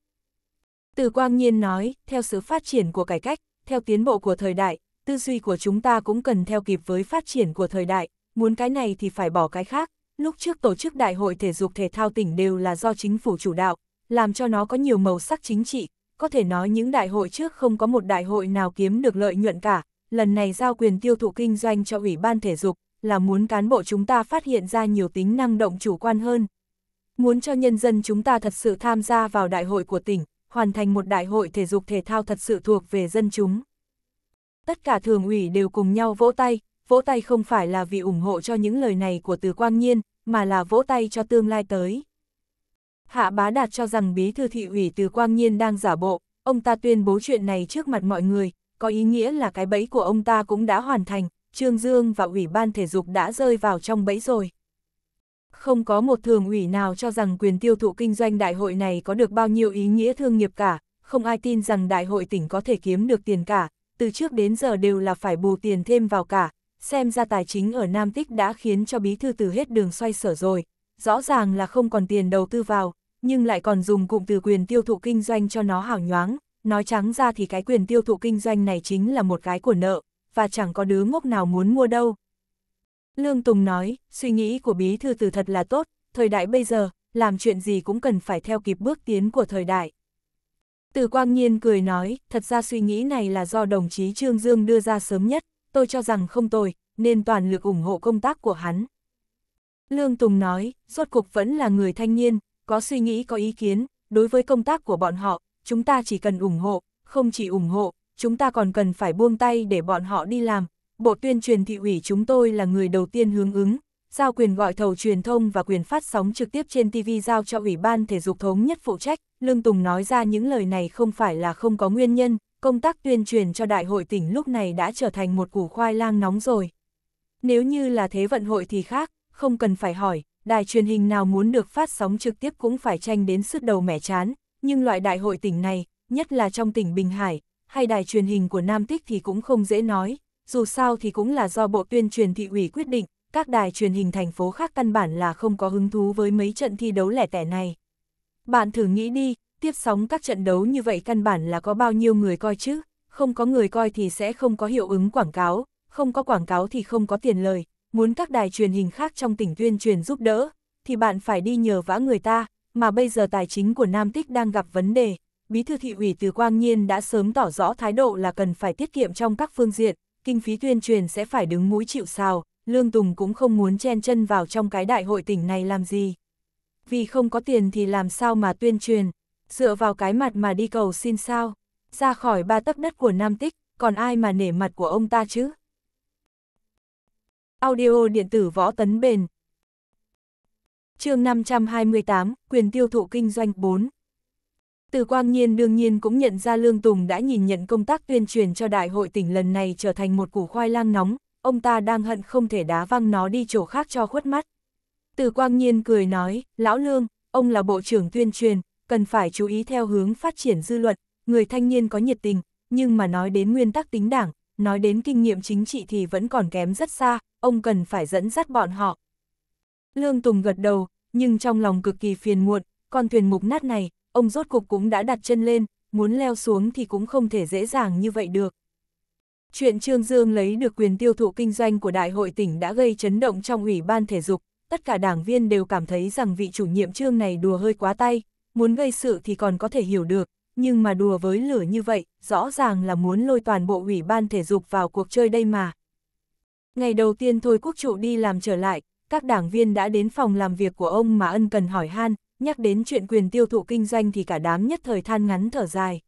Từ Quang Nhiên nói, theo sự phát triển của cải cách, theo tiến bộ của thời đại, tư duy của chúng ta cũng cần theo kịp với phát triển của thời đại, muốn cái này thì phải bỏ cái khác. Lúc trước tổ chức đại hội thể dục thể thao tỉnh đều là do chính phủ chủ đạo, làm cho nó có nhiều màu sắc chính trị, có thể nói những đại hội trước không có một đại hội nào kiếm được lợi nhuận cả, lần này giao quyền tiêu thụ kinh doanh cho Ủy ban Thể dục, là muốn cán bộ chúng ta phát hiện ra nhiều tính năng động chủ quan hơn. Muốn cho nhân dân chúng ta thật sự tham gia vào đại hội của tỉnh, hoàn thành một đại hội thể dục thể thao thật sự thuộc về dân chúng. Tất cả thường ủy đều cùng nhau vỗ tay, vỗ tay không phải là vì ủng hộ cho những lời này của từ Quang Nhiên, mà là vỗ tay cho tương lai tới. Hạ bá đạt cho rằng bí thư thị ủy từ Quang Nhiên đang giả bộ, ông ta tuyên bố chuyện này trước mặt mọi người, có ý nghĩa là cái bẫy của ông ta cũng đã hoàn thành, Trương Dương và Ủy ban Thể dục đã rơi vào trong bẫy rồi. Không có một thường ủy nào cho rằng quyền tiêu thụ kinh doanh đại hội này có được bao nhiêu ý nghĩa thương nghiệp cả, không ai tin rằng đại hội tỉnh có thể kiếm được tiền cả, từ trước đến giờ đều là phải bù tiền thêm vào cả, xem ra tài chính ở Nam Tích đã khiến cho bí thư từ hết đường xoay sở rồi, rõ ràng là không còn tiền đầu tư vào, nhưng lại còn dùng cụm từ quyền tiêu thụ kinh doanh cho nó hảo nhoáng, nói trắng ra thì cái quyền tiêu thụ kinh doanh này chính là một cái của nợ, và chẳng có đứa ngốc nào muốn mua đâu. Lương Tùng nói, suy nghĩ của bí thư từ thật là tốt, thời đại bây giờ, làm chuyện gì cũng cần phải theo kịp bước tiến của thời đại. Từ Quang Nhiên cười nói, thật ra suy nghĩ này là do đồng chí Trương Dương đưa ra sớm nhất, tôi cho rằng không tồi, nên toàn lực ủng hộ công tác của hắn. Lương Tùng nói, rốt cuộc vẫn là người thanh niên, có suy nghĩ có ý kiến, đối với công tác của bọn họ, chúng ta chỉ cần ủng hộ, không chỉ ủng hộ, chúng ta còn cần phải buông tay để bọn họ đi làm. Bộ tuyên truyền thị ủy chúng tôi là người đầu tiên hướng ứng, giao quyền gọi thầu truyền thông và quyền phát sóng trực tiếp trên TV giao cho Ủy ban Thể dục Thống nhất phụ trách. Lương Tùng nói ra những lời này không phải là không có nguyên nhân, công tác tuyên truyền cho đại hội tỉnh lúc này đã trở thành một củ khoai lang nóng rồi. Nếu như là thế vận hội thì khác, không cần phải hỏi, đài truyền hình nào muốn được phát sóng trực tiếp cũng phải tranh đến sức đầu mẻ chán, nhưng loại đại hội tỉnh này, nhất là trong tỉnh Bình Hải, hay đài truyền hình của Nam Tích thì cũng không dễ nói, dù sao thì cũng là do Bộ Tuyên truyền Thị ủy quyết định, các đài truyền hình thành phố khác căn bản là không có hứng thú với mấy trận thi đấu lẻ tẻ này. Bạn thử nghĩ đi, tiếp sóng các trận đấu như vậy căn bản là có bao nhiêu người coi chứ, không có người coi thì sẽ không có hiệu ứng quảng cáo, không có quảng cáo thì không có tiền lời, muốn các đài truyền hình khác trong tỉnh tuyên truyền giúp đỡ, thì bạn phải đi nhờ vã người ta, mà bây giờ tài chính của Nam Tích đang gặp vấn đề. Bí thư thị ủy Từ Quang Nhiên đã sớm tỏ rõ thái độ là cần phải tiết kiệm trong các phương diện, kinh phí tuyên truyền sẽ phải đứng mũi chịu sào, Lương Tùng cũng không muốn chen chân vào trong cái đại hội tỉnh này làm gì. Vì không có tiền thì làm sao mà tuyên truyền dựa vào cái mặt mà đi cầu xin sao, ra khỏi ba tấc đất của Nam Tích, còn ai mà nể mặt của ông ta chứ? Audio điện tử võ tấn bền chương 528, quyền tiêu thụ kinh doanh 4 Từ Quang Nhiên đương nhiên cũng nhận ra Lương Tùng đã nhìn nhận công tác tuyên truyền cho đại hội tỉnh lần này trở thành một củ khoai lang nóng, ông ta đang hận không thể đá văng nó đi chỗ khác cho khuất mắt. Từ Quang Nhiên cười nói, Lão Lương, ông là bộ trưởng tuyên truyền, cần phải chú ý theo hướng phát triển dư luận, người thanh niên có nhiệt tình, nhưng mà nói đến nguyên tắc tính đảng, nói đến kinh nghiệm chính trị thì vẫn còn kém rất xa, ông cần phải dẫn dắt bọn họ. Lương Tùng gật đầu, nhưng trong lòng cực kỳ phiền muộn, con thuyền mục nát này, ông rốt cục cũng đã đặt chân lên, muốn leo xuống thì cũng không thể dễ dàng như vậy được. Chuyện Trương Dương lấy được quyền tiêu thụ kinh doanh của Đại hội tỉnh đã gây chấn động trong Ủy ban Thể dục, tất cả đảng viên đều cảm thấy rằng vị chủ nhiệm Trương này đùa hơi quá tay, muốn gây sự thì còn có thể hiểu được, nhưng mà đùa với lửa như vậy, rõ ràng là muốn lôi toàn bộ ủy ban thể dục vào cuộc chơi đây mà. Ngày đầu tiên thôi quốc trụ đi làm trở lại, các đảng viên đã đến phòng làm việc của ông mà ân cần hỏi han, nhắc đến chuyện quyền tiêu thụ kinh doanh thì cả đám nhất thời than ngắn thở dài.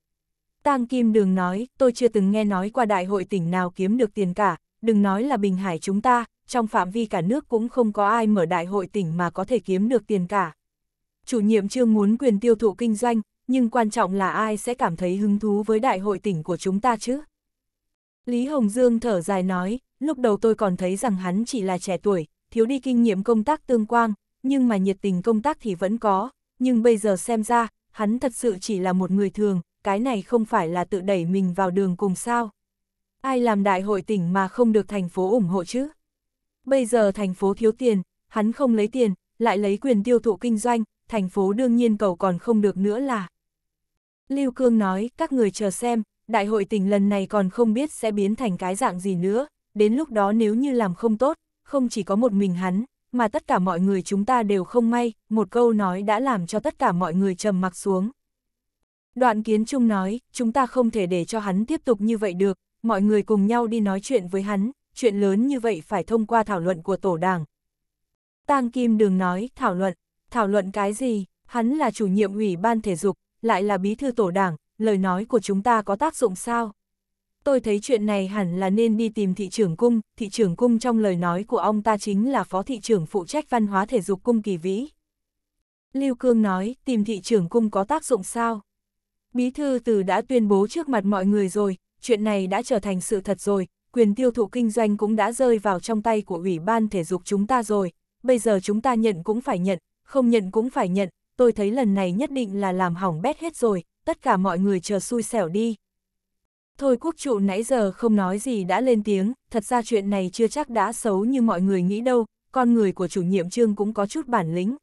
Tang Kim Đường nói, tôi chưa từng nghe nói qua đại hội tỉnh nào kiếm được tiền cả, đừng nói là Bình Hải chúng ta, trong phạm vi cả nước cũng không có ai mở đại hội tỉnh mà có thể kiếm được tiền cả chủ nhiệm chưa muốn quyền tiêu thụ kinh doanh, nhưng quan trọng là ai sẽ cảm thấy hứng thú với đại hội tỉnh của chúng ta chứ? Lý Hồng Dương thở dài nói, lúc đầu tôi còn thấy rằng hắn chỉ là trẻ tuổi, thiếu đi kinh nghiệm công tác tương quang, nhưng mà nhiệt tình công tác thì vẫn có, nhưng bây giờ xem ra, hắn thật sự chỉ là một người thường, cái này không phải là tự đẩy mình vào đường cùng sao. Ai làm đại hội tỉnh mà không được thành phố ủng hộ chứ? Bây giờ thành phố thiếu tiền, hắn không lấy tiền, lại lấy quyền tiêu thụ kinh doanh, thành phố đương nhiên cầu còn không được nữa là. Lưu Cương nói, các người chờ xem, đại hội tỉnh lần này còn không biết sẽ biến thành cái dạng gì nữa, đến lúc đó nếu như làm không tốt, không chỉ có một mình hắn, mà tất cả mọi người chúng ta đều không may, một câu nói đã làm cho tất cả mọi người trầm mặc xuống. Đoạn kiến trung nói, chúng ta không thể để cho hắn tiếp tục như vậy được, mọi người cùng nhau đi nói chuyện với hắn, chuyện lớn như vậy phải thông qua thảo luận của tổ đảng. Tang Kim Đường nói, thảo luận, Thảo luận cái gì, hắn là chủ nhiệm ủy ban thể dục, lại là bí thư tổ đảng, lời nói của chúng ta có tác dụng sao? Tôi thấy chuyện này hẳn là nên đi tìm thị trưởng cung, thị trưởng cung trong lời nói của ông ta chính là phó thị trưởng phụ trách văn hóa thể dục cung kỳ vĩ. Lưu Cương nói, tìm thị trưởng cung có tác dụng sao? Bí thư từ đã tuyên bố trước mặt mọi người rồi, chuyện này đã trở thành sự thật rồi, quyền tiêu thụ kinh doanh cũng đã rơi vào trong tay của Ủy ban Thể dục chúng ta rồi, bây giờ chúng ta nhận cũng phải nhận, không nhận cũng phải nhận, tôi thấy lần này nhất định là làm hỏng bét hết rồi, tất cả mọi người chờ xui xẻo đi. Thôi quốc trụ nãy giờ không nói gì đã lên tiếng, thật ra chuyện này chưa chắc đã xấu như mọi người nghĩ đâu, con người của chủ nhiệm trương cũng có chút bản lĩnh.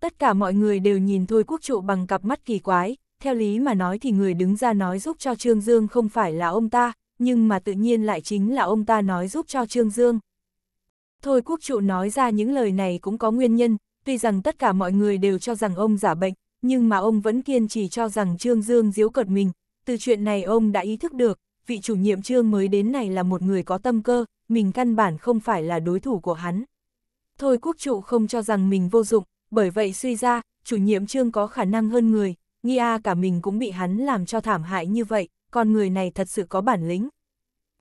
Tất cả mọi người đều nhìn Thôi quốc trụ bằng cặp mắt kỳ quái, theo lý mà nói thì người đứng ra nói giúp cho Trương Dương không phải là ông ta, nhưng mà tự nhiên lại chính là ông ta nói giúp cho Trương Dương. Thôi quốc trụ nói ra những lời này cũng có nguyên nhân, tuy rằng tất cả mọi người đều cho rằng ông giả bệnh, nhưng mà ông vẫn kiên trì cho rằng Trương Dương diếu cợt mình, từ chuyện này ông đã ý thức được, vị chủ nhiệm Trương mới đến này là một người có tâm cơ, mình căn bản không phải là đối thủ của hắn. Thôi quốc trụ không cho rằng mình vô dụng, bởi vậy suy ra, chủ nhiệm Trương có khả năng hơn người, nghi a cả mình cũng bị hắn làm cho thảm hại như vậy, con người này thật sự có bản lĩnh.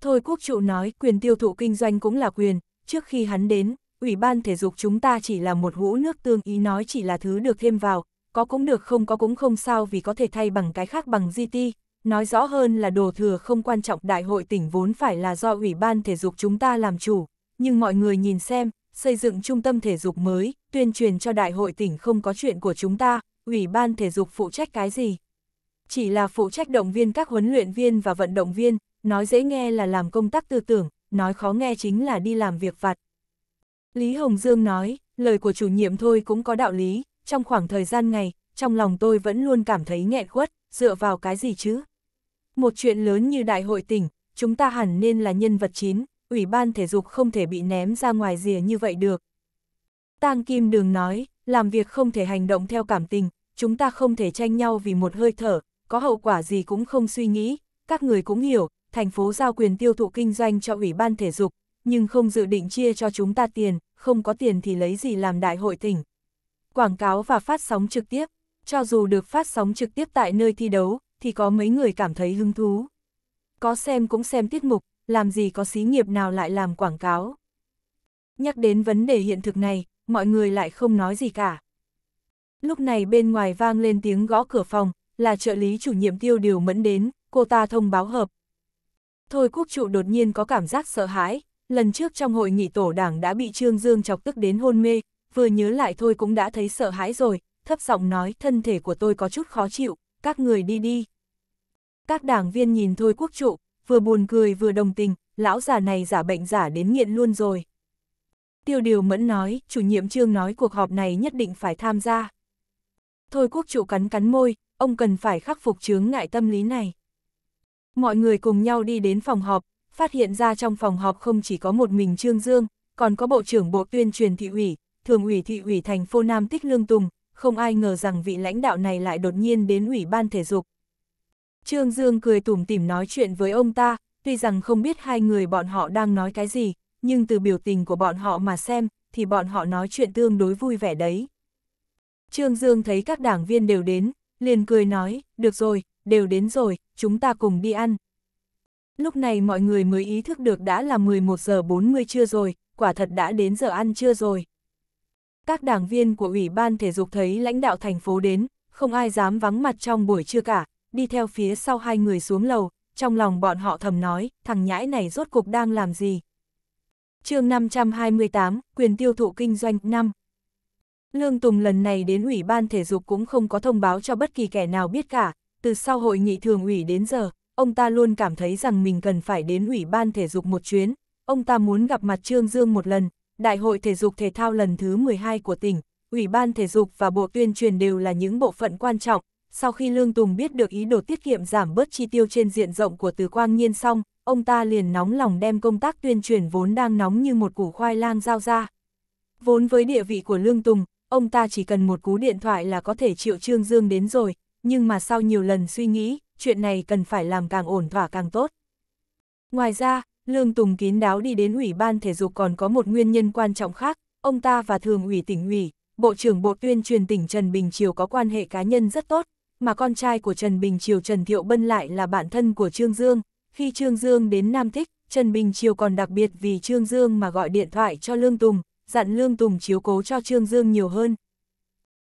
Thôi quốc trụ nói quyền tiêu thụ kinh doanh cũng là quyền, trước khi hắn đến, Ủy ban thể dục chúng ta chỉ là một hũ nước tương ý nói chỉ là thứ được thêm vào, có cũng được không có cũng không sao vì có thể thay bằng cái khác bằng GT. Nói rõ hơn là đồ thừa không quan trọng đại hội tỉnh vốn phải là do Ủy ban thể dục chúng ta làm chủ, nhưng mọi người nhìn xem, xây dựng trung tâm thể dục mới, tuyên truyền cho đại hội tỉnh không có chuyện của chúng ta, Ủy ban thể dục phụ trách cái gì? Chỉ là phụ trách động viên các huấn luyện viên và vận động viên, nói dễ nghe là làm công tác tư tưởng, nói khó nghe chính là đi làm việc vặt, Lý Hồng Dương nói, lời của chủ nhiệm thôi cũng có đạo lý, trong khoảng thời gian này, trong lòng tôi vẫn luôn cảm thấy nghẹn quất, dựa vào cái gì chứ? Một chuyện lớn như đại hội tỉnh, chúng ta hẳn nên là nhân vật chín, ủy ban thể dục không thể bị ném ra ngoài rìa như vậy được. Tang Kim Đường nói, làm việc không thể hành động theo cảm tình, chúng ta không thể tranh nhau vì một hơi thở, có hậu quả gì cũng không suy nghĩ, các người cũng hiểu, thành phố giao quyền tiêu thụ kinh doanh cho ủy ban thể dục, nhưng không dự định chia cho chúng ta tiền, không có tiền thì lấy gì làm đại hội tỉnh. Quảng cáo và phát sóng trực tiếp, cho dù được phát sóng trực tiếp tại nơi thi đấu, thì có mấy người cảm thấy hứng thú. Có xem cũng xem tiết mục, làm gì có xí nghiệp nào lại làm quảng cáo. Nhắc đến vấn đề hiện thực này, mọi người lại không nói gì cả. Lúc này bên ngoài vang lên tiếng gõ cửa phòng, là trợ lý chủ nhiệm tiêu điều mẫn đến, cô ta thông báo hợp. Thôi quốc trụ đột nhiên có cảm giác sợ hãi, lần trước trong hội nghị tổ đảng đã bị Trương Dương chọc tức đến hôn mê, vừa nhớ lại thôi cũng đã thấy sợ hãi rồi, thấp giọng nói thân thể của tôi có chút khó chịu, các người đi đi. Các đảng viên nhìn thôi quốc trụ, vừa buồn cười vừa đồng tình, lão già này giả bệnh giả đến nghiện luôn rồi. Tiêu điều mẫn nói, chủ nhiệm trương nói cuộc họp này nhất định phải tham gia. Thôi quốc trụ cắn cắn môi, ông cần phải khắc phục chướng ngại tâm lý này. Mọi người cùng nhau đi đến phòng họp, phát hiện ra trong phòng họp không chỉ có một mình Trương Dương, còn có Bộ trưởng Bộ Tuyên truyền Thị ủy, Thường ủy Thị ủy thành phố Nam Tích Lương Tùng, không ai ngờ rằng vị lãnh đạo này lại đột nhiên đến Ủy ban Thể dục. Trương Dương cười tủm tỉm nói chuyện với ông ta, tuy rằng không biết hai người bọn họ đang nói cái gì, nhưng từ biểu tình của bọn họ mà xem, thì bọn họ nói chuyện tương đối vui vẻ đấy. Trương Dương thấy các đảng viên đều đến, liền cười nói, được rồi, đều đến rồi, chúng ta cùng đi ăn. Lúc này mọi người mới ý thức được đã là 11 giờ 40 trưa rồi, quả thật đã đến giờ ăn trưa rồi. Các đảng viên của Ủy ban Thể dục thấy lãnh đạo thành phố đến, không ai dám vắng mặt trong buổi trưa cả, đi theo phía sau hai người xuống lầu, trong lòng bọn họ thầm nói, thằng nhãi này rốt cục đang làm gì. chương 528, quyền tiêu thụ kinh doanh 5 Lương Tùng lần này đến Ủy ban Thể dục cũng không có thông báo cho bất kỳ kẻ nào biết cả, từ sau hội nghị thường ủy đến giờ, ông ta luôn cảm thấy rằng mình cần phải đến Ủy ban thể dục một chuyến, ông ta muốn gặp mặt Trương Dương một lần, Đại hội thể dục thể thao lần thứ 12 của tỉnh, Ủy ban thể dục và Bộ tuyên truyền đều là những bộ phận quan trọng. Sau khi Lương Tùng biết được ý đồ tiết kiệm giảm bớt chi tiêu trên diện rộng của Từ Quang Nhiên xong, ông ta liền nóng lòng đem công tác tuyên truyền vốn đang nóng như một củ khoai lang giao ra. Vốn với địa vị của Lương Tùng, ông ta chỉ cần một cú điện thoại là có thể triệu Trương Dương đến rồi, nhưng mà sau nhiều lần suy nghĩ, chuyện này cần phải làm càng ổn thỏa càng tốt. Ngoài ra, Lương Tùng kín đáo đi đến Ủy ban Thể dục còn có một nguyên nhân quan trọng khác, ông ta và Thường ủy tỉnh ủy, Bộ trưởng Bộ tuyên truyền tỉnh Trần Bình Triều có quan hệ cá nhân rất tốt, mà con trai của Trần Bình Triều Trần Thiệu Bân lại là bạn thân của Trương Dương. Khi Trương Dương đến Nam Thích, Trần Bình Triều còn đặc biệt vì Trương Dương mà gọi điện thoại cho Lương Tùng, dặn Lương Tùng chiếu cố cho Trương Dương nhiều hơn,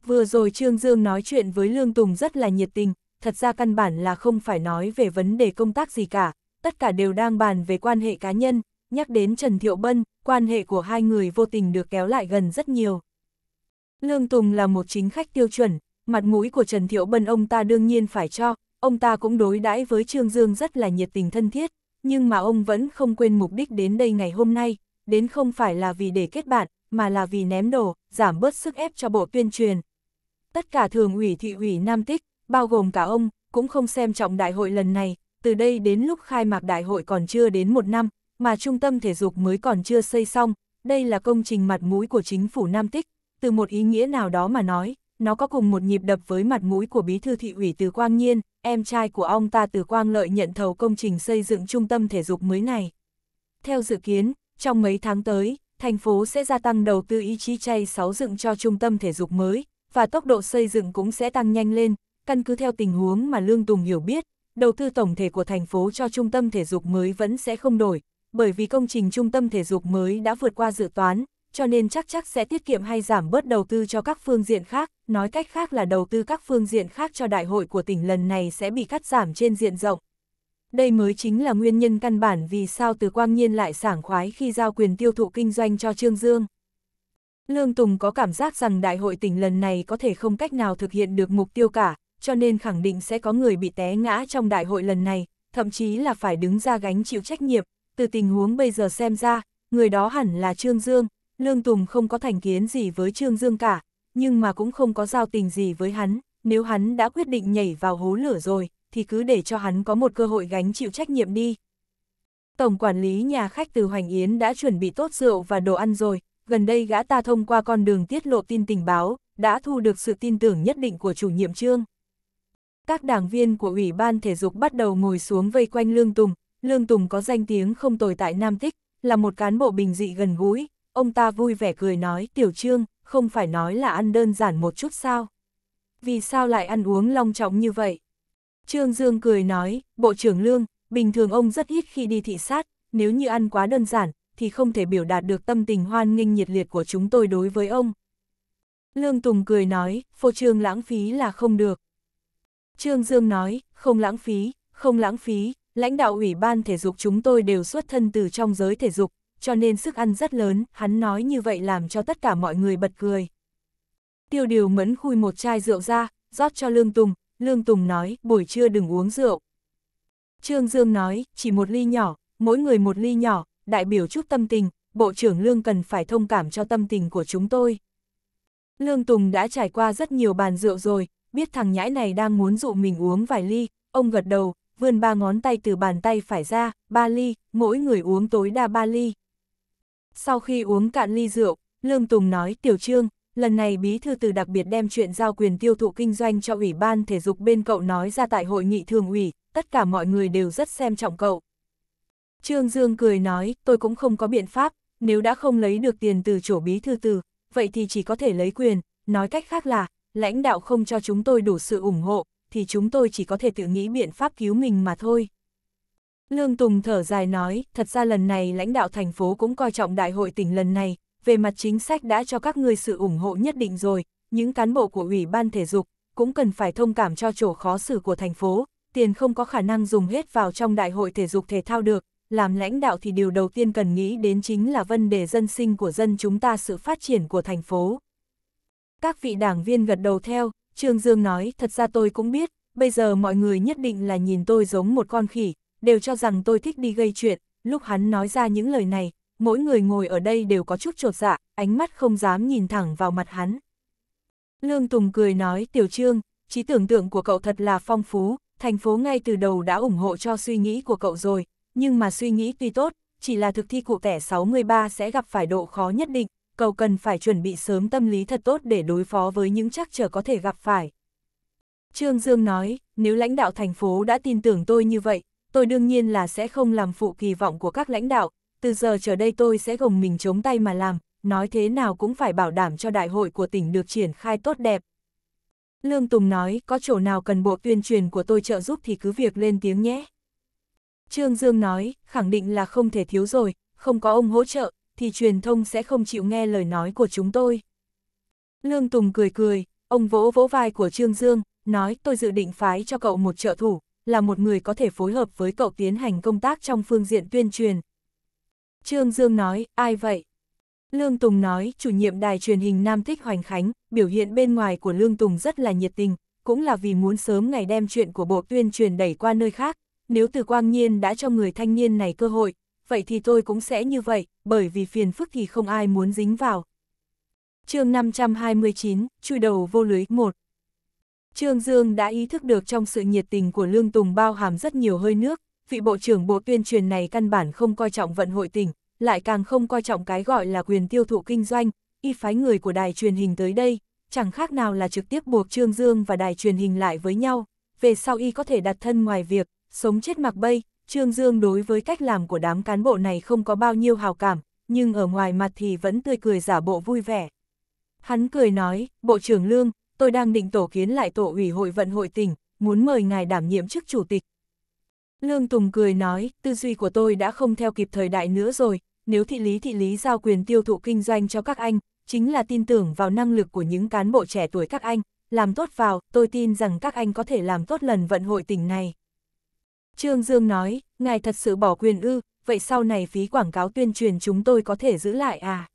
Vừa rồi Trương Dương nói chuyện với Lương Tùng rất là nhiệt tình, thật ra căn bản là không phải nói về vấn đề công tác gì cả, tất cả đều đang bàn về quan hệ cá nhân, nhắc đến Trần Thiệu Bân, quan hệ của hai người vô tình được kéo lại gần rất nhiều. Lương Tùng là một chính khách tiêu chuẩn, mặt mũi của Trần Thiệu Bân ông ta đương nhiên phải cho, ông ta cũng đối đãi với Trương Dương rất là nhiệt tình thân thiết, nhưng mà ông vẫn không quên mục đích đến đây ngày hôm nay, đến không phải là vì để kết bạn, mà là vì ném đồ, giảm bớt sức ép cho bộ tuyên truyền, tất cả thường ủy thị ủy Nam Tích, bao gồm cả ông, cũng không xem trọng đại hội lần này, từ đây đến lúc khai mạc đại hội còn chưa đến một năm, mà trung tâm thể dục mới còn chưa xây xong, đây là công trình mặt mũi của chính phủ Nam Tích, từ một ý nghĩa nào đó mà nói, nó có cùng một nhịp đập với mặt mũi của bí thư thị ủy Từ Quang Nhiên, em trai của ông ta Từ Quang Lợi nhận thầu công trình xây dựng trung tâm thể dục mới này. Theo dự kiến, trong mấy tháng tới, thành phố sẽ gia tăng đầu tư ý chí chay 6 dựng cho trung tâm thể dục mới, và tốc độ xây dựng cũng sẽ tăng nhanh lên, căn cứ theo tình huống mà Lương Tùng hiểu biết, đầu tư tổng thể của thành phố cho trung tâm thể dục mới vẫn sẽ không đổi, bởi vì công trình trung tâm thể dục mới đã vượt qua dự toán, cho nên chắc chắc sẽ tiết kiệm hay giảm bớt đầu tư cho các phương diện khác, nói cách khác là đầu tư các phương diện khác cho đại hội của tỉnh lần này sẽ bị cắt giảm trên diện rộng. Đây mới chính là nguyên nhân căn bản vì sao từ Quang Nhiên lại sảng khoái khi giao quyền tiêu thụ kinh doanh cho Trương Dương. Lương Tùng có cảm giác rằng đại hội tỉnh lần này có thể không cách nào thực hiện được mục tiêu cả, cho nên khẳng định sẽ có người bị té ngã trong đại hội lần này, thậm chí là phải đứng ra gánh chịu trách nhiệm, từ tình huống bây giờ xem ra, người đó hẳn là Trương Dương, Lương Tùng không có thành kiến gì với Trương Dương cả, nhưng mà cũng không có giao tình gì với hắn, nếu hắn đã quyết định nhảy vào hố lửa rồi, thì cứ để cho hắn có một cơ hội gánh chịu trách nhiệm đi. Tổng quản lý nhà khách từ Hoành Yến đã chuẩn bị tốt rượu và đồ ăn rồi, gần đây gã ta thông qua con đường tiết lộ tin tình báo, đã thu được sự tin tưởng nhất định của chủ nhiệm trương. Các đảng viên của Ủy ban Thể dục bắt đầu ngồi xuống vây quanh Lương Tùng, Lương Tùng có danh tiếng không tồi tại Nam Tích, là một cán bộ bình dị gần gũi, ông ta vui vẻ cười nói tiểu trương, không phải nói là ăn đơn giản một chút sao. Vì sao lại ăn uống long trọng như vậy? Trương Dương cười nói, Bộ trưởng Lương, bình thường ông rất ít khi đi thị sát, nếu như ăn quá đơn giản, thì không thể biểu đạt được tâm tình hoan nghênh nhiệt liệt của chúng tôi đối với ông. Lương Tùng cười nói, phô trương lãng phí là không được. Trương Dương nói, không lãng phí, không lãng phí, lãnh đạo ủy ban thể dục chúng tôi đều xuất thân từ trong giới thể dục, cho nên sức ăn rất lớn, hắn nói như vậy làm cho tất cả mọi người bật cười. Tiêu điều mẫn khui một chai rượu ra, rót cho Lương Tùng, Lương Tùng nói, buổi trưa đừng uống rượu. Trương Dương nói, chỉ một ly nhỏ, mỗi người một ly nhỏ, đại biểu chúc tâm tình, Bộ trưởng Lương cần phải thông cảm cho tâm tình của chúng tôi. Lương Tùng đã trải qua rất nhiều bàn rượu rồi, biết thằng nhãi này đang muốn dụ mình uống vài ly, ông gật đầu, vươn ba ngón tay từ bàn tay phải ra, ba ly, mỗi người uống tối đa ba ly. Sau khi uống cạn ly rượu, Lương Tùng nói Tiểu Trương, lần này bí thư từ đặc biệt đem chuyện giao quyền tiêu thụ kinh doanh cho Ủy ban Thể dục bên cậu nói ra tại hội nghị thường ủy, tất cả mọi người đều rất xem trọng cậu. Trương Dương cười nói, tôi cũng không có biện pháp, nếu đã không lấy được tiền từ chỗ bí thư từ, vậy thì chỉ có thể lấy quyền, nói cách khác là, lãnh đạo không cho chúng tôi đủ sự ủng hộ, thì chúng tôi chỉ có thể tự nghĩ biện pháp cứu mình mà thôi. Lương Tùng thở dài nói, thật ra lần này lãnh đạo thành phố cũng coi trọng đại hội tỉnh lần này, về mặt chính sách đã cho các người sự ủng hộ nhất định rồi, những cán bộ của Ủy ban Thể dục cũng cần phải thông cảm cho chỗ khó xử của thành phố, tiền không có khả năng dùng hết vào trong đại hội thể dục thể thao được, làm lãnh đạo thì điều đầu tiên cần nghĩ đến chính là vấn đề dân sinh của dân chúng ta sự phát triển của thành phố. Các vị đảng viên gật đầu theo, Trương Dương nói, thật ra tôi cũng biết, bây giờ mọi người nhất định là nhìn tôi giống một con khỉ, đều cho rằng tôi thích đi gây chuyện, lúc hắn nói ra những lời này, mỗi người ngồi ở đây đều có chút trột dạ, ánh mắt không dám nhìn thẳng vào mặt hắn. Lương Tùng cười nói, Tiểu Trương, trí tưởng tượng của cậu thật là phong phú, thành phố ngay từ đầu đã ủng hộ cho suy nghĩ của cậu rồi, nhưng mà suy nghĩ tuy tốt, chỉ là thực thi cụ tẻ 63 sẽ gặp phải độ khó nhất định, cầu cần phải chuẩn bị sớm tâm lý thật tốt để đối phó với những trắc trở có thể gặp phải. Trương Dương nói, nếu lãnh đạo thành phố đã tin tưởng tôi như vậy, tôi đương nhiên là sẽ không làm phụ kỳ vọng của các lãnh đạo, từ giờ trở đây tôi sẽ gồng mình chống tay mà làm, nói thế nào cũng phải bảo đảm cho đại hội của tỉnh được triển khai tốt đẹp. Lương Tùng nói, có chỗ nào cần bộ tuyên truyền của tôi trợ giúp thì cứ việc lên tiếng nhé. Trương Dương nói, khẳng định là không thể thiếu rồi, không có ông hỗ trợ, thì truyền thông sẽ không chịu nghe lời nói của chúng tôi. Lương Tùng cười cười, ông vỗ vỗ vai của Trương Dương, nói tôi dự định phái cho cậu một trợ thủ, là một người có thể phối hợp với cậu tiến hành công tác trong phương diện tuyên truyền. Trương Dương nói, ai vậy? Lương Tùng nói, chủ nhiệm đài truyền hình Nam Thích Hoành Khánh, biểu hiện bên ngoài của Lương Tùng rất là nhiệt tình, cũng là vì muốn sớm ngày đem chuyện của bộ tuyên truyền đẩy qua nơi khác, nếu từ quang nhiên đã cho người thanh niên này cơ hội, vậy thì tôi cũng sẽ như vậy, bởi vì phiền phức thì không ai muốn dính vào. chương 529, chui đầu vô lưới 1 Trương Dương đã ý thức được trong sự nhiệt tình của Lương Tùng bao hàm rất nhiều hơi nước, vị bộ trưởng bộ tuyên truyền này căn bản không coi trọng vận hội tỉnh, lại càng không coi trọng cái gọi là quyền tiêu thụ kinh doanh, y phái người của đài truyền hình tới đây, chẳng khác nào là trực tiếp buộc Trương Dương và đài truyền hình lại với nhau, về sau y có thể đặt thân ngoài việc, sống chết mặc bay, Trương Dương đối với cách làm của đám cán bộ này không có bao nhiêu hào cảm, nhưng ở ngoài mặt thì vẫn tươi cười giả bộ vui vẻ. Hắn cười nói, Bộ trưởng Lương, tôi đang định tổ kiến lại tổ ủy hội vận hội tỉnh, muốn mời ngài đảm nhiệm chức chủ tịch. Lương Tùng cười nói, tư duy của tôi đã không theo kịp thời đại nữa rồi, nếu thị lý thị lý giao quyền tiêu thụ kinh doanh cho các anh, chính là tin tưởng vào năng lực của những cán bộ trẻ tuổi các anh, làm tốt vào, tôi tin rằng các anh có thể làm tốt lần vận hội tỉnh này. Trương Dương nói, ngài thật sự bỏ quyền ư, vậy sau này phí quảng cáo tuyên truyền chúng tôi có thể giữ lại à?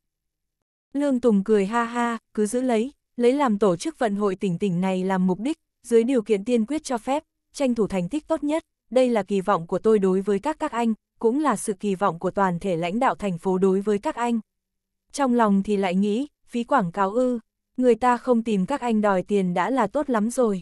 Lương Tùng cười ha ha, cứ giữ lấy, lấy làm tổ chức vận hội tỉnh tỉnh này làm mục đích, dưới điều kiện tiên quyết cho phép, tranh thủ thành tích tốt nhất, đây là kỳ vọng của tôi đối với các các anh, cũng là sự kỳ vọng của toàn thể lãnh đạo thành phố đối với các anh. Trong lòng thì lại nghĩ, phí quảng cáo ư, người ta không tìm các anh đòi tiền đã là tốt lắm rồi.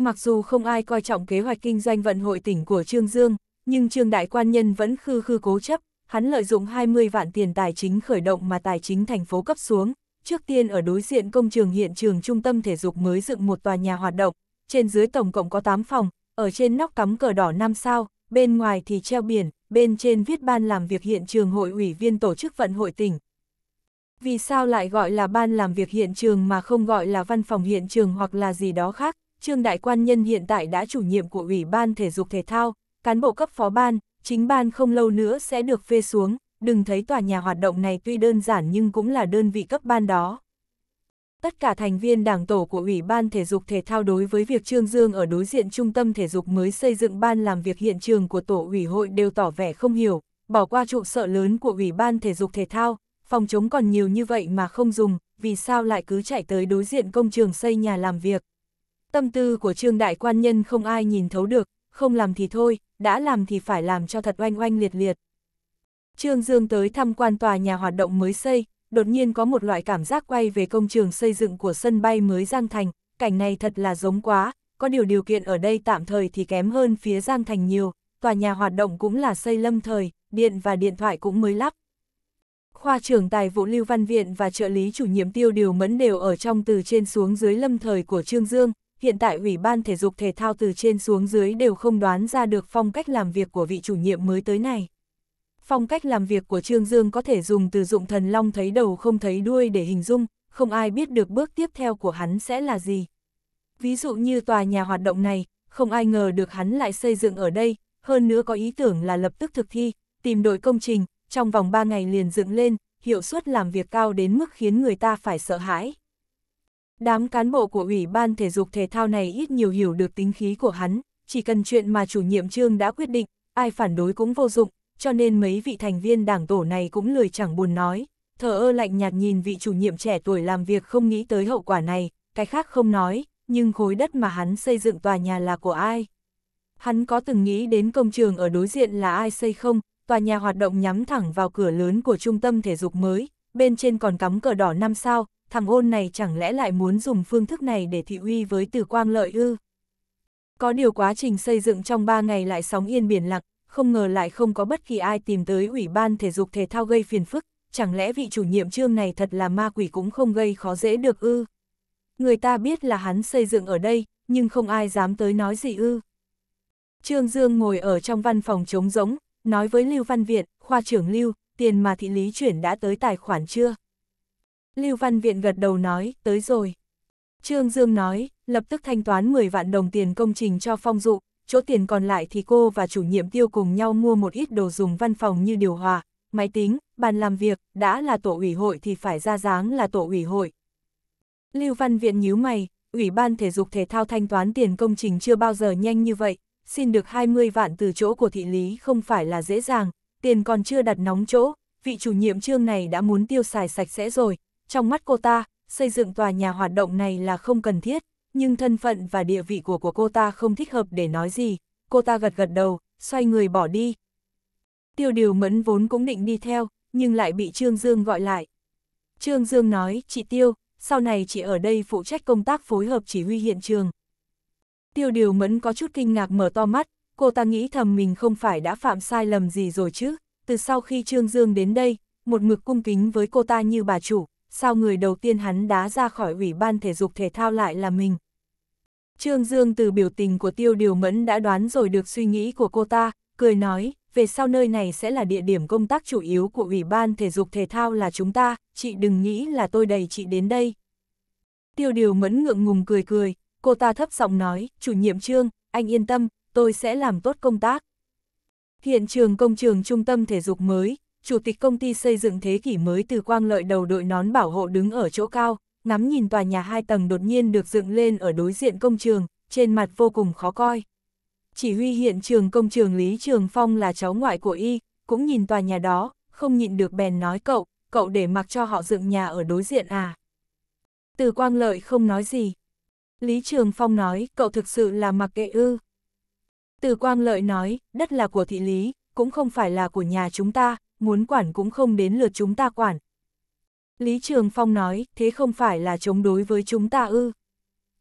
Mặc dù không ai coi trọng kế hoạch kinh doanh vận hội tỉnh của Trương Dương, nhưng Trương Đại Quan Nhân vẫn khư khư cố chấp, hắn lợi dụng 20 vạn tiền tài chính khởi động mà tài chính thành phố cấp xuống. Trước tiên ở đối diện công trường hiện trường trung tâm thể dục mới dựng một tòa nhà hoạt động, trên dưới tổng cộng có 8 phòng, ở trên nóc cắm cờ đỏ 5 sao, bên ngoài thì treo biển, bên trên viết ban làm việc hiện trường hội ủy viên tổ chức vận hội tỉnh. Vì sao lại gọi là ban làm việc hiện trường mà không gọi là văn phòng hiện trường hoặc là gì đó khác, Trương Đại Quan Nhân hiện tại đã chủ nhiệm của Ủy ban Thể dục Thể thao, cán bộ cấp phó ban, chính ban không lâu nữa sẽ được phê xuống, đừng thấy tòa nhà hoạt động này tuy đơn giản nhưng cũng là đơn vị cấp ban đó. Tất cả thành viên đảng tổ của Ủy ban Thể dục Thể thao đối với việc Trương Dương ở đối diện trung tâm thể dục mới xây dựng ban làm việc hiện trường của tổ ủy hội đều tỏ vẻ không hiểu, bỏ qua trụ sở lớn của Ủy ban Thể dục Thể thao, phòng chống còn nhiều như vậy mà không dùng, vì sao lại cứ chạy tới đối diện công trường xây nhà làm việc. Tâm tư của trương đại quan nhân không ai nhìn thấu được, không làm thì thôi, đã làm thì phải làm cho thật oanh oanh liệt liệt. Trương Dương tới thăm quan tòa nhà hoạt động mới xây, đột nhiên có một loại cảm giác quay về công trường xây dựng của sân bay mới Giang Thành, cảnh này thật là giống quá, có điều điều kiện ở đây tạm thời thì kém hơn phía Giang Thành nhiều, tòa nhà hoạt động cũng là xây lâm thời, điện và điện thoại cũng mới lắp. Khoa trưởng tài vụ Lưu Văn Viện và trợ lý chủ nhiệm tiêu điều mẫn đều ở trong từ trên xuống dưới lâm thời của Trương Dương, hiện tại Ủy ban Thể dục Thể thao từ trên xuống dưới đều không đoán ra được phong cách làm việc của vị chủ nhiệm mới tới này. Phong cách làm việc của Trương Dương có thể dùng từ dụng thần long thấy đầu không thấy đuôi để hình dung, không ai biết được bước tiếp theo của hắn sẽ là gì. Ví dụ như tòa nhà hoạt động này, không ai ngờ được hắn lại xây dựng ở đây, hơn nữa có ý tưởng là lập tức thực thi, tìm đội công trình, trong vòng 3 ngày liền dựng lên, hiệu suất làm việc cao đến mức khiến người ta phải sợ hãi. Đám cán bộ của Ủy ban Thể dục Thể thao này ít nhiều hiểu được tính khí của hắn, chỉ cần chuyện mà chủ nhiệm trương đã quyết định, ai phản đối cũng vô dụng, cho nên mấy vị thành viên đảng tổ này cũng lười chẳng buồn nói, thờ ơ lạnh nhạt nhìn vị chủ nhiệm trẻ tuổi làm việc không nghĩ tới hậu quả này, cái khác không nói, nhưng khối đất mà hắn xây dựng tòa nhà là của ai? Hắn có từng nghĩ đến công trường ở đối diện là ai xây không? Tòa nhà hoạt động nhắm thẳng vào cửa lớn của trung tâm thể dục mới, bên trên còn cắm cờ đỏ năm sao, thằng ôn này chẳng lẽ lại muốn dùng phương thức này để thị uy với từ quang lợi ư? Có điều quá trình xây dựng trong ba ngày lại sóng yên biển lặng, không ngờ lại không có bất kỳ ai tìm tới Ủy ban Thể dục Thể thao gây phiền phức, chẳng lẽ vị chủ nhiệm trương này thật là ma quỷ cũng không gây khó dễ được ư? Người ta biết là hắn xây dựng ở đây, nhưng không ai dám tới nói gì ư. Trương Dương ngồi ở trong văn phòng trống rỗng, nói với Lưu Văn Viện, khoa trưởng Lưu, tiền mà thị lý chuyển đã tới tài khoản chưa? Lưu Văn Viện gật đầu nói, tới rồi. Trương Dương nói, lập tức thanh toán 10 vạn đồng tiền công trình cho phong dụ, chỗ tiền còn lại thì cô và chủ nhiệm tiêu cùng nhau mua một ít đồ dùng văn phòng như điều hòa, máy tính, bàn làm việc, đã là tổ ủy hội thì phải ra dáng là tổ ủy hội. Lưu Văn Viện nhíu mày, Ủy ban thể dục thể thao thanh toán tiền công trình chưa bao giờ nhanh như vậy, xin được 20 vạn từ chỗ của thị lý không phải là dễ dàng, tiền còn chưa đặt nóng chỗ, vị chủ nhiệm trương này đã muốn tiêu xài sạch sẽ rồi, trong mắt cô ta, xây dựng tòa nhà hoạt động này là không cần thiết, nhưng thân phận và địa vị của của cô ta không thích hợp để nói gì. Cô ta gật gật đầu, xoay người bỏ đi. Tiêu điều mẫn vốn cũng định đi theo, nhưng lại bị Trương Dương gọi lại. Trương Dương nói, chị Tiêu, sau này chị ở đây phụ trách công tác phối hợp chỉ huy hiện trường. Tiêu điều mẫn có chút kinh ngạc mở to mắt, cô ta nghĩ thầm mình không phải đã phạm sai lầm gì rồi chứ. Từ sau khi Trương Dương đến đây, một mực cung kính với cô ta như bà chủ, sao người đầu tiên hắn đá ra khỏi Ủy ban Thể dục Thể thao lại là mình. Trương Dương từ biểu tình của Tiêu Điều Mẫn đã đoán rồi được suy nghĩ của cô ta, cười nói, về sau nơi này sẽ là địa điểm công tác chủ yếu của Ủy ban Thể dục Thể thao là chúng ta, chị đừng nghĩ là tôi đầy chị đến đây. Tiêu Điều Mẫn ngượng ngùng cười cười, cô ta thấp giọng nói, chủ nhiệm Trương, anh yên tâm, tôi sẽ làm tốt công tác. Hiện trường công trường trung tâm thể dục mới, chủ tịch công ty xây dựng thế kỷ mới từ quang lợi đầu đội nón bảo hộ đứng ở chỗ cao, ngắm nhìn tòa nhà hai tầng đột nhiên được dựng lên ở đối diện công trường, trên mặt vô cùng khó coi. Chỉ huy hiện trường công trường Lý Trường Phong là cháu ngoại của y, cũng nhìn tòa nhà đó, không nhịn được bèn nói cậu, cậu để mặc cho họ dựng nhà ở đối diện à. Từ quang lợi không nói gì. Lý Trường Phong nói, cậu thực sự là mặc kệ ư. Từ quang lợi nói, đất là của thị lý, cũng không phải là của nhà chúng ta, muốn quản cũng không đến lượt chúng ta quản. Lý Trường Phong nói, thế không phải là chống đối với chúng ta ư.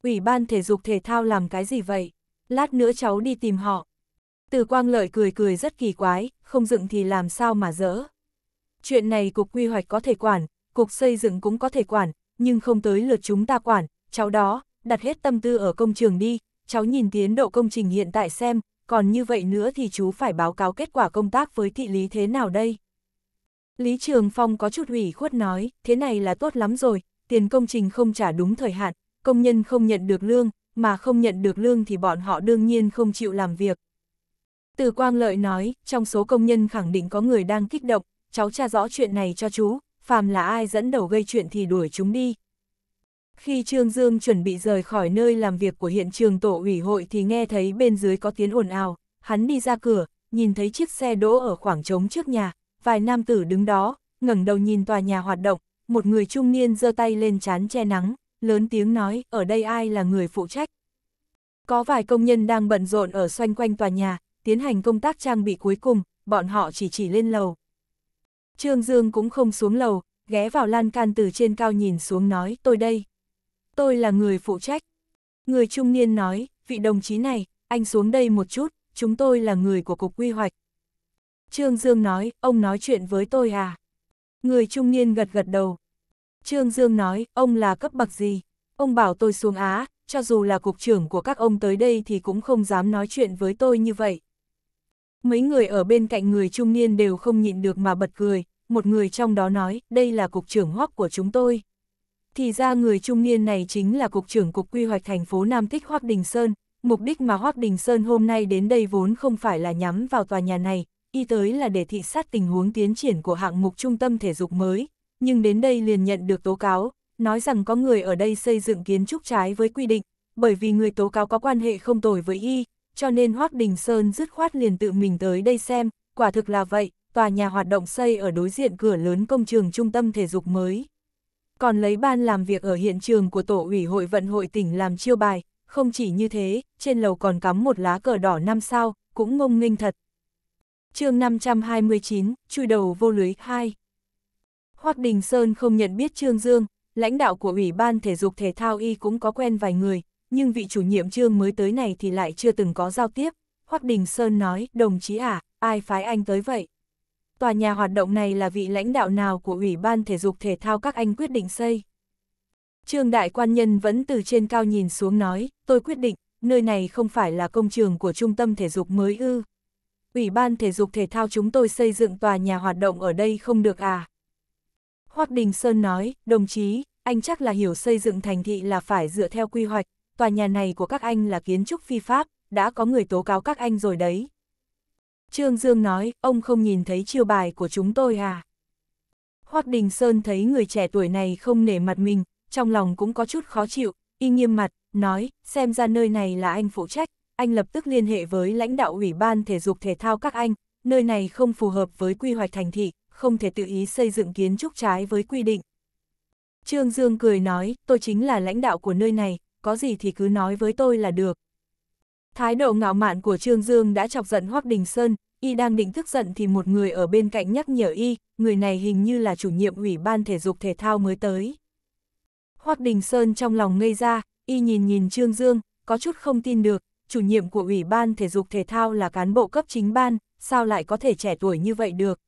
Ủy ban thể dục thể thao làm cái gì vậy? Lát nữa cháu đi tìm họ. Từ Quang Lợi cười cười rất kỳ quái, không dựng thì làm sao mà dỡ. Chuyện này cục quy hoạch có thể quản, cục xây dựng cũng có thể quản, nhưng không tới lượt chúng ta quản, cháu đó, đặt hết tâm tư ở công trường đi, cháu nhìn tiến độ công trình hiện tại xem, còn như vậy nữa thì chú phải báo cáo kết quả công tác với thị lý thế nào đây? Lý Trường Phong có chút ủy khuất nói, thế này là tốt lắm rồi, tiền công trình không trả đúng thời hạn, công nhân không nhận được lương, mà không nhận được lương thì bọn họ đương nhiên không chịu làm việc. Từ Quang Lợi nói, trong số công nhân khẳng định có người đang kích động, cháu tra rõ chuyện này cho chú, phàm là ai dẫn đầu gây chuyện thì đuổi chúng đi. Khi Trương Dương chuẩn bị rời khỏi nơi làm việc của hiện trường tổ ủy hội thì nghe thấy bên dưới có tiếng ồn ào, hắn đi ra cửa, nhìn thấy chiếc xe đỗ ở khoảng trống trước nhà, vài nam tử đứng đó, ngẩng đầu nhìn tòa nhà hoạt động, một người trung niên giơ tay lên chán che nắng, lớn tiếng nói, ở đây ai là người phụ trách. Có vài công nhân đang bận rộn ở xoanh quanh tòa nhà, tiến hành công tác trang bị cuối cùng, bọn họ chỉ chỉ lên lầu. Trương Dương cũng không xuống lầu, ghé vào lan can từ trên cao nhìn xuống nói, tôi đây. Tôi là người phụ trách. Người trung niên nói, vị đồng chí này, anh xuống đây một chút, chúng tôi là người của Cục Quy hoạch. Trương Dương nói, ông nói chuyện với tôi à? Người trung niên gật gật đầu. Trương Dương nói, ông là cấp bậc gì? Ông bảo tôi xuống Á, cho dù là cục trưởng của các ông tới đây thì cũng không dám nói chuyện với tôi như vậy. Mấy người ở bên cạnh người trung niên đều không nhịn được mà bật cười, một người trong đó nói, đây là cục trưởng hoắc của chúng tôi. Thì ra người trung niên này chính là cục trưởng cục quy hoạch thành phố Nam Tích Hoắc Đình Sơn, mục đích mà Hoắc Đình Sơn hôm nay đến đây vốn không phải là nhắm vào tòa nhà này, y tới là để thị sát tình huống tiến triển của hạng mục trung tâm thể dục mới, nhưng đến đây liền nhận được tố cáo, nói rằng có người ở đây xây dựng kiến trúc trái với quy định, bởi vì người tố cáo có quan hệ không tồi với y, cho nên Hoác Đình Sơn dứt khoát liền tự mình tới đây xem, quả thực là vậy, tòa nhà hoạt động xây ở đối diện cửa lớn công trường trung tâm thể dục mới. Còn lấy ban làm việc ở hiện trường của Tổ ủy hội vận hội tỉnh làm chiêu bài, không chỉ như thế, trên lầu còn cắm một lá cờ đỏ năm sao, cũng ngông nghênh thật, chương 529, chui đầu vô lưới 2. Hoắc Đình Sơn không nhận biết Trương Dương, lãnh đạo của Ủy ban Thể dục Thể thao Y cũng có quen vài người, nhưng vị chủ nhiệm Trương mới tới này thì lại chưa từng có giao tiếp. Hoắc Đình Sơn nói, đồng chí à, ai phái anh tới vậy? Tòa nhà hoạt động này là vị lãnh đạo nào của Ủy ban Thể dục Thể thao các anh quyết định xây? Trương Đại Quan Nhân vẫn từ trên cao nhìn xuống nói, tôi quyết định, nơi này không phải là công trường của trung tâm thể dục mới ư. Ủy ban thể dục thể thao chúng tôi xây dựng tòa nhà hoạt động ở đây không được à? Hoác Đình Sơn nói, đồng chí, anh chắc là hiểu xây dựng thành thị là phải dựa theo quy hoạch, tòa nhà này của các anh là kiến trúc phi pháp, đã có người tố cáo các anh rồi đấy. Trương Dương nói, ông không nhìn thấy chiêu bài của chúng tôi à? Hoác Đình Sơn thấy người trẻ tuổi này không nể mặt mình, trong lòng cũng có chút khó chịu, y nghiêm mặt, nói, xem ra nơi này là anh phụ trách, anh lập tức liên hệ với lãnh đạo Ủy ban Thể dục Thể thao các anh, nơi này không phù hợp với quy hoạch thành thị, không thể tự ý xây dựng kiến trúc trái với quy định. Trương Dương cười nói, tôi chính là lãnh đạo của nơi này, có gì thì cứ nói với tôi là được. Thái độ ngạo mạn của Trương Dương đã chọc giận Hoác Đình Sơn, y đang định thức giận thì một người ở bên cạnh nhắc nhở y, người này hình như là chủ nhiệm ủy ban thể dục thể thao mới tới. Hoác Đình Sơn trong lòng ngây ra, y nhìn nhìn Trương Dương, có chút không tin được, chủ nhiệm của Ủy ban Thể dục Thể thao là cán bộ cấp chính ban, sao lại có thể trẻ tuổi như vậy được.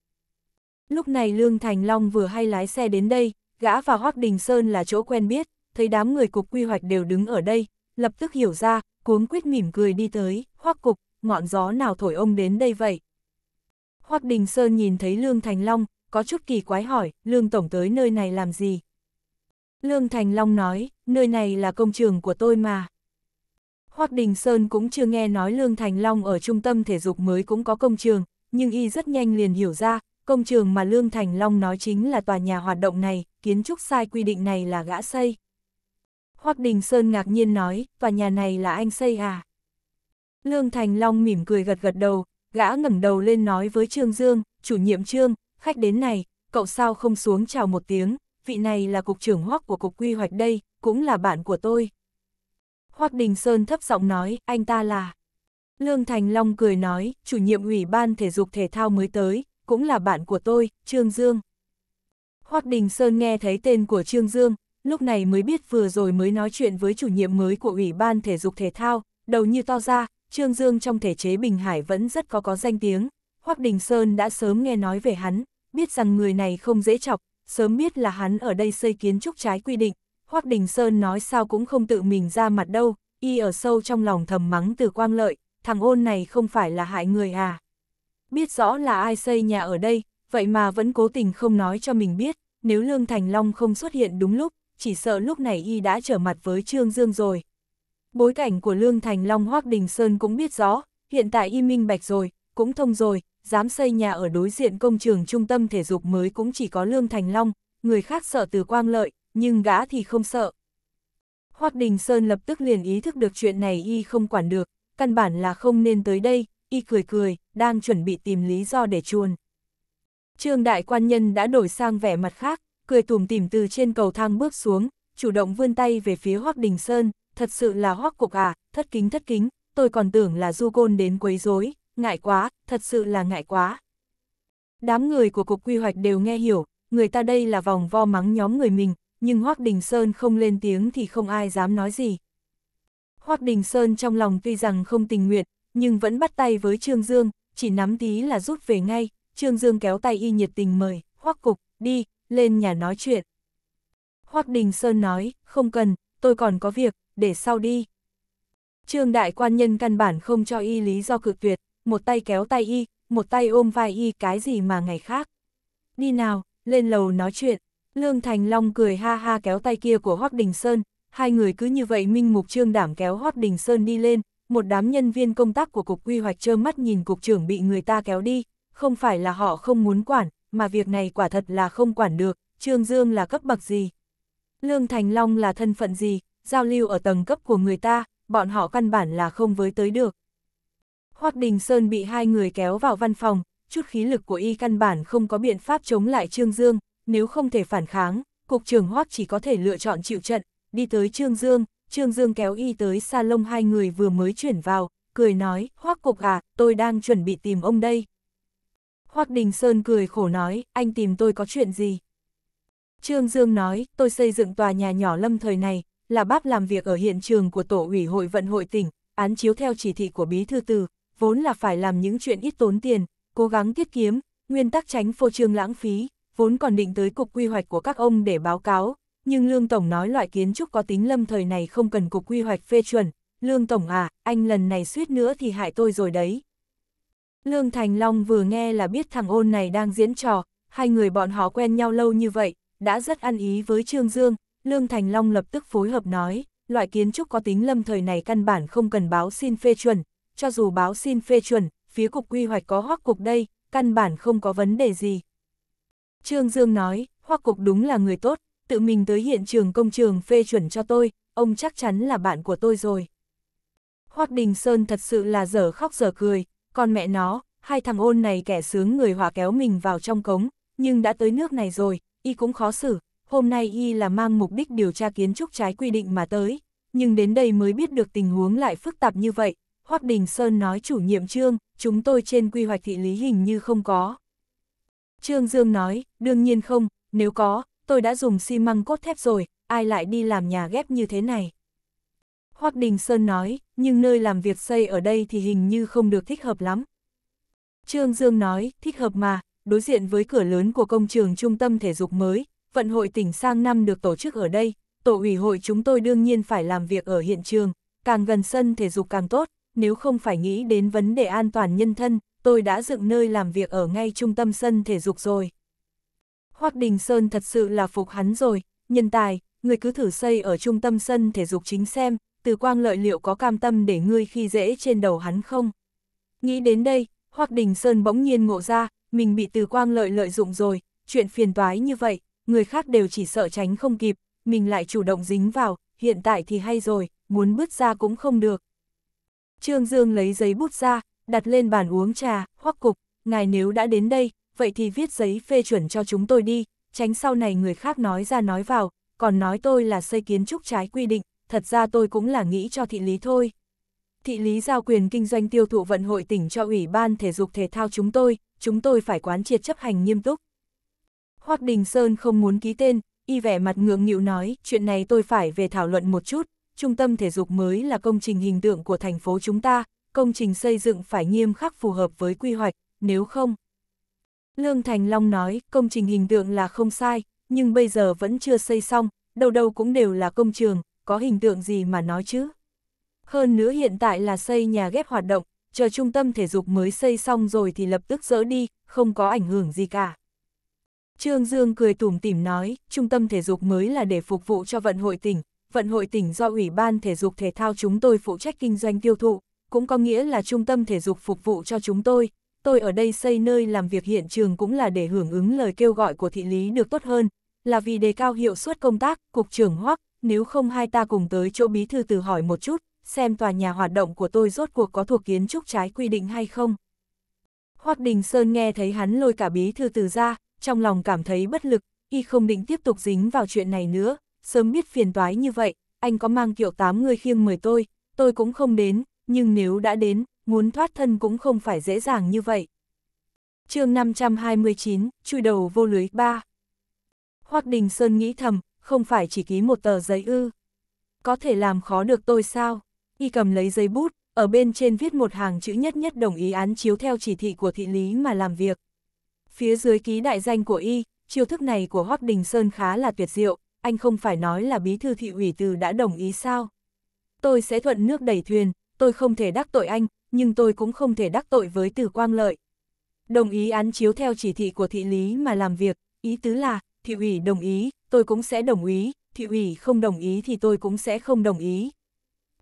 Lúc này Lương Thành Long vừa hay lái xe đến đây, gã và Hoác Đình Sơn là chỗ quen biết, thấy đám người cục quy hoạch đều đứng ở đây, lập tức hiểu ra, cuống quyết mỉm cười đi tới, Hoác Cục, ngọn gió nào thổi ông đến đây vậy? Hoác Đình Sơn nhìn thấy Lương Thành Long, có chút kỳ quái hỏi, Lương Tổng tới nơi này làm gì? Lương Thành Long nói, nơi này là công trường của tôi mà. Hoác Đình Sơn cũng chưa nghe nói Lương Thành Long ở trung tâm thể dục mới cũng có công trường, nhưng y rất nhanh liền hiểu ra, công trường mà Lương Thành Long nói chính là tòa nhà hoạt động này, kiến trúc sai quy định này là gã xây. Hoác Đình Sơn ngạc nhiên nói, tòa nhà này là anh xây à? Lương Thành Long mỉm cười gật gật đầu, gã ngẩng đầu lên nói với Trương Dương, chủ nhiệm Trương, khách đến này, cậu sao không xuống chào một tiếng, vị này là cục trưởng hoác của cục quy hoạch đây, cũng là bạn của tôi. Hoắc Đình Sơn thấp giọng nói, anh ta là... Lương Thành Long cười nói, chủ nhiệm ủy ban thể dục thể thao mới tới, cũng là bạn của tôi, Trương Dương. Hoắc Đình Sơn nghe thấy tên của Trương Dương, lúc này mới biết vừa rồi mới nói chuyện với chủ nhiệm mới của ủy ban thể dục thể thao, đầu như to ra, Trương Dương trong thể chế Bình Hải vẫn rất có có danh tiếng. Hoắc Đình Sơn đã sớm nghe nói về hắn, biết rằng người này không dễ chọc, sớm biết là hắn ở đây xây kiến trúc trái quy định, Hoác Đình Sơn nói sao cũng không tự mình ra mặt đâu, y ở sâu trong lòng thầm mắng từ quang lợi, thằng ôn này không phải là hại người à. Biết rõ là ai xây nhà ở đây, vậy mà vẫn cố tình không nói cho mình biết, nếu Lương Thành Long không xuất hiện đúng lúc, chỉ sợ lúc này y đã trở mặt với Trương Dương rồi. Bối cảnh của Lương Thành Long Hoác Đình Sơn cũng biết rõ, hiện tại y minh bạch rồi, cũng thông rồi, dám xây nhà ở đối diện công trường trung tâm thể dục mới cũng chỉ có Lương Thành Long, người khác sợ từ quang lợi, nhưng gã thì không sợ. Hoác Đình Sơn lập tức liền ý thức được chuyện này y không quản được, căn bản là không nên tới đây, y cười cười, đang chuẩn bị tìm lý do để chuồn. Trương đại quan nhân đã đổi sang vẻ mặt khác, cười tùm tìm từ trên cầu thang bước xuống, chủ động vươn tay về phía Hoác Đình Sơn, thật sự là hoác cục à, thất kính thất kính, tôi còn tưởng là du côn đến quấy rối, ngại quá, thật sự là ngại quá. Đám người của cục quy hoạch đều nghe hiểu, người ta đây là vòng vo mắng nhóm người mình, nhưng Hoác Đình Sơn không lên tiếng thì không ai dám nói gì. Hoác Đình Sơn trong lòng tuy rằng không tình nguyện, nhưng vẫn bắt tay với Trương Dương, chỉ nắm tí là rút về ngay, Trương Dương kéo tay y nhiệt tình mời, Hoác Cục, đi, lên nhà nói chuyện. Hoác Đình Sơn nói, không cần, tôi còn có việc, để sau đi. Trương đại quan nhân căn bản không cho y lý do cực tuyệt, một tay kéo tay y, một tay ôm vai y cái gì mà ngày khác. Đi nào, lên lầu nói chuyện. Lương Thành Long cười ha ha kéo tay kia của Hoác Đình Sơn, hai người cứ như vậy minh mục trương đảm kéo Hoác Đình Sơn đi lên, một đám nhân viên công tác của Cục Quy hoạch trơ mắt nhìn Cục trưởng bị người ta kéo đi, không phải là họ không muốn quản, mà việc này quả thật là không quản được, Trương Dương là cấp bậc gì. Lương Thành Long là thân phận gì, giao lưu ở tầng cấp của người ta, bọn họ căn bản là không với tới được. Hoác Đình Sơn bị hai người kéo vào văn phòng, chút khí lực của y căn bản không có biện pháp chống lại Trương Dương, nếu không thể phản kháng, cục trưởng Hoắc chỉ có thể lựa chọn chịu trận, đi tới Trương Dương, Trương Dương kéo y tới xa lông hai người vừa mới chuyển vào, cười nói, Hoắc cục à, tôi đang chuẩn bị tìm ông đây. Hoắc Đình Sơn cười khổ nói, anh tìm tôi có chuyện gì? Trương Dương nói, tôi xây dựng tòa nhà nhỏ lâm thời này, là bác làm việc ở hiện trường của Tổ ủy hội vận hội tỉnh, án chiếu theo chỉ thị của Bí Thư Từ, vốn là phải làm những chuyện ít tốn tiền, cố gắng tiết kiệm, nguyên tắc tránh phô trương lãng phí, vốn còn định tới cục quy hoạch của các ông để báo cáo, nhưng Lương Tổng nói loại kiến trúc có tính lâm thời này không cần cục quy hoạch phê chuẩn. Lương Tổng à, anh lần này suýt nữa thì hại tôi rồi đấy. Lương Thành Long vừa nghe là biết thằng ôn này đang diễn trò, hai người bọn họ quen nhau lâu như vậy, đã rất ăn ý với Trương Dương, Lương Thành Long lập tức phối hợp nói, loại kiến trúc có tính lâm thời này căn bản không cần báo xin phê chuẩn, cho dù báo xin phê chuẩn, phía cục quy hoạch có hoắc cục đây, căn bản không có vấn đề gì, Trương Dương nói, Hoa Cục đúng là người tốt, tự mình tới hiện trường công trường phê chuẩn cho tôi, ông chắc chắn là bạn của tôi rồi. Hoắc Đình Sơn thật sự là dở khóc dở cười, con mẹ nó, hai thằng ôn này kẻ sướng người hòa kéo mình vào trong cống, nhưng đã tới nước này rồi, y cũng khó xử, hôm nay y là mang mục đích điều tra kiến trúc trái quy định mà tới, nhưng đến đây mới biết được tình huống lại phức tạp như vậy. Hoắc Đình Sơn nói chủ nhiệm trương, chúng tôi trên quy hoạch thị lý hình như không có. Trương Dương nói, đương nhiên không, nếu có, tôi đã dùng xi măng cốt thép rồi, ai lại đi làm nhà ghép như thế này. Hoác Đình Sơn nói, nhưng nơi làm việc xây ở đây thì hình như không được thích hợp lắm. Trương Dương nói, thích hợp mà, đối diện với cửa lớn của công trường trung tâm thể dục mới, vận hội tỉnh sang năm được tổ chức ở đây, tổ ủy hội chúng tôi đương nhiên phải làm việc ở hiện trường, càng gần sân thể dục càng tốt, nếu không phải nghĩ đến vấn đề an toàn nhân thân, tôi đã dựng nơi làm việc ở ngay trung tâm sân thể dục rồi. Hoác Đình Sơn thật sự là phục hắn rồi, nhân tài, người cứ thử xây ở trung tâm sân thể dục chính xem, từ quang lợi liệu có cam tâm để ngươi khi dễ trên đầu hắn không? Nghĩ đến đây, Hoác Đình Sơn bỗng nhiên ngộ ra, mình bị từ quang lợi lợi dụng rồi, chuyện phiền toái như vậy, người khác đều chỉ sợ tránh không kịp, mình lại chủ động dính vào, hiện tại thì hay rồi, muốn bước ra cũng không được. Trương Dương lấy giấy bút ra, đặt lên bàn uống trà, hoắc cục, ngài nếu đã đến đây, vậy thì viết giấy phê chuẩn cho chúng tôi đi, tránh sau này người khác nói ra nói vào, còn nói tôi là xây kiến trúc trái quy định, thật ra tôi cũng là nghĩ cho thị lý thôi. Thị lý giao quyền kinh doanh tiêu thụ vận hội tỉnh cho Ủy ban Thể dục Thể thao chúng tôi, chúng tôi phải quán triệt chấp hành nghiêm túc. Hoác Đình Sơn không muốn ký tên, y vẻ mặt ngượng nghịu nói, chuyện này tôi phải về thảo luận một chút, trung tâm thể dục mới là công trình hình tượng của thành phố chúng ta, công trình xây dựng phải nghiêm khắc phù hợp với quy hoạch, nếu không. Lương Thành Long nói, công trình hình tượng là không sai, nhưng bây giờ vẫn chưa xây xong, đâu đâu cũng đều là công trường, có hình tượng gì mà nói chứ. Hơn nữa hiện tại là xây nhà ghép hoạt động, chờ trung tâm thể dục mới xây xong rồi thì lập tức dỡ đi, không có ảnh hưởng gì cả. Trương Dương cười tủm tỉm nói, trung tâm thể dục mới là để phục vụ cho vận hội tỉnh, vận hội tỉnh do Ủy ban Thể dục Thể thao chúng tôi phụ trách kinh doanh tiêu thụ, cũng có nghĩa là trung tâm thể dục phục vụ cho chúng tôi, tôi ở đây xây nơi làm việc hiện trường cũng là để hưởng ứng lời kêu gọi của thị lý được tốt hơn, là vì đề cao hiệu suất công tác, cục trưởng hoắc, nếu không hai ta cùng tới chỗ bí thư từ hỏi một chút, xem tòa nhà hoạt động của tôi rốt cuộc có thuộc kiến trúc trái quy định hay không. Hoắc Đình Sơn nghe thấy hắn lôi cả bí thư từ ra, trong lòng cảm thấy bất lực, y không định tiếp tục dính vào chuyện này nữa, sớm biết phiền toái như vậy, anh có mang kiệu tám người khiêng mời tôi, tôi cũng không đến, nhưng nếu đã đến, muốn thoát thân cũng không phải dễ dàng như vậy. chương 529, chui đầu vô lưới 3 Hoác Đình Sơn nghĩ thầm, không phải chỉ ký một tờ giấy ư. Có thể làm khó được tôi sao? Y cầm lấy giấy bút, ở bên trên viết một hàng chữ nhất nhất đồng ý án chiếu theo chỉ thị của thị lý mà làm việc. Phía dưới ký đại danh của Y, chiêu thức này của Hoác Đình Sơn khá là tuyệt diệu, anh không phải nói là bí thư thị ủy từ đã đồng ý sao? Tôi sẽ thuận nước đẩy thuyền, tôi không thể đắc tội anh, nhưng tôi cũng không thể đắc tội với từ quang lợi. Đồng ý án chiếu theo chỉ thị của thị lý mà làm việc, ý tứ là, thị ủy đồng ý, tôi cũng sẽ đồng ý, thị ủy không đồng ý thì tôi cũng sẽ không đồng ý.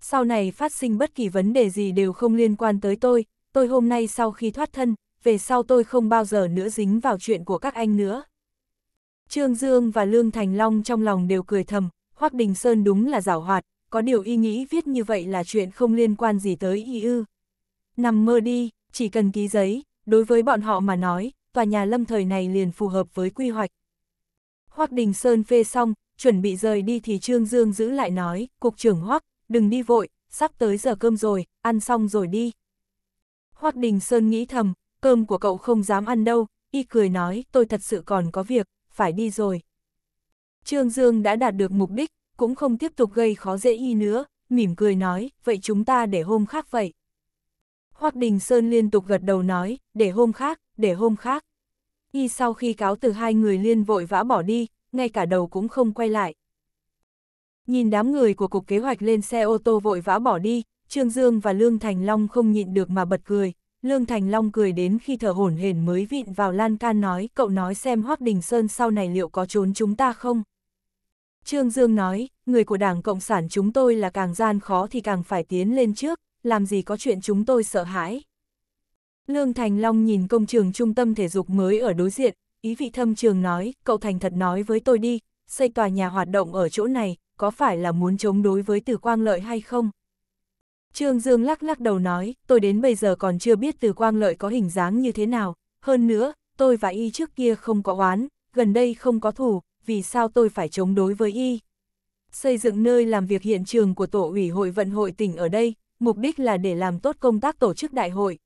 Sau này phát sinh bất kỳ vấn đề gì đều không liên quan tới tôi, tôi hôm nay sau khi thoát thân, về sau tôi không bao giờ nữa dính vào chuyện của các anh nữa. Trương Dương và Lương Thành Long trong lòng đều cười thầm, Hoác Đình Sơn đúng là giảo hoạt, có điều y nghĩ viết như vậy là chuyện không liên quan gì tới y ư. Nằm mơ đi, chỉ cần ký giấy, đối với bọn họ mà nói, tòa nhà lâm thời này liền phù hợp với quy hoạch. Hoác Đình Sơn phê xong, chuẩn bị rời đi thì Trương Dương giữ lại nói, Cục trưởng Hoác, đừng đi vội, sắp tới giờ cơm rồi, ăn xong rồi đi. Hoác Đình Sơn nghĩ thầm, cơm của cậu không dám ăn đâu, y cười nói, tôi thật sự còn có việc, phải đi rồi. Trương Dương đã đạt được mục đích, cũng không tiếp tục gây khó dễ y nữa, mỉm cười nói, vậy chúng ta để hôm khác vậy. Hoác Đình Sơn liên tục gật đầu nói, để hôm khác, để hôm khác. Y sau khi cáo từ hai người liên vội vã bỏ đi, ngay cả đầu cũng không quay lại. Nhìn đám người của cục kế hoạch lên xe ô tô vội vã bỏ đi, Trương Dương và Lương Thành Long không nhịn được mà bật cười. Lương Thành Long cười đến khi thở hổn hển mới vịn vào lan can nói, cậu nói xem Hoác Đình Sơn sau này liệu có trốn chúng ta không? Trương Dương nói, người của Đảng Cộng sản chúng tôi là càng gian khó thì càng phải tiến lên trước, làm gì có chuyện chúng tôi sợ hãi. Lương Thành Long nhìn công trường trung tâm thể dục mới ở đối diện, ý vị thâm trường nói, cậu Thành thật nói với tôi đi, xây tòa nhà hoạt động ở chỗ này, có phải là muốn chống đối với Từ Quang Lợi hay không? Trương Dương lắc lắc đầu nói, tôi đến bây giờ còn chưa biết Từ Quang Lợi có hình dáng như thế nào, hơn nữa, tôi và y trước kia không có oán, gần đây không có thù, vì sao tôi phải chống đối với y. Xây dựng nơi làm việc hiện trường của Tổ ủy hội vận hội tỉnh ở đây, mục đích là để làm tốt công tác tổ chức đại hội.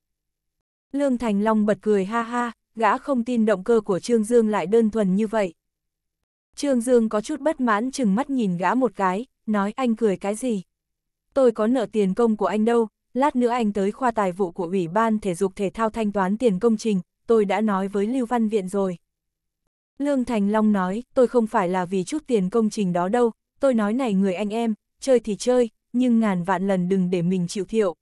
Lương Thành Long bật cười ha ha, gã không tin động cơ của Trương Dương lại đơn thuần như vậy. Trương Dương có chút bất mãn chừng mắt nhìn gã một cái, nói anh cười cái gì. Tôi có nợ tiền công của anh đâu, lát nữa anh tới khoa tài vụ của Ủy ban Thể dục Thể thao thanh toán tiền công trình, tôi đã nói với Lưu Văn Viện rồi. Lương Thành Long nói, tôi không phải là vì chút tiền công trình đó đâu, tôi nói này người anh em, chơi thì chơi, nhưng ngàn vạn lần đừng để mình chịu thiệu.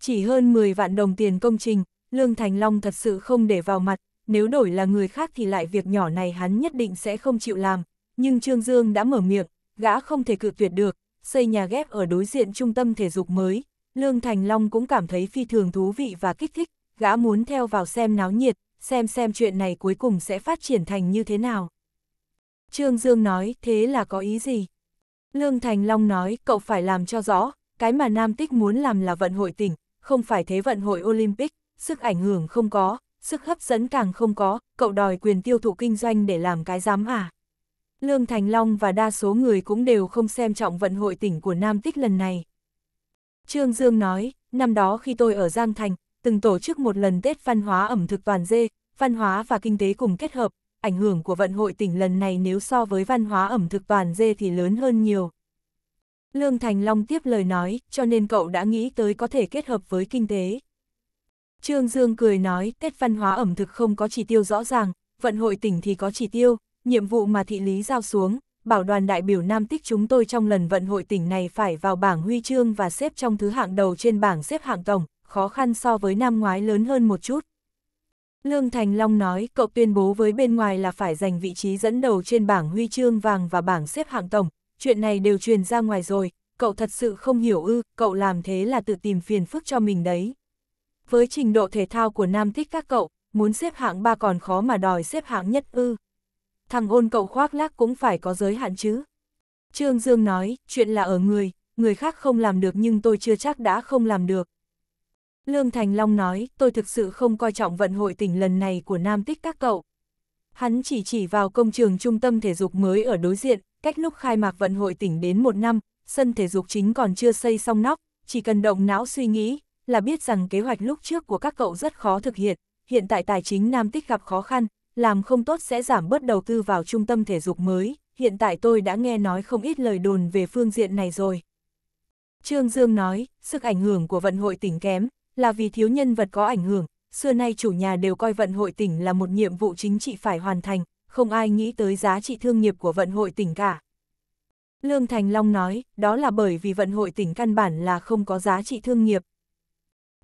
Chỉ hơn 10 vạn đồng tiền công trình, Lương Thành Long thật sự không để vào mặt, nếu đổi là người khác thì lại việc nhỏ này hắn nhất định sẽ không chịu làm, nhưng Trương Dương đã mở miệng, gã không thể cự tuyệt được, xây nhà ghép ở đối diện trung tâm thể dục mới, Lương Thành Long cũng cảm thấy phi thường thú vị và kích thích, gã muốn theo vào xem náo nhiệt, xem xem chuyện này cuối cùng sẽ phát triển thành như thế nào. Trương Dương nói, thế là có ý gì? Lương Thành Long nói, cậu phải làm cho rõ, cái mà Nam Tích muốn làm là vận hội tỉnh, không phải thế vận hội Olympic, sức ảnh hưởng không có, sức hấp dẫn càng không có, cậu đòi quyền tiêu thụ kinh doanh để làm cái giám à. Lương Thành Long và đa số người cũng đều không xem trọng vận hội tỉnh của Nam Tích lần này. Trương Dương nói, năm đó khi tôi ở Giang Thành, từng tổ chức một lần Tết văn hóa ẩm thực toàn dê, văn hóa và kinh tế cùng kết hợp, ảnh hưởng của vận hội tỉnh lần này nếu so với văn hóa ẩm thực toàn dê thì lớn hơn nhiều. Lương Thành Long tiếp lời nói, cho nên cậu đã nghĩ tới có thể kết hợp với kinh tế. Trương Dương cười nói, Tết văn hóa ẩm thực không có chỉ tiêu rõ ràng, vận hội tỉnh thì có chỉ tiêu, nhiệm vụ mà thị lý giao xuống, bảo đoàn đại biểu Nam Tích chúng tôi trong lần vận hội tỉnh này phải vào bảng huy chương và xếp trong thứ hạng đầu trên bảng xếp hạng tổng, khó khăn so với năm ngoái lớn hơn một chút. Lương Thành Long nói cậu tuyên bố với bên ngoài là phải giành vị trí dẫn đầu trên bảng huy chương vàng và bảng xếp hạng tổng, chuyện này đều truyền ra ngoài rồi, cậu thật sự không hiểu ư, cậu làm thế là tự tìm phiền phức cho mình đấy. Với trình độ thể thao của nam thích các cậu, muốn xếp hạng ba còn khó mà đòi xếp hạng nhất ư. Thằng ôn cậu khoác lác cũng phải có giới hạn chứ. Trương Dương nói, chuyện là ở người, người khác không làm được nhưng tôi chưa chắc đã không làm được. Lương Thành Long nói, tôi thực sự không coi trọng vận hội tỉnh lần này của Nam Tích các cậu. Hắn chỉ chỉ vào công trường trung tâm thể dục mới ở đối diện, cách lúc khai mạc vận hội tỉnh đến một năm, sân thể dục chính còn chưa xây xong nóc, chỉ cần động não suy nghĩ, là biết rằng kế hoạch lúc trước của các cậu rất khó thực hiện, hiện tại tài chính Nam Tích gặp khó khăn, làm không tốt sẽ giảm bớt đầu tư vào trung tâm thể dục mới, hiện tại tôi đã nghe nói không ít lời đồn về phương diện này rồi. Trương Dương nói, sức ảnh hưởng của vận hội tỉnh kém, là vì thiếu nhân vật có ảnh hưởng, xưa nay chủ nhà đều coi vận hội tỉnh là một nhiệm vụ chính trị phải hoàn thành, không ai nghĩ tới giá trị thương nghiệp của vận hội tỉnh cả. Lương Thành Long nói, đó là bởi vì vận hội tỉnh căn bản là không có giá trị thương nghiệp.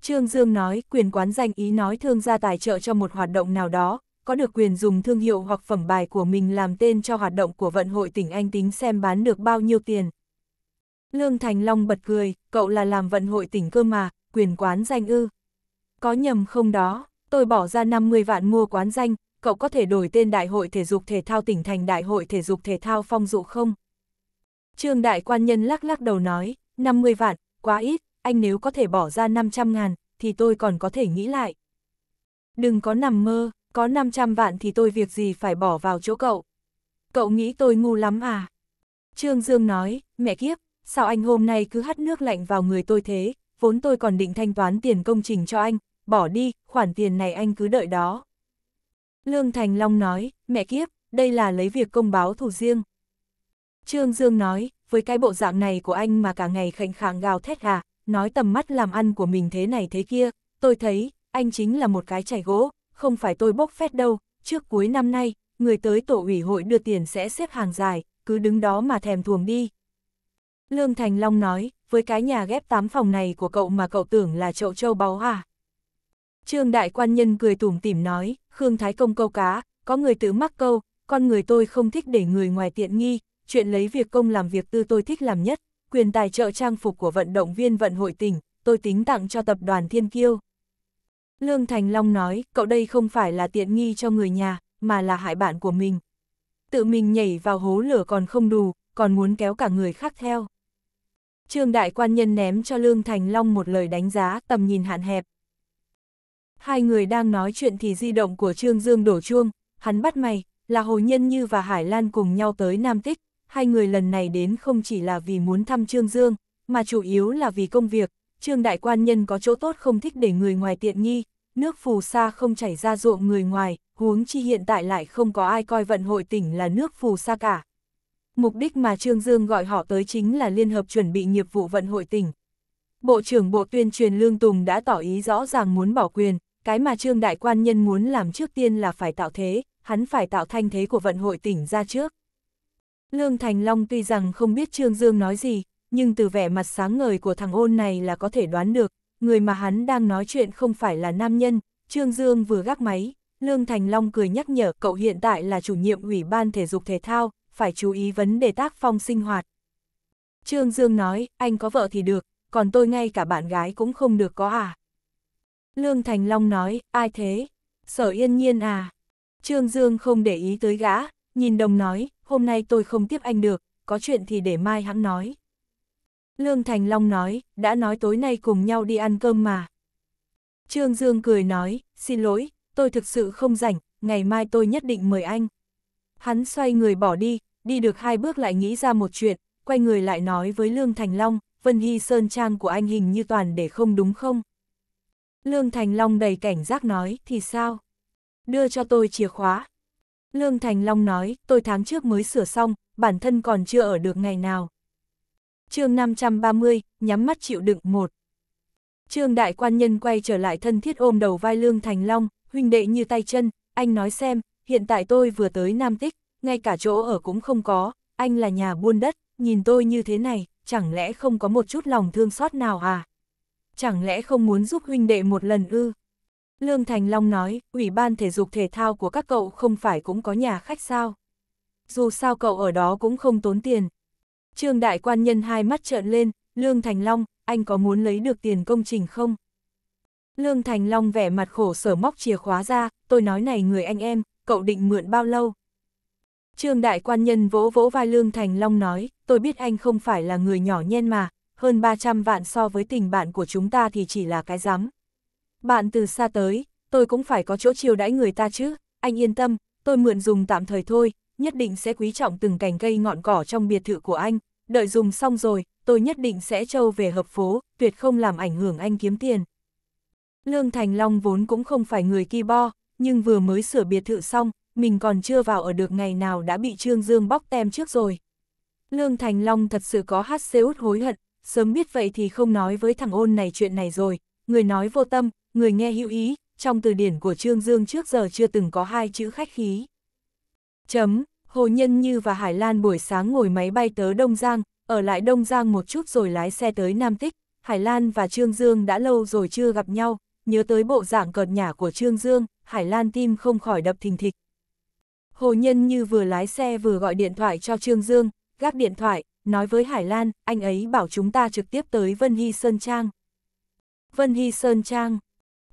Trương Dương nói, quyền quán danh ý nói thương gia tài trợ cho một hoạt động nào đó, có được quyền dùng thương hiệu hoặc phẩm bài của mình làm tên cho hoạt động của vận hội tỉnh Anh tính xem bán được bao nhiêu tiền. Lương Thành Long bật cười, cậu là làm vận hội tỉnh cơ mà, quyền quán danh ư. Có nhầm không đó, tôi bỏ ra 50 vạn mua quán danh, cậu có thể đổi tên Đại hội Thể dục Thể thao tỉnh thành Đại hội Thể dục Thể thao Phong dụ không? Trương Đại Quan Nhân lắc lắc đầu nói, 50 vạn, quá ít, anh nếu có thể bỏ ra 500 ngàn, thì tôi còn có thể nghĩ lại. Đừng có nằm mơ, có 500 vạn thì tôi việc gì phải bỏ vào chỗ cậu. Cậu nghĩ tôi ngu lắm à? Trương Dương nói, mẹ kiếp, sao anh hôm nay cứ hắt nước lạnh vào người tôi thế, vốn tôi còn định thanh toán tiền công trình cho anh, bỏ đi, khoản tiền này anh cứ đợi đó. Lương Thành Long nói, mẹ kiếp, đây là lấy việc công báo thủ riêng. Trương Dương nói, với cái bộ dạng này của anh mà cả ngày khệnh kháng gào thét à, nói tầm mắt làm ăn của mình thế này thế kia, tôi thấy, anh chính là một cái chảy gỗ, không phải tôi bốc phét đâu, trước cuối năm nay, người tới tổ ủy hội đưa tiền sẽ xếp hàng dài, cứ đứng đó mà thèm thuồng đi. Lương Thành Long nói, với cái nhà ghép tám phòng này của cậu mà cậu tưởng là chậu châu báu à? Trương đại quan nhân cười tủm tỉm nói, Khương Thái Công câu cá, có người tự mắc câu, con người tôi không thích để người ngoài tiện nghi, chuyện lấy việc công làm việc tư tôi thích làm nhất, quyền tài trợ trang phục của vận động viên vận hội tỉnh, tôi tính tặng cho tập đoàn Thiên Kiêu. Lương Thành Long nói, cậu đây không phải là tiện nghi cho người nhà, mà là hại bạn của mình. Tự mình nhảy vào hố lửa còn không đủ, còn muốn kéo cả người khác theo. Trương đại quan nhân ném cho Lương Thành Long một lời đánh giá, tầm nhìn hạn hẹp. Hai người đang nói chuyện thì di động của Trương Dương đổ chuông, hắn bắt mày, là Hồ Nhân Như và Hải Lan cùng nhau tới Nam Tích, hai người lần này đến không chỉ là vì muốn thăm Trương Dương, mà chủ yếu là vì công việc, Trương đại quan nhân có chỗ tốt không thích để người ngoài tiện nghi, nước phù sa không chảy ra ruộng người ngoài, huống chi hiện tại lại không có ai coi vận hội tỉnh là nước phù sa cả, mục đích mà Trương Dương gọi họ tới chính là Liên hợp chuẩn bị nghiệp vụ vận hội tỉnh. Bộ trưởng Bộ Tuyên truyền Lương Tùng đã tỏ ý rõ ràng muốn bỏ quyền, cái mà Trương Đại Quan Nhân muốn làm trước tiên là phải tạo thế, hắn phải tạo thanh thế của vận hội tỉnh ra trước. Lương Thành Long tuy rằng không biết Trương Dương nói gì, nhưng từ vẻ mặt sáng ngời của thằng ôn này là có thể đoán được, người mà hắn đang nói chuyện không phải là nam nhân, Trương Dương vừa gác máy, Lương Thành Long cười nhắc nhở cậu hiện tại là chủ nhiệm ủy ban thể dục thể thao, phải chú ý vấn đề tác phong sinh hoạt. Trương Dương nói, anh có vợ thì được, còn tôi ngay cả bạn gái cũng không được có à. Lương Thành Long nói, ai thế? Sở yên nhiên à? Trương Dương không để ý tới gã, nhìn đồng nói, hôm nay tôi không tiếp anh được, có chuyện thì để mai hắn nói. Lương Thành Long nói, đã nói tối nay cùng nhau đi ăn cơm mà. Trương Dương cười nói, xin lỗi, tôi thực sự không rảnh, ngày mai tôi nhất định mời anh. Hắn xoay người bỏ đi, đi được hai bước lại nghĩ ra một chuyện, quay người lại nói với Lương Thành Long, Vân Hy Sơn Trang của anh hình như toàn để không đúng không? Lương Thành Long đầy cảnh giác nói, thì sao? Đưa cho tôi chìa khóa. Lương Thành Long nói, tôi tháng trước mới sửa xong, bản thân còn chưa ở được ngày nào. chương 530, nhắm mắt chịu đựng một. Trương Đại Quan Nhân quay trở lại thân thiết ôm đầu vai Lương Thành Long, huynh đệ như tay chân, anh nói xem, hiện tại tôi vừa tới Nam Tích, ngay cả chỗ ở cũng không có, anh là nhà buôn đất, nhìn tôi như thế này, chẳng lẽ không có một chút lòng thương xót nào à? Chẳng lẽ không muốn giúp huynh đệ một lần ư? Lương Thành Long nói, Ủy ban thể dục thể thao của các cậu không phải cũng có nhà khách sao? Dù sao cậu ở đó cũng không tốn tiền. Trương Đại Quan Nhân hai mắt trợn lên, Lương Thành Long, anh có muốn lấy được tiền công trình không? Lương Thành Long vẻ mặt khổ sở móc chìa khóa ra, tôi nói này người anh em, cậu định mượn bao lâu? Trương đại quan nhân vỗ vỗ vai Lương Thành Long nói, tôi biết anh không phải là người nhỏ nhen mà, hơn 300 vạn so với tình bạn của chúng ta thì chỉ là cái rắm. Bạn từ xa tới, tôi cũng phải có chỗ chiều đãi người ta chứ, anh yên tâm, tôi mượn dùng tạm thời thôi, nhất định sẽ quý trọng từng cành cây ngọn cỏ trong biệt thự của anh, đợi dùng xong rồi, tôi nhất định sẽ trâu về hợp phố, tuyệt không làm ảnh hưởng anh kiếm tiền. Lương Thành Long vốn cũng không phải người ki bo, nhưng vừa mới sửa biệt thự xong, mình còn chưa vào ở được ngày nào đã bị Trương Dương bóc tem trước rồi. Lương Thành Long thật sự có hát xê út hối hận, sớm biết vậy thì không nói với thằng ôn này chuyện này rồi, người nói vô tâm, người nghe hữu ý, trong từ điển của Trương Dương trước giờ chưa từng có hai chữ khách khí. Chấm, Hồ Nhân Như và Hải Lan buổi sáng ngồi máy bay tới Đông Giang, ở lại Đông Giang một chút rồi lái xe tới Nam Tích, Hải Lan và Trương Dương đã lâu rồi chưa gặp nhau, nhớ tới bộ dạng cợt nhả của Trương Dương, Hải Lan tim không khỏi đập thình thịch. Hồ Nhân như vừa lái xe vừa gọi điện thoại cho Trương Dương, gác điện thoại, nói với Hải Lan, anh ấy bảo chúng ta trực tiếp tới Vân Hy Sơn Trang. Vân Hy Sơn Trang.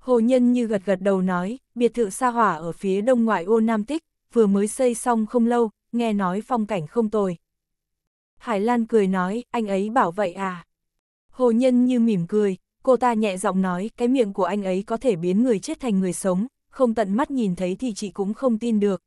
Hồ Nhân như gật gật đầu nói, biệt thự xa hỏa ở phía đông ngoại ô Nam Tích, vừa mới xây xong không lâu, nghe nói phong cảnh không tồi. Hải Lan cười nói, anh ấy bảo vậy à. Hồ Nhân như mỉm cười, cô ta nhẹ giọng nói, cái miệng của anh ấy có thể biến người chết thành người sống, không tận mắt nhìn thấy thì chị cũng không tin được.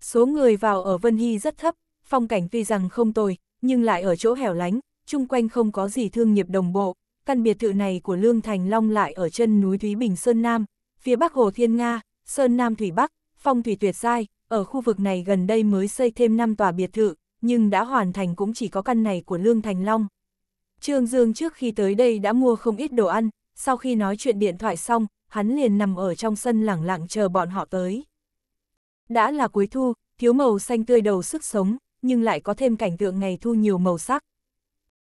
Số người vào ở Vân Hy rất thấp, phong cảnh vì rằng không tồi, nhưng lại ở chỗ hẻo lánh, chung quanh không có gì thương nghiệp đồng bộ, căn biệt thự này của Lương Thành Long lại ở chân núi Thúy Bình Sơn Nam, phía bắc Hồ Thiên Nga, Sơn Nam Thủy Bắc, phong thủy tuyệt giai, ở khu vực này gần đây mới xây thêm 5 tòa biệt thự, nhưng đã hoàn thành cũng chỉ có căn này của Lương Thành Long. Trương Dương trước khi tới đây đã mua không ít đồ ăn, sau khi nói chuyện điện thoại xong, hắn liền nằm ở trong sân lẳng lặng chờ bọn họ tới. Đã là cuối thu, thiếu màu xanh tươi đầu sức sống, nhưng lại có thêm cảnh tượng ngày thu nhiều màu sắc.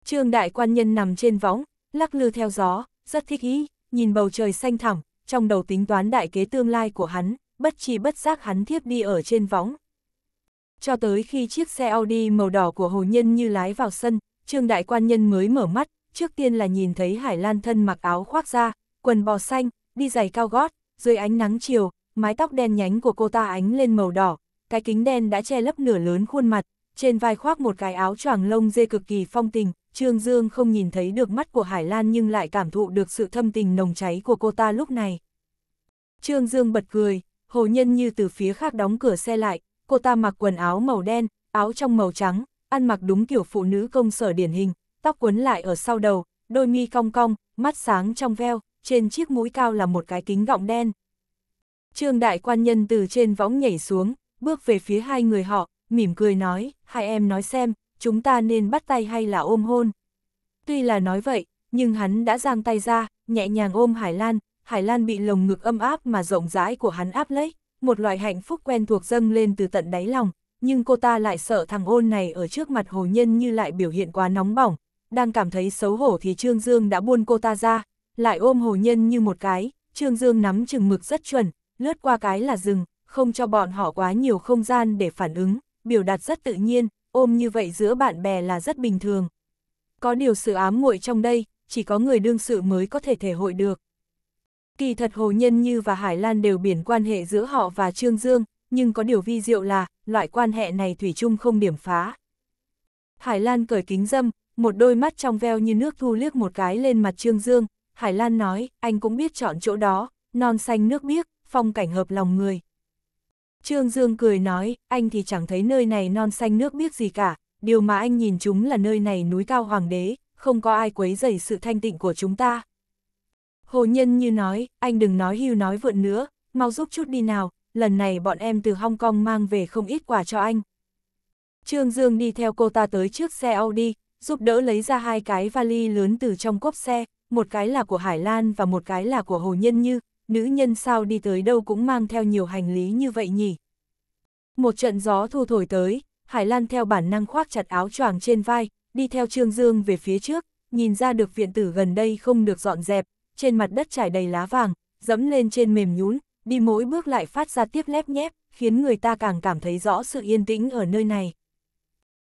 Trương đại quan nhân nằm trên võng, lắc lư theo gió, rất thích ý, nhìn bầu trời xanh thẳm, trong đầu tính toán đại kế tương lai của hắn, bất chi bất giác hắn thiếp đi ở trên võng. Cho tới khi chiếc xe Audi màu đỏ của hồ nhân như lái vào sân, trương đại quan nhân mới mở mắt, trước tiên là nhìn thấy Hải Lan thân mặc áo khoác da, quần bò xanh, đi giày cao gót, dưới ánh nắng chiều, mái tóc đen nhánh của cô ta ánh lên màu đỏ, cái kính đen đã che lấp nửa lớn khuôn mặt, trên vai khoác một cái áo choàng lông dê cực kỳ phong tình, Trương Dương không nhìn thấy được mắt của Hải Lan nhưng lại cảm thụ được sự thâm tình nồng cháy của cô ta lúc này. Trương Dương bật cười, hồ nhân như từ phía khác đóng cửa xe lại, cô ta mặc quần áo màu đen, áo trong màu trắng, ăn mặc đúng kiểu phụ nữ công sở điển hình, tóc quấn lại ở sau đầu, đôi mi cong cong, mắt sáng trong veo, trên chiếc mũi cao là một cái kính gọng đen. Trương đại quan nhân từ trên võng nhảy xuống, bước về phía hai người họ, mỉm cười nói, hai em nói xem, chúng ta nên bắt tay hay là ôm hôn. Tuy là nói vậy, nhưng hắn đã giang tay ra, nhẹ nhàng ôm Hải Lan, Hải Lan bị lồng ngực âm áp mà rộng rãi của hắn áp lấy, một loại hạnh phúc quen thuộc dâng lên từ tận đáy lòng, nhưng cô ta lại sợ thằng ôn này ở trước mặt hồ nhân như lại biểu hiện quá nóng bỏng. Đang cảm thấy xấu hổ thì Trương Dương đã buôn cô ta ra, lại ôm hồ nhân như một cái, Trương Dương nắm chừng mực rất chuẩn, lướt qua cái là rừng, không cho bọn họ quá nhiều không gian để phản ứng, biểu đạt rất tự nhiên, ôm như vậy giữa bạn bè là rất bình thường. Có điều sự ám muội trong đây, chỉ có người đương sự mới có thể thể hội được. Kỳ thật Hồ Nhân Như và Hải Lan đều biển quan hệ giữa họ và Trương Dương, nhưng có điều vi diệu là, loại quan hệ này Thủy chung không điểm phá. Hải Lan cởi kính dâm, một đôi mắt trong veo như nước thu liếc một cái lên mặt Trương Dương, Hải Lan nói, anh cũng biết chọn chỗ đó, non xanh nước biếc, phong cảnh hợp lòng người. Trương Dương cười nói, anh thì chẳng thấy nơi này non xanh nước biếc gì cả, điều mà anh nhìn chúng là nơi này núi cao hoàng đế, không có ai quấy rầy sự thanh tịnh của chúng ta. Hồ Nhân như nói, anh đừng nói hưu nói vượn nữa, mau giúp chút đi nào, lần này bọn em từ Hong Kong mang về không ít quà cho anh. Trương Dương đi theo cô ta tới trước xe Audi, giúp đỡ lấy ra hai cái vali lớn từ trong cốp xe, một cái là của Hải Lan và một cái là của Hồ Nhân Như, nữ nhân sao đi tới đâu cũng mang theo nhiều hành lý như vậy nhỉ. Một trận gió thu thổi tới, Hải Lan theo bản năng khoác chặt áo choàng trên vai, đi theo Trương Dương về phía trước, nhìn ra được viện tử gần đây không được dọn dẹp, trên mặt đất trải đầy lá vàng, dẫm lên trên mềm nhún, đi mỗi bước lại phát ra tiếp lép nhép, khiến người ta càng cảm thấy rõ sự yên tĩnh ở nơi này.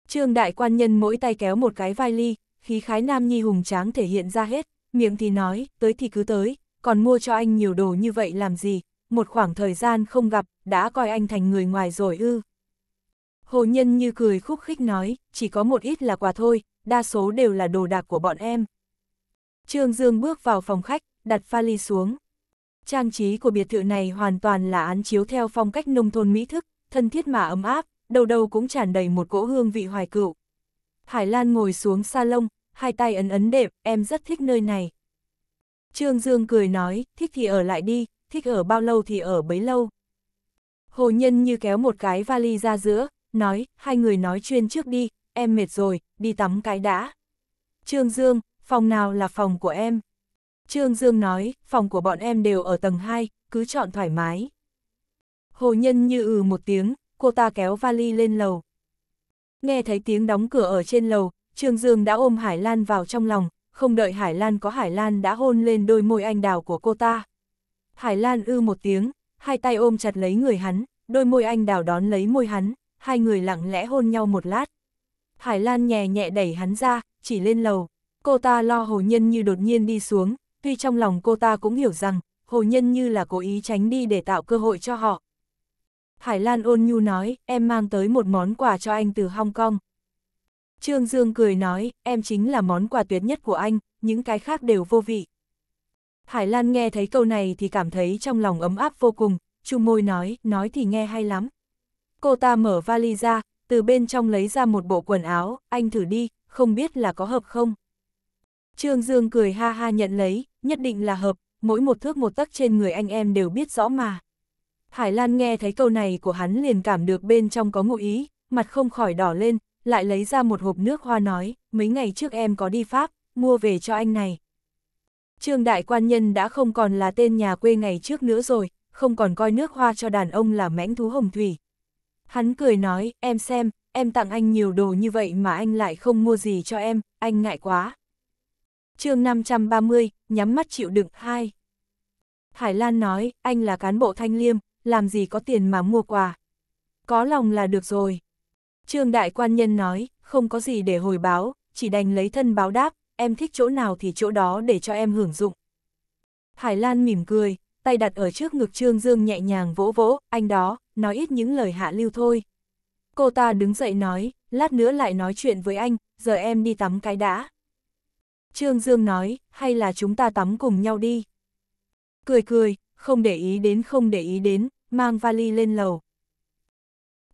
Trương đại quan nhân mỗi tay kéo một cái vai ly, khí khái nam nhi hùng tráng thể hiện ra hết, miệng thì nói, tới thì cứ tới, còn mua cho anh nhiều đồ như vậy làm gì, một khoảng thời gian không gặp, đã coi anh thành người ngoài rồi ư. Hồ Nhân như cười khúc khích nói, chỉ có một ít là quà thôi, đa số đều là đồ đạc của bọn em. Trương Dương bước vào phòng khách, đặt pha ly xuống. Trang trí của biệt thự này hoàn toàn là án chiếu theo phong cách nông thôn mỹ thức, thân thiết mà ấm áp, đầu đầu cũng tràn đầy một cỗ hương vị hoài cựu. Hải Lan ngồi xuống salon, hai tay ấn ấn đệm, em rất thích nơi này. Trương Dương cười nói, thích thì ở lại đi, thích ở bao lâu thì ở bấy lâu. Hồ Nhân như kéo một cái vali ra giữa, nói, hai người nói chuyên trước đi, em mệt rồi, đi tắm cái đã. Trương Dương, phòng nào là phòng của em? Trương Dương nói, phòng của bọn em đều ở tầng 2, cứ chọn thoải mái. Hồ Nhân như ừ một tiếng, cô ta kéo vali lên lầu. Nghe thấy tiếng đóng cửa ở trên lầu, Trương Dương đã ôm Hải Lan vào trong lòng, không đợi Hải Lan có Hải Lan đã hôn lên đôi môi anh đào của cô ta. Hải Lan ư một tiếng, hai tay ôm chặt lấy người hắn, đôi môi anh đào đón lấy môi hắn, hai người lặng lẽ hôn nhau một lát. Hải Lan nhẹ nhẹ đẩy hắn ra, chỉ lên lầu. Cô ta lo Hồ Nhân Như đột nhiên đi xuống, tuy trong lòng cô ta cũng hiểu rằng, Hồ Nhân Như là cố ý tránh đi để tạo cơ hội cho họ. Hải Lan ôn nhu nói, em mang tới một món quà cho anh từ Hong Kong. Trương Dương cười nói, em chính là món quà tuyệt nhất của anh, những cái khác đều vô vị. Hải Lan nghe thấy câu này thì cảm thấy trong lòng ấm áp vô cùng, chu môi nói, nói thì nghe hay lắm. Cô ta mở vali ra, từ bên trong lấy ra một bộ quần áo, anh thử đi, không biết là có hợp không. Trương Dương cười ha ha nhận lấy, nhất định là hợp, mỗi một thước một tấc trên người anh em đều biết rõ mà. Hải Lan nghe thấy câu này của hắn liền cảm được bên trong có ngụ ý, mặt không khỏi đỏ lên, lại lấy ra một hộp nước hoa nói, mấy ngày trước em có đi Pháp, mua về cho anh này. Trương đại quan nhân đã không còn là tên nhà quê ngày trước nữa rồi, không còn coi nước hoa cho đàn ông là mãnh thú hồng thủy. Hắn cười nói, em xem, em tặng anh nhiều đồ như vậy mà anh lại không mua gì cho em, anh ngại quá. chương 530, nhắm mắt chịu đựng 2. Hải Lan nói, anh là cán bộ thanh liêm, làm gì có tiền mà mua quà. Có lòng là được rồi. Trương đại quan nhân nói, không có gì để hồi báo, chỉ đành lấy thân báo đáp, em thích chỗ nào thì chỗ đó để cho em hưởng dụng. Hải Lan mỉm cười, tay đặt ở trước ngực Trương Dương nhẹ nhàng vỗ vỗ, anh đó, nói ít những lời hạ lưu thôi. Cô ta đứng dậy nói, lát nữa lại nói chuyện với anh, giờ em đi tắm cái đã. Trương Dương nói, hay là chúng ta tắm cùng nhau đi. Cười cười, không để ý đến không để ý đến, mang vali lên lầu.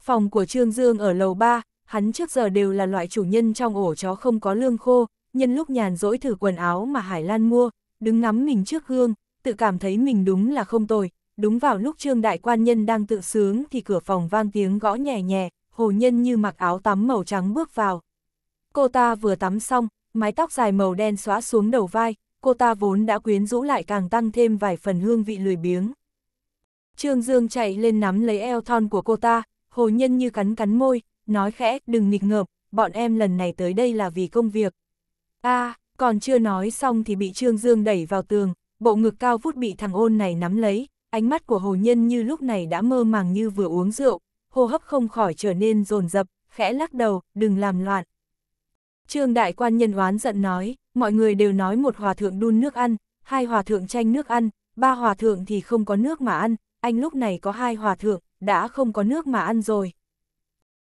Phòng của Trương Dương ở lầu 3, hắn trước giờ đều là loại chủ nhân trong ổ chó không có lương khô, nhân lúc nhàn rỗi thử quần áo mà Hải Lan mua, đứng ngắm mình trước gương, tự cảm thấy mình đúng là không tồi. Đúng vào lúc Trương Đại Quan Nhân đang tự sướng thì cửa phòng vang tiếng gõ nhẹ nhẹ, hồ nhân như mặc áo tắm màu trắng bước vào. Cô ta vừa tắm xong, mái tóc dài màu đen xóa xuống đầu vai, cô ta vốn đã quyến rũ lại càng tăng thêm vài phần hương vị lười biếng. Trương Dương chạy lên nắm lấy eo thon của cô ta, Hồ Nhân như cắn cắn môi, nói khẽ, đừng nghịch ngợp, bọn em lần này tới đây là vì công việc. a à, còn chưa nói xong thì bị Trương Dương đẩy vào tường, bộ ngực cao vút bị thằng ôn này nắm lấy, ánh mắt của Hồ Nhân như lúc này đã mơ màng như vừa uống rượu, hô hấp không khỏi trở nên rồn rập, khẽ lắc đầu, đừng làm loạn. Trương Đại Quan Nhân oán giận nói, mọi người đều nói một hòa thượng đun nước ăn, hai hòa thượng tranh nước ăn, ba hòa thượng thì không có nước mà ăn, anh lúc này có hai hòa thượng, đã không có nước mà ăn rồi.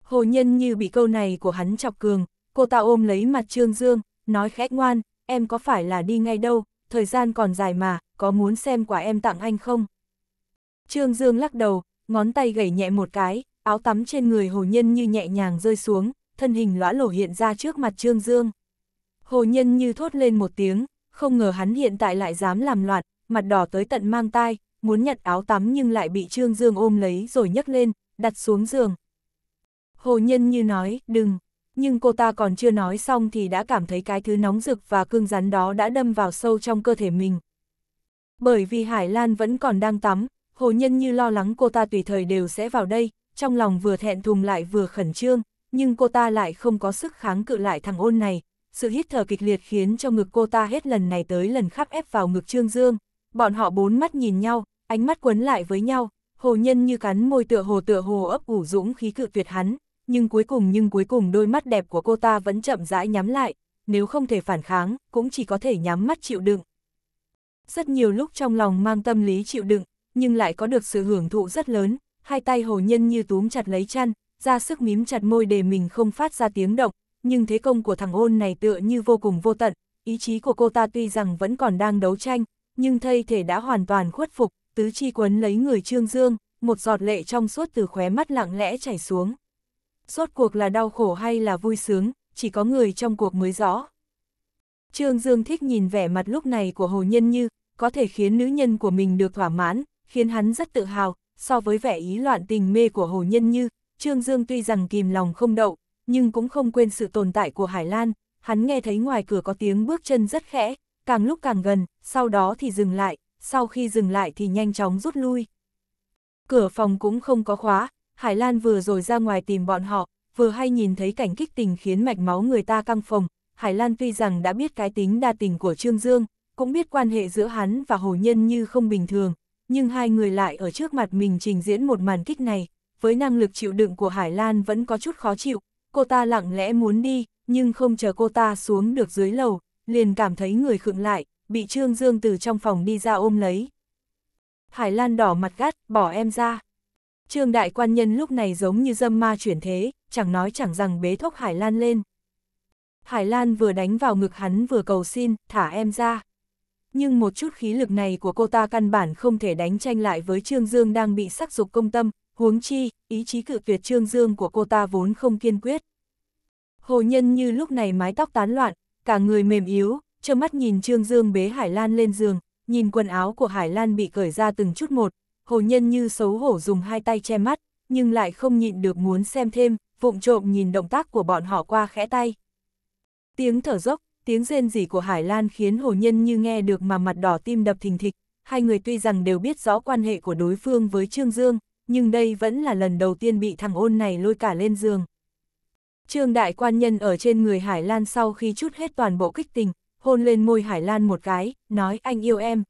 Hồ Nhân như bị câu này của hắn chọc cường, cô ta ôm lấy mặt Trương Dương, nói khẽ ngoan, em có phải là đi ngay đâu, thời gian còn dài mà, có muốn xem quả em tặng anh không? Trương Dương lắc đầu, ngón tay gẩy nhẹ một cái, áo tắm trên người Hồ Nhân như nhẹ nhàng rơi xuống, thân hình lõa lổ hiện ra trước mặt Trương Dương. Hồ Nhân như thốt lên một tiếng, không ngờ hắn hiện tại lại dám làm loạn, mặt đỏ tới tận mang tai, muốn nhận áo tắm nhưng lại bị Trương Dương ôm lấy rồi nhấc lên, đặt xuống giường. Hồ Nhân như nói, đừng, nhưng cô ta còn chưa nói xong thì đã cảm thấy cái thứ nóng rực và cương rắn đó đã đâm vào sâu trong cơ thể mình. Bởi vì Hải Lan vẫn còn đang tắm, Hồ Nhân như lo lắng cô ta tùy thời đều sẽ vào đây, trong lòng vừa thẹn thùng lại vừa khẩn trương, nhưng cô ta lại không có sức kháng cự lại thằng ôn này. Sự hít thở kịch liệt khiến cho ngực cô ta hết lần này tới lần khác ép vào ngực Trương Dương bọn họ bốn mắt nhìn nhau, ánh mắt quấn lại với nhau, hồ nhân như cắn môi tựa hồ tựa hồ ấp ủ dũng khí cự tuyệt hắn, nhưng cuối cùng nhưng cuối cùng đôi mắt đẹp của cô ta vẫn chậm rãi nhắm lại, nếu không thể phản kháng, cũng chỉ có thể nhắm mắt chịu đựng. Rất nhiều lúc trong lòng mang tâm lý chịu đựng, nhưng lại có được sự hưởng thụ rất lớn, hai tay hồ nhân như túm chặt lấy chăn, ra sức mím chặt môi để mình không phát ra tiếng động, nhưng thế công của thằng ôn này tựa như vô cùng vô tận, ý chí của cô ta tuy rằng vẫn còn đang đấu tranh, nhưng thây thể đã hoàn toàn khuất phục, tứ chi quấn lấy người Trương Dương, một giọt lệ trong suốt từ khóe mắt lặng lẽ chảy xuống. Suốt cuộc là đau khổ hay là vui sướng, chỉ có người trong cuộc mới rõ. Trương Dương thích nhìn vẻ mặt lúc này của Hồ Nhân Như, có thể khiến nữ nhân của mình được thỏa mãn, khiến hắn rất tự hào, so với vẻ ý loạn tình mê của Hồ Nhân Như, Trương Dương tuy rằng kìm lòng không đậu, nhưng cũng không quên sự tồn tại của Hải Lan, hắn nghe thấy ngoài cửa có tiếng bước chân rất khẽ, càng lúc càng gần, sau đó thì dừng lại, sau khi dừng lại thì nhanh chóng rút lui. Cửa phòng cũng không có khóa, Hải Lan vừa rồi ra ngoài tìm bọn họ, vừa hay nhìn thấy cảnh kích tình khiến mạch máu người ta căng phồng. Hải Lan tuy rằng đã biết cái tính đa tình của Trương Dương, cũng biết quan hệ giữa hắn và Hồ Nhân như không bình thường, nhưng hai người lại ở trước mặt mình trình diễn một màn kích này. Với năng lực chịu đựng của Hải Lan vẫn có chút khó chịu, cô ta lặng lẽ muốn đi, nhưng không chờ cô ta xuống được dưới lầu, liền cảm thấy người khựng lại, bị Trương Dương từ trong phòng đi ra ôm lấy. Hải Lan đỏ mặt gắt, bỏ em ra. Trương đại quan nhân lúc này giống như dâm ma chuyển thế, chẳng nói chẳng rằng bế thốc Hải Lan lên. Hải Lan vừa đánh vào ngực hắn vừa cầu xin, thả em ra. Nhưng một chút khí lực này của cô ta căn bản không thể đánh tranh lại với Trương Dương đang bị sắc dục công tâm, huống chi, ý chí cự tuyệt Trương Dương của cô ta vốn không kiên quyết. Hồ Nhân như lúc này mái tóc tán loạn, cả người mềm yếu, trơ mắt nhìn Trương Dương bế Hải Lan lên giường, nhìn quần áo của Hải Lan bị cởi ra từng chút một, hồ nhân như xấu hổ dùng hai tay che mắt, nhưng lại không nhịn được muốn xem thêm, vụng trộm nhìn động tác của bọn họ qua khẽ tay. Tiếng thở dốc, tiếng rên rỉ của Hải Lan khiến hồ nhân như nghe được mà mặt đỏ tim đập thình thịch, hai người tuy rằng đều biết rõ quan hệ của đối phương với Trương Dương, nhưng đây vẫn là lần đầu tiên bị thằng ôn này lôi cả lên giường. Trương đại quan nhân ở trên người Hải Lan sau khi chút hết toàn bộ kích tình, hôn lên môi Hải Lan một cái, nói anh yêu em.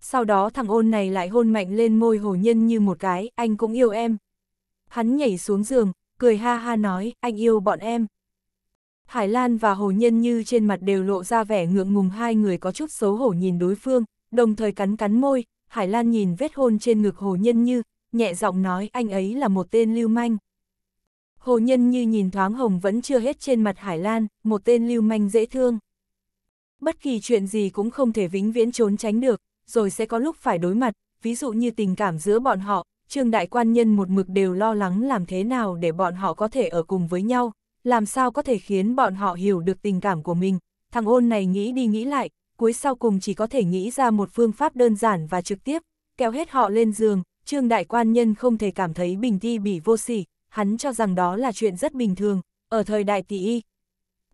Sau đó thằng ôn này lại hôn mạnh lên môi hồ nhân như một cái, anh cũng yêu em. Hắn nhảy xuống giường, cười ha ha nói, anh yêu bọn em. Hải Lan và Hồ Nhân Như trên mặt đều lộ ra vẻ ngượng ngùng hai người có chút xấu hổ nhìn đối phương, đồng thời cắn cắn môi, Hải Lan nhìn vết hôn trên ngực Hồ Nhân Như, nhẹ giọng nói anh ấy là một tên lưu manh. Hồ Nhân như nhìn thoáng hồng vẫn chưa hết trên mặt Hải Lan, một tên lưu manh dễ thương. Bất kỳ chuyện gì cũng không thể vĩnh viễn trốn tránh được, rồi sẽ có lúc phải đối mặt, ví dụ như tình cảm giữa bọn họ, Trương Đại Quan Nhân một mực đều lo lắng làm thế nào để bọn họ có thể ở cùng với nhau, làm sao có thể khiến bọn họ hiểu được tình cảm của mình. Thằng ôn này nghĩ đi nghĩ lại, cuối sau cùng chỉ có thể nghĩ ra một phương pháp đơn giản và trực tiếp, kéo hết họ lên giường, Trương Đại Quan Nhân không thể cảm thấy bình ti bị vô sỉ, hắn cho rằng đó là chuyện rất bình thường, ở thời đại tỷ y.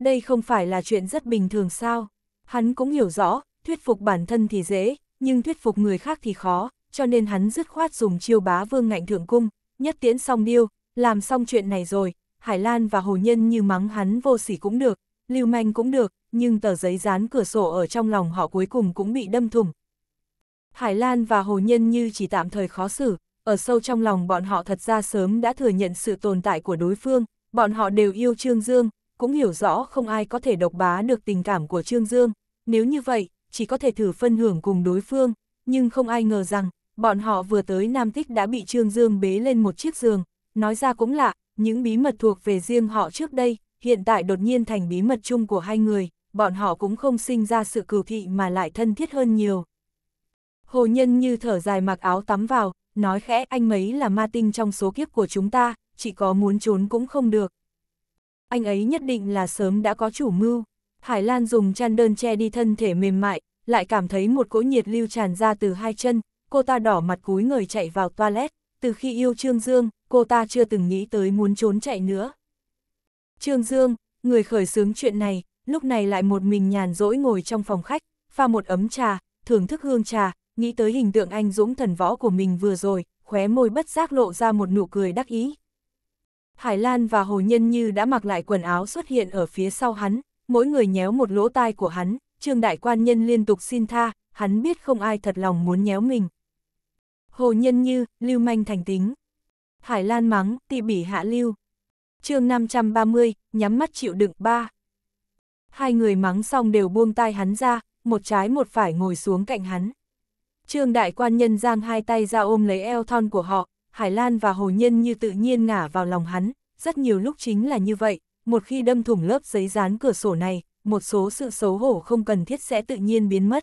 Đây không phải là chuyện rất bình thường sao? Hắn cũng hiểu rõ, thuyết phục bản thân thì dễ, nhưng thuyết phục người khác thì khó, cho nên hắn dứt khoát dùng chiêu bá vương ngạnh thượng cung, nhất tiễn xong điêu, làm xong chuyện này rồi, Hải Lan và Hồ Nhân như mắng hắn vô sỉ cũng được, lưu manh cũng được, nhưng tờ giấy dán cửa sổ ở trong lòng họ cuối cùng cũng bị đâm thủng. Hải Lan và Hồ Nhân như chỉ tạm thời khó xử, ở sâu trong lòng bọn họ thật ra sớm đã thừa nhận sự tồn tại của đối phương, bọn họ đều yêu Trương Dương, cũng hiểu rõ không ai có thể độc bá được tình cảm của Trương Dương, nếu như vậy, chỉ có thể thử phân hưởng cùng đối phương, nhưng không ai ngờ rằng, bọn họ vừa tới Nam Tích đã bị Trương Dương bế lên một chiếc giường, nói ra cũng lạ, những bí mật thuộc về riêng họ trước đây, hiện tại đột nhiên thành bí mật chung của hai người, bọn họ cũng không sinh ra sự cừu thị mà lại thân thiết hơn nhiều. Hồ Nhân như thở dài mặc áo tắm vào, nói khẽ anh ấy là ma tinh trong số kiếp của chúng ta, chỉ có muốn trốn cũng không được. Anh ấy nhất định là sớm đã có chủ mưu. Hải Lan dùng chăn đơn che đi thân thể mềm mại, lại cảm thấy một cỗ nhiệt lưu tràn ra từ hai chân, cô ta đỏ mặt cúi người chạy vào toilet, từ khi yêu Trương Dương, cô ta chưa từng nghĩ tới muốn trốn chạy nữa. Trương Dương, người khởi xướng chuyện này, lúc này lại một mình nhàn rỗi ngồi trong phòng khách, pha một ấm trà, thưởng thức hương trà, nghĩ tới hình tượng anh dũng thần võ của mình vừa rồi, khóe môi bất giác lộ ra một nụ cười đắc ý. Hải Lan và Hồ Nhân Như đã mặc lại quần áo xuất hiện ở phía sau hắn, mỗi người nhéo một lỗ tai của hắn, trương đại quan nhân liên tục xin tha, hắn biết không ai thật lòng muốn nhéo mình. Hồ Nhân Như, lưu manh thành tính. Hải Lan mắng, tị bỉ hạ lưu. chương 530, nhắm mắt chịu đựng ba. Hai người mắng xong đều buông tay hắn ra, một trái một phải ngồi xuống cạnh hắn. Trương đại quan nhân giang hai tay ra ôm lấy eo thon của họ, Hải Lan và Hồ Nhân như tự nhiên ngả vào lòng hắn, rất nhiều lúc chính là như vậy, một khi đâm thủng lớp giấy dán cửa sổ này, một số sự xấu hổ không cần thiết sẽ tự nhiên biến mất.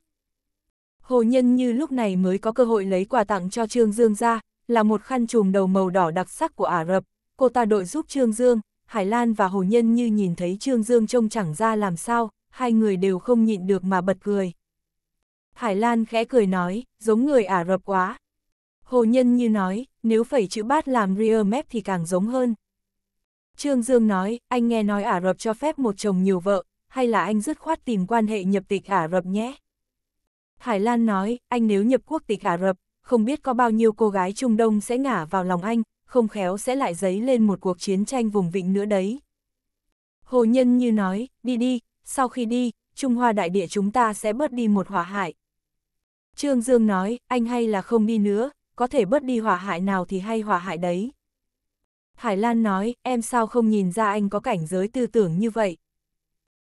Hồ Nhân như lúc này mới có cơ hội lấy quà tặng cho Trương Dương ra, là một khăn trùm đầu màu đỏ đặc sắc của Ả Rập, cô ta đội giúp Trương Dương, Hải Lan và Hồ Nhân như nhìn thấy Trương Dương trông chẳng ra làm sao, hai người đều không nhịn được mà bật cười. Hải Lan khẽ cười nói, giống người Ả Rập quá. Hồ Nhân như nói, nếu phẩy chữ bát làm rear map thì càng giống hơn. Trương Dương nói, anh nghe nói Ả Rập cho phép một chồng nhiều vợ, hay là anh dứt khoát tìm quan hệ nhập tịch Ả Rập nhé? Hải Lan nói, anh nếu nhập quốc tịch Ả Rập, không biết có bao nhiêu cô gái Trung Đông sẽ ngả vào lòng anh, không khéo sẽ lại dấy lên một cuộc chiến tranh vùng vịnh nữa đấy. Hồ Nhân như nói, đi đi, sau khi đi, Trung Hoa đại địa chúng ta sẽ bớt đi một hỏa hại, Trương Dương nói, anh hay là không đi nữa, có thể bớt đi hỏa hại nào thì hay hỏa hại đấy. Hải Lan nói, em sao không nhìn ra anh có cảnh giới tư tưởng như vậy.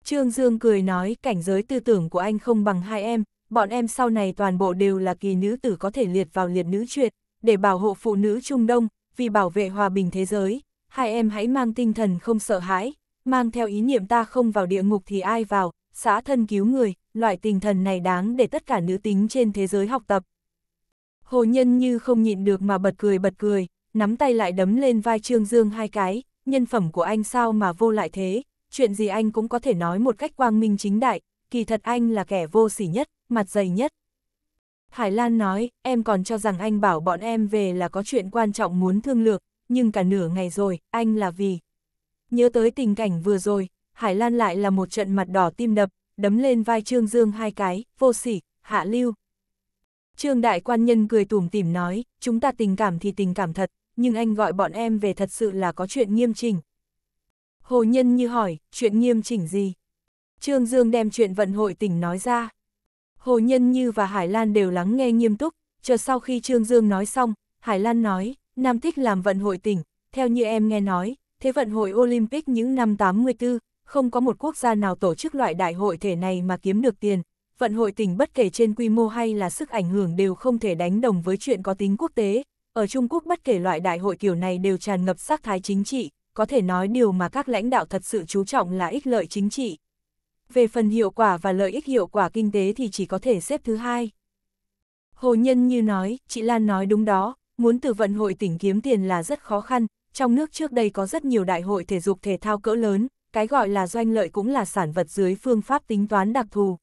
Trương Dương cười nói, cảnh giới tư tưởng của anh không bằng hai em, bọn em sau này toàn bộ đều là kỳ nữ tử có thể liệt vào liệt nữ truyệt, để bảo hộ phụ nữ Trung Đông, vì bảo vệ hòa bình thế giới, hai em hãy mang tinh thần không sợ hãi, mang theo ý niệm ta không vào địa ngục thì ai vào, xã thân cứu người, loại tình thần này đáng để tất cả nữ tính trên thế giới học tập. Hồ Nhân như không nhịn được mà bật cười bật cười, nắm tay lại đấm lên vai Trương Dương hai cái, nhân phẩm của anh sao mà vô lại thế, chuyện gì anh cũng có thể nói một cách quang minh chính đại, kỳ thật anh là kẻ vô sỉ nhất, mặt dày nhất. Hải Lan nói, em còn cho rằng anh bảo bọn em về là có chuyện quan trọng muốn thương lược, nhưng cả nửa ngày rồi, anh là vì. Nhớ tới tình cảnh vừa rồi, Hải Lan lại là một trận mặt đỏ tim đập, đấm lên vai Trương Dương hai cái, vô sỉ, hạ lưu. Trương đại quan nhân cười tủm tỉm nói, chúng ta tình cảm thì tình cảm thật, nhưng anh gọi bọn em về thật sự là có chuyện nghiêm chỉnh. Hồ Nhân như hỏi, chuyện nghiêm chỉnh gì? Trương Dương đem chuyện vận hội tỉnh nói ra. Hồ Nhân Như và Hải Lan đều lắng nghe nghiêm túc, chờ sau khi Trương Dương nói xong, Hải Lan nói, Nam thích làm vận hội tỉnh, theo như em nghe nói, Thế vận hội Olympic những năm 84, không có một quốc gia nào tổ chức loại đại hội thể này mà kiếm được tiền, vận hội tỉnh bất kể trên quy mô hay là sức ảnh hưởng đều không thể đánh đồng với chuyện có tính quốc tế. Ở Trung Quốc bất kể loại đại hội kiểu này đều tràn ngập sắc thái chính trị, có thể nói điều mà các lãnh đạo thật sự chú trọng là ích lợi chính trị. Về phần hiệu quả và lợi ích hiệu quả kinh tế thì chỉ có thể xếp thứ hai. Hồ Nhân như nói, chị Lan nói đúng đó, muốn từ vận hội tỉnh kiếm tiền là rất khó khăn, trong nước trước đây có rất nhiều đại hội thể dục thể thao cỡ lớn, cái gọi là doanh lợi cũng là sản vật dưới phương pháp tính toán đặc thù.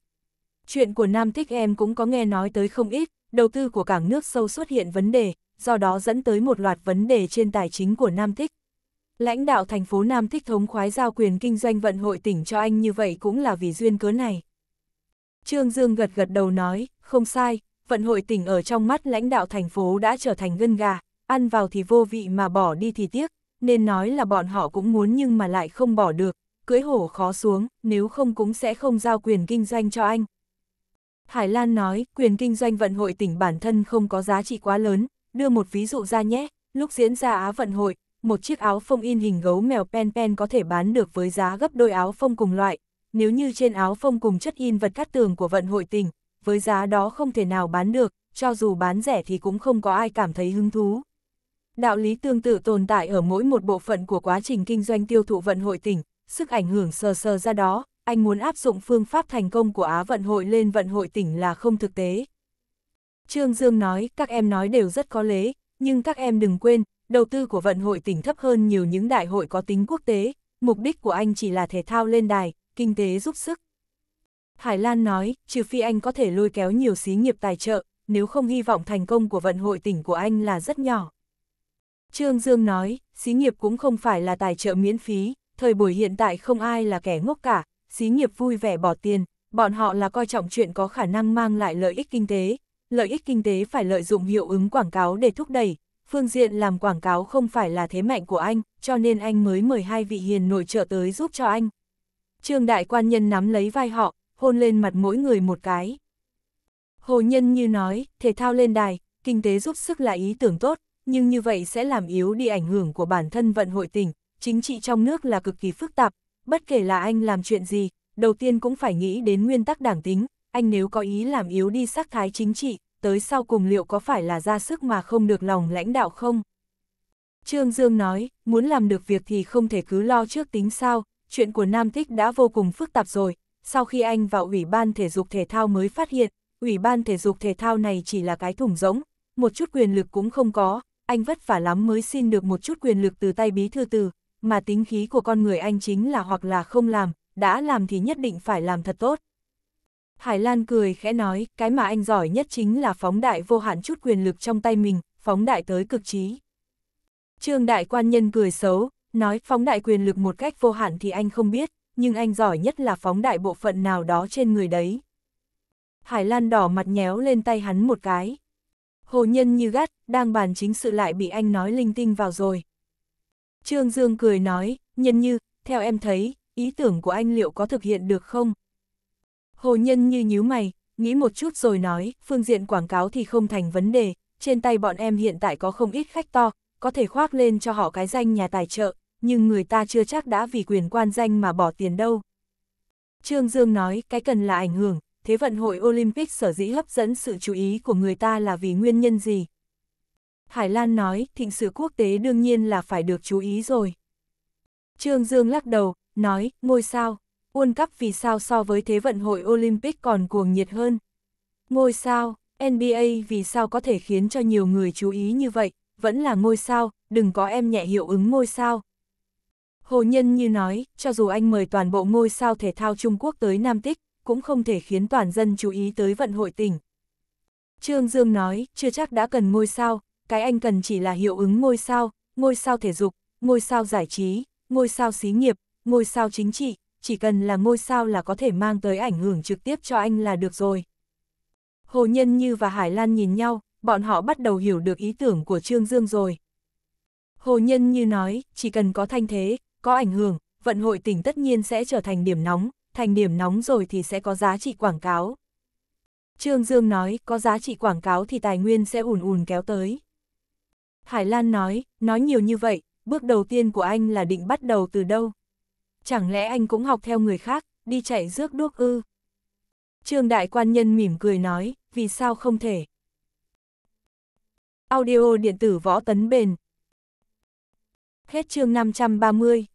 Chuyện của Nam Thích em cũng có nghe nói tới không ít, đầu tư của cảng nước sâu xuất hiện vấn đề, do đó dẫn tới một loạt vấn đề trên tài chính của Nam Thích. Lãnh đạo thành phố Nam Thích thống khoái giao quyền kinh doanh vận hội tỉnh cho anh như vậy cũng là vì duyên cớ này. Trương Dương gật gật đầu nói, không sai, vận hội tỉnh ở trong mắt lãnh đạo thành phố đã trở thành gân gà, ăn vào thì vô vị mà bỏ đi thì tiếc, nên nói là bọn họ cũng muốn nhưng mà lại không bỏ được, cưỡi hổ khó xuống, nếu không cũng sẽ không giao quyền kinh doanh cho anh. Hải Lan nói, quyền kinh doanh vận hội tỉnh bản thân không có giá trị quá lớn, đưa một ví dụ ra nhé, lúc diễn ra Á vận hội, một chiếc áo phông in hình gấu mèo pen pen có thể bán được với giá gấp đôi áo phông cùng loại, nếu như trên áo phông cùng chất in vật cắt tường của vận hội tỉnh, với giá đó không thể nào bán được, cho dù bán rẻ thì cũng không có ai cảm thấy hứng thú. Đạo lý tương tự tồn tại ở mỗi một bộ phận của quá trình kinh doanh tiêu thụ vận hội tỉnh, sức ảnh hưởng sờ sờ ra đó, anh muốn áp dụng phương pháp thành công của Á vận hội lên vận hội tỉnh là không thực tế. Trương Dương nói, các em nói đều rất có lễ, nhưng các em đừng quên, đầu tư của vận hội tỉnh thấp hơn nhiều những đại hội có tính quốc tế, mục đích của anh chỉ là thể thao lên đài, kinh tế giúp sức. Hải Lan nói, trừ phi anh có thể lôi kéo nhiều xí nghiệp tài trợ, nếu không hy vọng thành công của vận hội tỉnh của anh là rất nhỏ. Trương Dương nói, xí nghiệp cũng không phải là tài trợ miễn phí, thời buổi hiện tại không ai là kẻ ngốc cả, xí nghiệp vui vẻ bỏ tiền, bọn họ là coi trọng chuyện có khả năng mang lại lợi ích kinh tế, lợi ích kinh tế phải lợi dụng hiệu ứng quảng cáo để thúc đẩy, phương diện làm quảng cáo không phải là thế mạnh của anh, cho nên anh mới mời hai vị hiền nội trợ tới giúp cho anh. Trương đại quan nhân nắm lấy vai họ, hôn lên mặt mỗi người một cái. Hồ Nhân như nói, thể thao lên đài, kinh tế giúp sức là ý tưởng tốt, nhưng như vậy sẽ làm yếu đi ảnh hưởng của bản thân vận hội tỉnh, chính trị trong nước là cực kỳ phức tạp, bất kể là anh làm chuyện gì, đầu tiên cũng phải nghĩ đến nguyên tắc đảng tính, anh nếu có ý làm yếu đi sắc thái chính trị, tới sau cùng liệu có phải là ra sức mà không được lòng lãnh đạo không? Trương Dương nói, muốn làm được việc thì không thể cứ lo trước tính sao, chuyện của Nam Thích đã vô cùng phức tạp rồi, sau khi anh vào Ủy ban Thể dục Thể thao mới phát hiện, Ủy ban Thể dục Thể thao này chỉ là cái thùng rỗng, một chút quyền lực cũng không có, anh vất vả lắm mới xin được một chút quyền lực từ tay bí thư từ, mà tính khí của con người anh chính là hoặc là không làm, đã làm thì nhất định phải làm thật tốt. Hải Lan cười khẽ nói, cái mà anh giỏi nhất chính là phóng đại vô hạn chút quyền lực trong tay mình, phóng đại tới cực trí. Trương đại quan nhân cười xấu, nói phóng đại quyền lực một cách vô hạn thì anh không biết, nhưng anh giỏi nhất là phóng đại bộ phận nào đó trên người đấy. Hải Lan đỏ mặt nhéo lên tay hắn một cái. Hồ Nhân như gắt, đang bàn chính sự lại bị anh nói linh tinh vào rồi. Trương Dương cười nói, Nhân như, theo em thấy, ý tưởng của anh liệu có thực hiện được không? Hồ Nhân như nhíu mày, nghĩ một chút rồi nói, phương diện quảng cáo thì không thành vấn đề, trên tay bọn em hiện tại có không ít khách to, có thể khoác lên cho họ cái danh nhà tài trợ, nhưng người ta chưa chắc đã vì quyền quan danh mà bỏ tiền đâu. Trương Dương nói, cái cần là ảnh hưởng, thế vận hội Olympic sở dĩ hấp dẫn sự chú ý của người ta là vì nguyên nhân gì? Hải Lan nói, thịnh sự quốc tế đương nhiên là phải được chú ý rồi. Trương Dương lắc đầu, nói, ngôi sao, World Cup vì sao so với Thế vận hội Olympic còn cuồng nhiệt hơn? Ngôi sao, NBA vì sao có thể khiến cho nhiều người chú ý như vậy, vẫn là ngôi sao, đừng có em nhẹ hiệu ứng ngôi sao. Hồ Nhân như nói, cho dù anh mời toàn bộ ngôi sao thể thao Trung Quốc tới Nam Tích, cũng không thể khiến toàn dân chú ý tới vận hội tỉnh. Trương Dương nói, chưa chắc đã cần ngôi sao, cái anh cần chỉ là hiệu ứng ngôi sao, ngôi sao thể dục, ngôi sao giải trí, ngôi sao xí nghiệp, ngôi sao chính trị, chỉ cần là ngôi sao là có thể mang tới ảnh hưởng trực tiếp cho anh là được rồi. Hồ Nhân Như và Hải Lan nhìn nhau, bọn họ bắt đầu hiểu được ý tưởng của Trương Dương rồi. Hồ Nhân Như nói, chỉ cần có thanh thế, có ảnh hưởng, vận hội tỉnh tất nhiên sẽ trở thành điểm nóng, thành điểm nóng rồi thì sẽ có giá trị quảng cáo. Trương Dương nói, có giá trị quảng cáo thì tài nguyên sẽ ùn ùn kéo tới. Hải Lan nói, nói nhiều như vậy, bước đầu tiên của anh là định bắt đầu từ đâu? Chẳng lẽ anh cũng học theo người khác, đi chạy rước đuốc ư? Trương Đại Quan Nhân mỉm cười nói, vì sao không thể? Audio điện tử võ tấn bền. Hết chương 530